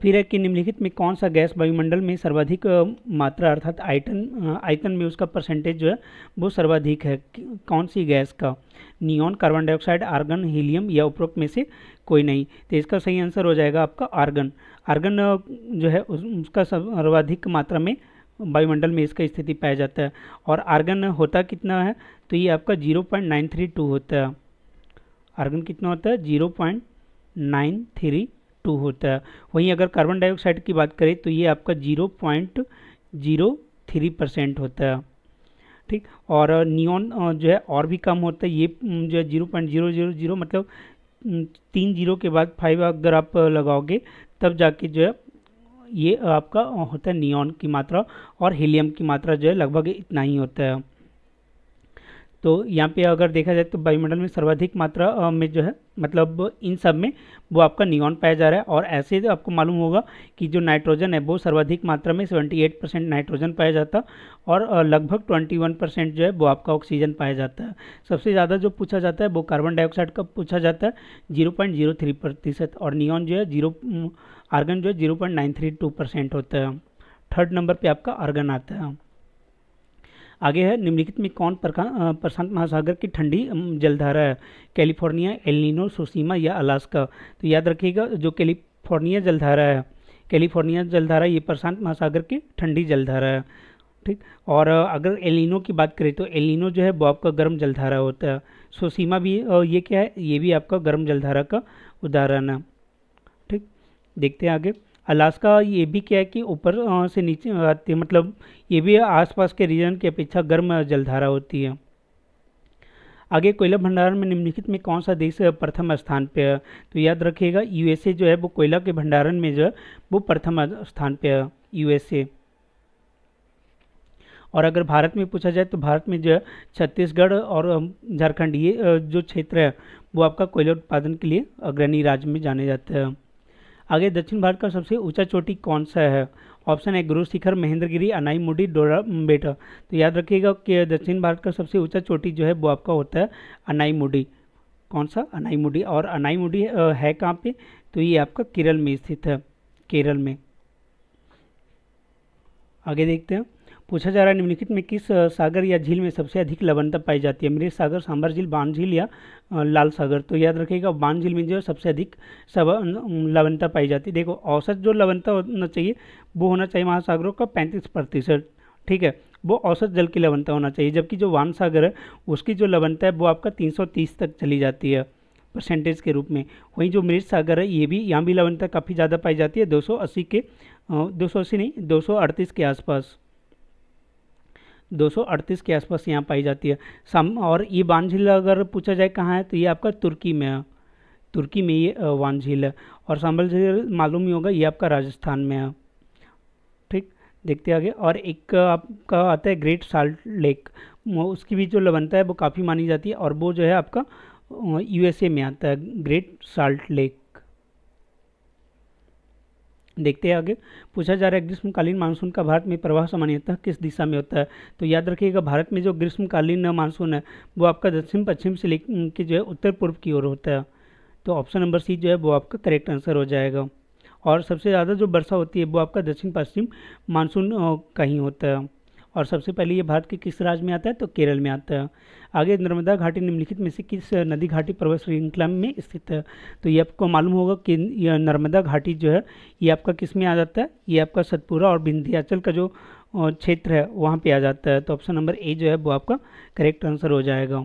फिर है कि निम्नलिखित में कौन सा गैस वायुमंडल में सर्वाधिक मात्रा अर्थात आयतन आयतन में उसका परसेंटेज जो है वो सर्वाधिक है कौन सी गैस का neon carbon dioxide argon helium या उपरोक्त में से कोई नहीं तो इसका सही आंसर हो जाएगा आपका आर्गन आर्गन जो है उसका सर्वाधिक मात्रा में वायुमंडल में इसका स्थिति पाया जाता है और आर्गन होता कितना है तो ये आपका zero point nine three two होता है आर्गन कितना होता है zero point nine three two होता है वहीं अगर कार्बन डाइऑक्साइड की बात करें तो ये आपका zero point zero three percent होता है ठीक और नियोन जो है और भी कम होता है ये जो है zero point zero zero zero मतलब तीन जीरो के बाद फाइव अगर आप लगाओगे तब जाके जो है ये आपका होता है नियॉन की मात्रा और हीलियम की मात्रा जो है लगभग इतना ही होता है तो यहाँ पे अगर देखा जाए तो वायुमंडल में सर्वाधिक मात्रा में जो है मतलब इन सब में वो आपका नियॉन पाया जा रहा है और ऐसे तो आपको मालूम होगा कि जो नाइट्रोजन है वो सर्वाधिक मात्रा में 78 परसेंट नाइट्रोजन पाया जाता और लगभग 21 परसेंट जो है वो आपका ऑक्सीजन पाया जाता है सबसे ज़्यादा जो पूछा जाता है वो कार्बन डाइऑक्साइड का पूछा जाता है जीरो प्रतिशत और नियॉन जो है जीरो आर्गन जो है जीरो परसेंट होता है थर्ड नंबर पर आपका आर्गन आता है आगे है निम्नलिखित में कौन प्रशांत महासागर की ठंडी जलधारा है कैलिफोर्निया एलिनो सोसीमा या अलास्का तो याद रखिएगा जो कैलिफोर्निया जलधारा है कैलिफोर्निया जलधारा ये प्रशांत महासागर की ठंडी जलधारा है ठीक और अगर एलिनो की बात करें तो एलिनो जो है वो आपका गर्म जलधारा होता है सोसीमा भी ये क्या है ये भी आपका गर्म जलधारा का उदाहरण है ठीक देखते हैं आगे अलास्का ये भी क्या है कि ऊपर से नीचे आती है मतलब ये भी आसपास के रीजन की अपेक्षा गर्म जलधारा होती है आगे कोयला भंडारण में निम्नलिखित में कौन सा देश प्रथम स्थान पर है तो याद रखिएगा यूएसए जो है वो कोयला के भंडारण में जो है वो प्रथम स्थान पर है यूएसए और अगर भारत में पूछा जाए तो भारत में जो है छत्तीसगढ़ और झारखंड ये जो क्षेत्र है वो आपका कोयला उत्पादन के लिए अग्रणी राज्य में जाने जाते हैं आगे दक्षिण भारत का सबसे ऊंचा चोटी कौन सा है ऑप्शन है गुरु शिखर महेंद्रगिरी अनाई मुडी डोरा बेटा तो याद रखिएगा कि दक्षिण भारत का सबसे ऊंचा चोटी जो है वो आपका होता है अनाई मुडी कौन सा अनाई मुडी और अनाई मुडी है, है कहाँ पे तो ये आपका केरल में स्थित है केरल में आगे देखते हैं पूछा जा रहा है निम्नलिखित में किस सागर या झील में सबसे अधिक लवणता पाई जाती है मृत सागर सांबर झील बांध झील या लाल सागर तो याद रखिएगा बांध झील में जो है सबसे अधिक सब लवणता पाई जाती है देखो औसत जो लवणता होना चाहिए वो होना चाहिए महासागरों का पैंतीस प्रतिशत ठीक है वो औसत जल की लवणता होना चाहिए जबकि जो वान सागर है उसकी जो लवणता है वो आपका 330 तक चली जाती है परसेंटेज के रूप में वहीं जो मृत सागर है ये भी यहाँ भी लवणता काफ़ी ज़्यादा पाई जाती है 280 के 280 नहीं 238 के आसपास 238 के आसपास यहाँ पाई जाती है साम और ये वान झील अगर पूछा जाए कहाँ है तो ये आपका तुर्की में है तुर्की में ये वान झील है और सांबल झील मालूम ही होगा ये आपका राजस्थान में है ठीक देखते आगे और एक आपका आता है ग्रेट साल्ट लेक उसकी भी जो लवनता है वो काफ़ी मानी जाती है और वो जो है आपका यूएसए में आता है ग्रेट साल्ट लेक देखते हैं आगे पूछा जा रहा है ग्रीष्मकालीन मानसून का भारत में प्रवाह सामान्यतः किस दिशा में होता है तो याद रखिएगा भारत में जो ग्रीष्मकालीन मानसून है वो आपका दक्षिण पश्चिम से लेकर जो है उत्तर पूर्व की ओर होता है तो ऑप्शन नंबर सी जो है वो आपका करेक्ट आंसर हो जाएगा और सबसे ज़्यादा जो वर्षा होती है वो आपका दक्षिण पश्चिम मानसून का ही होता है और सबसे पहले ये भारत के किस राज्य में आता है तो केरल में आता है आगे नर्मदा घाटी निम्नलिखित में से किस नदी घाटी पर्वत श्रृंखला में स्थित है तो ये आपको मालूम होगा कि नर्मदा घाटी जो है ये आपका किस में आ जाता है ये आपका सतपुरा और विंध्याचल का जो क्षेत्र है वहाँ पर आ जाता है तो ऑप्शन नंबर ए जो है वो आपका करेक्ट आंसर हो जाएगा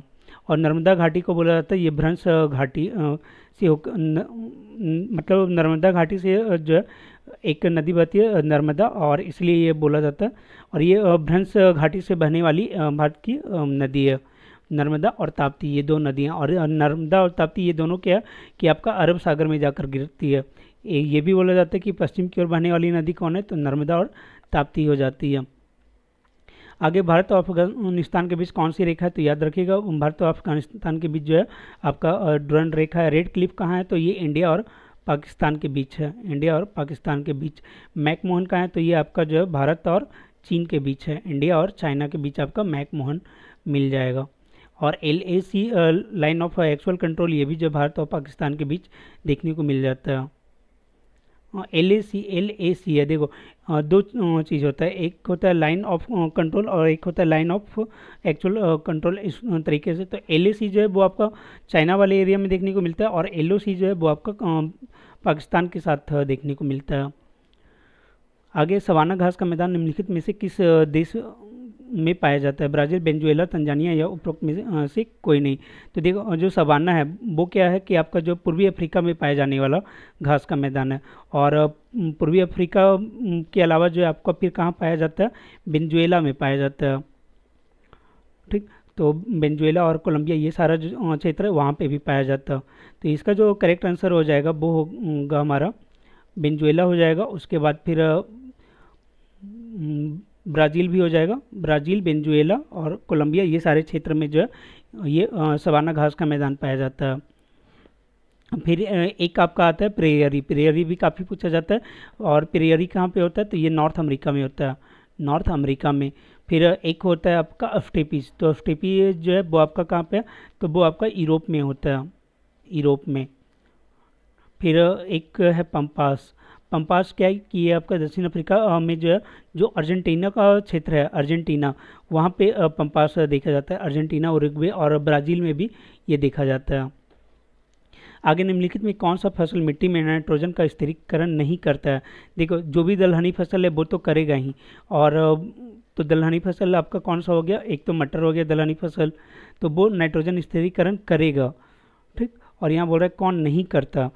और नर्मदा घाटी को बोला जाता है ये भ्रंश घाटी से मतलब नर्मदा घाटी से जो है एक नदी बहती है नर्मदा और इसलिए ये बोला जाता है और ये भ्रंश घाटी से बहने वाली भारत की नदी है नर्मदा और ताप्ती ये दो नदियाँ और नर्मदा और ताप्ती ये दोनों क्या कि आपका अरब सागर में जाकर गिरती है ये भी बोला जाता है कि पश्चिम की ओर बहने वाली नदी कौन है तो नर्मदा और ताप्ती हो जाती है आगे भारत और अफगानिस्तान के बीच कौन सी रेखा है तो याद रखिएगा भारत और अफगानिस्तान के बीच जो है आपका ड्रन रेखा है रेड क्लिप कहाँ है तो ये इंडिया और पाकिस्तान के बीच है इंडिया और पाकिस्तान के बीच मैकमोहन का है तो ये आपका जो है भारत और चीन के बीच है इंडिया और चाइना के बीच आपका मैकमोहन मिल जाएगा और L A C line of actual control ये भी जो भारत और पाकिस्तान के बीच देखने को मिल जाता है L A C L A सी है देखो दो चीज़ होता है एक होता है लाइन ऑफ कंट्रोल और एक होता है लाइन ऑफ एक्चुअल कंट्रोल इस तरीके से तो एल ए सी जो है वो आपका चाइना वाले एरिया में देखने को मिलता है और एल ओ सी जो है वो आपका पाकिस्तान के साथ देखने को मिलता है आगे सवाना घास का मैदान निम्नलिखित में से किस देश में पाया जाता है ब्राज़ील बेंजुएला तंजानिया या उपरोक्त में से कोई नहीं तो देखो जो सवाना है वो क्या है कि आपका जो पूर्वी अफ्रीका में पाया जाने वाला घास का मैदान है और पूर्वी अफ्रीका के अलावा जो है आपका फिर कहाँ पाया जाता है बेंजुएला में पाया जाता है ठीक तो वेंजुएला और कोलंबिया ये सारा जो क्षेत्र है वहाँ पर भी पाया जाता तो इसका जो करेक्ट आंसर हो जाएगा वो होगा हमारा वेंजुएला हो जाएगा उसके बाद फिर ब्राज़ील भी हो जाएगा ब्राज़ील वेंजुएला और कोलंबिया ये सारे क्षेत्र में जो है ये सवाना घास का मैदान पाया जाता है फिर एक आपका आता है प्रेयरी प्रेयरी भी काफ़ी पूछा जाता है और प्रेयरी कहाँ पे होता है तो ये नॉर्थ अमेरिका में होता है नॉर्थ अमेरिका में फिर एक होता है आपका अफ्टेपीज तो अफ्टेपी जो है वो आपका कहाँ पे है तो वो आपका यूरोप में होता है यूरोप में फिर एक है पंपास पंपास क्या कि ये आपका दक्षिण अफ्रीका में जो है जो अर्जेंटीना का क्षेत्र है अर्जेंटीना वहाँ पे पंपास देखा जाता है अर्जेंटीना उरुग्वे और ब्राज़ील में भी ये देखा जाता है आगे निम्नलिखित में कौन सा फसल मिट्टी में नाइट्रोजन का स्थिरीकरण नहीं करता है देखो जो भी दलहनी फसल है वो तो करेगा ही और तो दलहनी फसल आपका कौन सा हो गया एक तो मटर हो गया दलहनी फसल तो वो नाइट्रोजन स्थिरीकरण करेगा ठीक और यहाँ बोल रहा है कौन नहीं करता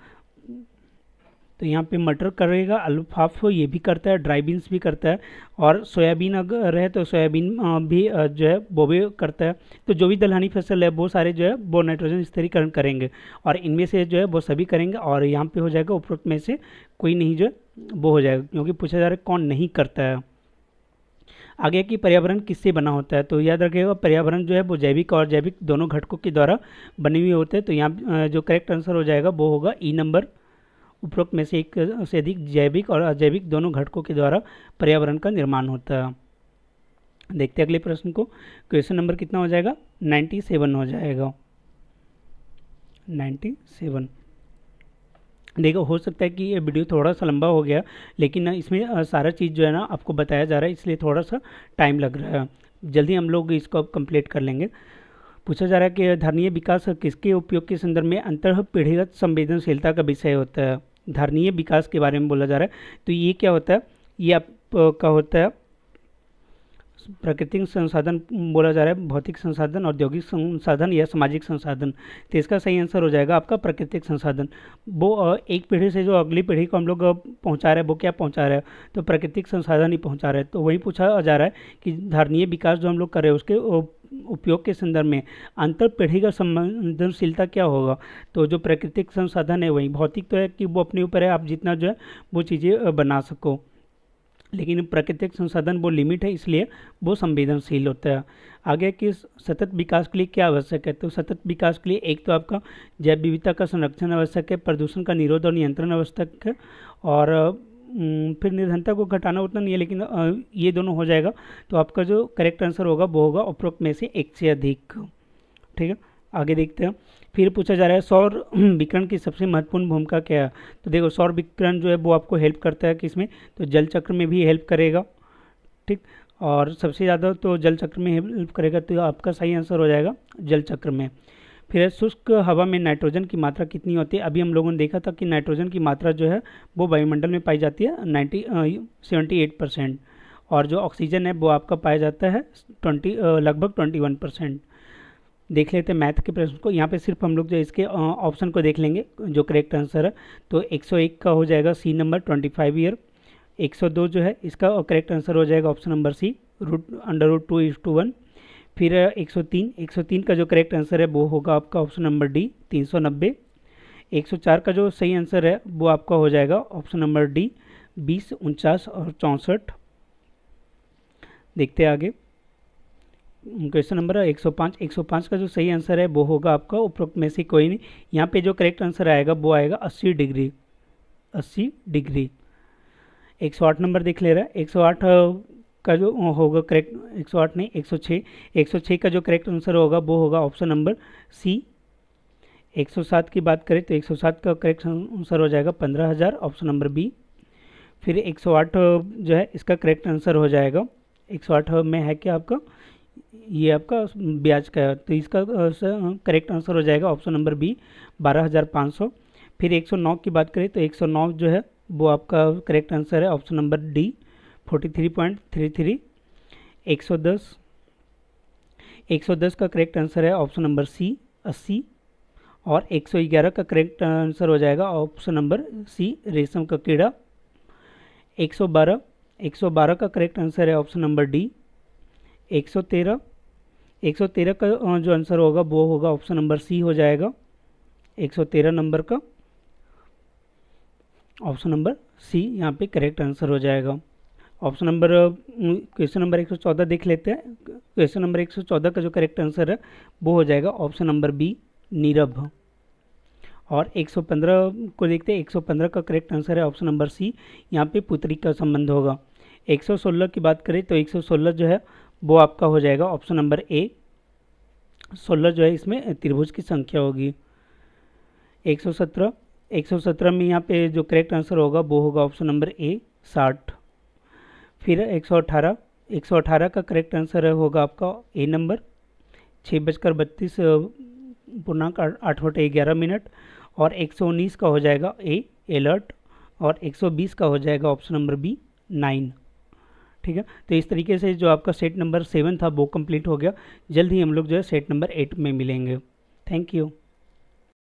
तो यहाँ पे मटर करेगा अल्फाफ ये भी करता है ड्राई बीन्स भी करता है और सोयाबीन अगर है तो सोयाबीन भी जो है वो भी करता है तो जो भी दलहनी फसल है वो सारे जो है वो नाइट्रोजन स्थिरीकरण करेंगे और इनमें से जो है वो सभी करेंगे और यहाँ पे हो जाएगा उपरोक्त में से कोई नहीं जो वो हो जाएगा क्योंकि पूछा जा रहा है कौन नहीं करता है आगे कि पर्यावरण किससे बना होता है तो याद रखिएगा पर्यावरण जो है वो जैविक और जैविक दोनों घटकों के द्वारा बने हुए होते हैं तो यहाँ जो करेक्ट आंसर हो जाएगा वो होगा ई नंबर उपरोक्त में से एक से अधिक जैविक और अजैविक दोनों घटकों के द्वारा पर्यावरण का निर्माण होता है देखते हैं अगले प्रश्न को क्वेश्चन नंबर कितना हो जाएगा नाइन्टी सेवन हो जाएगा नाइन्टी सेवन देखो हो सकता है कि ये वीडियो थोड़ा सा लंबा हो गया लेकिन इसमें सारा चीज़ जो है ना आपको बताया जा रहा है इसलिए थोड़ा सा टाइम लग रहा है जल्दी हम लोग इसको अब कंप्लीट कर लेंगे पूछा जा रहा है कि धारणीय विकास किसके उपयोग के संदर्भ में अंतर पीढ़ीगत संवेदनशीलता का विषय होता है धारणीय विकास के बारे में बोला जा रहा है तो ये क्या होता है ये आपका होता है प्राकृतिक संसाधन बोला जा रहा है भौतिक संसाधन औद्योगिक संसाधन या सामाजिक संसाधन तो इसका सही आंसर हो जाएगा आपका प्राकृतिक संसाधन वो एक पीढ़ी से जो अगली पीढ़ी को हम लोग पहुंचा रहे हैं वो क्या पहुंचा रहे हैं तो प्राकृतिक संसाधन ही पहुंचा रहे हैं तो वही पूछा जा रहा है कि धारणीय विकास जो हम लोग कर रहे हैं उसके उपयोग के संदर्भ में अंतर पीढ़ी का संवेदनशीलता क्या होगा तो जो प्राकृतिक संसाधन है वही भौतिक तो है कि वो अपने ऊपर है आप जितना जो है वो चीज़ें बना सको लेकिन प्राकृतिक संसाधन वो लिमिट है इसलिए वो संवेदनशील होता है आगे कि सतत विकास के लिए क्या आवश्यक है तो सतत विकास के लिए एक तो आपका जैव विविधता का संरक्षण आवश्यक है प्रदूषण का निरोध और नियंत्रण आवश्यक है और हम्म, फिर निर्धनता को घटाना उतना नहीं है लेकिन ये दोनों हो जाएगा तो आपका जो करेक्ट आंसर होगा वो होगा उपरोक्त में से एक से अधिक ठीक है आगे देखते हैं फिर पूछा जा रहा है सौर <clears throat> विकरण की सबसे महत्वपूर्ण भूमिका क्या है तो देखो सौर विकरण जो है वो आपको हेल्प करता है किसमें तो जल चक्र में भी हेल्प करेगा ठीक और सबसे ज़्यादा तो जल चक्र में हेल्प करेगा तो आपका सही आंसर हो जाएगा जल चक्र में फिर शुष्क हवा में नाइट्रोजन की मात्रा कितनी होती है अभी हम लोगों ने देखा था कि नाइट्रोजन की मात्रा जो है वो वायुमंडल में पाई जाती है नाइन्टी सेवेंटी एट परसेंट और जो ऑक्सीजन है वो आपका पाया जाता है ट्वेंटी लगभग ट्वेंटी वन परसेंट देख लेते हैं मैथ के प्रश्न को यहाँ पे सिर्फ हम लोग जो इसके ऑप्शन को देख लेंगे जो करेक्ट आंसर है तो 101 का हो जाएगा सी नंबर 25 ईयर 102 जो है इसका करेक्ट आंसर हो जाएगा option number C root under root two is two one फिर 103 103 का जो करेक्ट आंसर है वो होगा आपका ऑप्शन नंबर डी 390 104 का जो सही आंसर है वो आपका हो जाएगा ऑप्शन नंबर डी बीस उनचास और चौंसठ देखते आगे क्वेश्चन नंबर एक सौ पाँच एक सौ पाँच का जो सही आंसर है वो होगा आपका उपरोक्त में से कोई नहीं यहाँ पे जो करेक्ट आंसर आएगा वो आएगा अस्सी डिग्री अस्सी डिग्री एक सौ आठ नंबर देख ले रहा है एक सौ आठ का जो होगा करेक्ट एक सौ आठ नहीं एक सौ छः एक सौ छः का जो करेक्ट आंसर होगा वो होगा ऑप्शन नंबर सी एक सौ सात की बात करें तो एक सौ सात का करेक्ट आंसर हो जाएगा पंद्रह हज़ार ऑप्शन नंबर बी फिर एक सौ आठ जो है इसका करेक्ट आंसर हो जाएगा एक सौ आठ में है क्या आपका ये आपका ब्याज का है तो इसका करेक्ट आंसर हो जाएगा ऑप्शन नंबर बी बारह हज़ार पाँच सौ फिर एक सौ नौ की बात करें तो एक सौ नौ जो है वो आपका करेक्ट आंसर है option number D forty three point three three एक सौ दस एक सौ दस का करेक्ट आंसर है ऑप्शन नंबर सी अस्सी और एक सौ ग्यारह का करेक्ट आंसर हो जाएगा ऑप्शन नंबर सी रेशम का कीड़ा एक सौ बारह एक सौ बारह का करेक्ट आंसर है ऑप्शन नंबर डी एक सौ तेरह एक सौ तेरह का जो आंसर होगा वो होगा ऑप्शन नंबर सी हो जाएगा एक सौ तेरह नंबर का ऑप्शन नंबर सी यहाँ पे करेक्ट आंसर हो जाएगा ऑप्शन नंबर क्वेश्चन नंबर 114 देख लेते हैं क्वेश्चन नंबर 114 का जो करेक्ट आंसर है वो हो जाएगा ऑप्शन नंबर बी नीरभ और 115 को देखते हैं 115 का करेक्ट आंसर है ऑप्शन नंबर सी यहाँ पे पुत्री का संबंध होगा 116 की बात करें तो 116 जो है वो आपका हो जाएगा ऑप्शन नंबर ए 16 जो है इसमें त्रिभुज की संख्या होगी 117 117 में यहाँ पे जो करेक्ट आंसर होगा वो होगा ऑप्शन नंबर ए साठ फिर 118 118 का करेक्ट आंसर होगा आपका ए नंबर छः बजकर बत्तीस पूर्णांक आठ बटे ग्यारह मिनट और 119 का हो जाएगा ए अलर्ट और 120 का हो जाएगा ऑप्शन नंबर बी नाइन ठीक है तो इस तरीके से जो आपका सेट नंबर सेवन था वो कंप्लीट हो गया जल्द ही हम लोग जो है सेट नंबर एट में मिलेंगे थैंक यू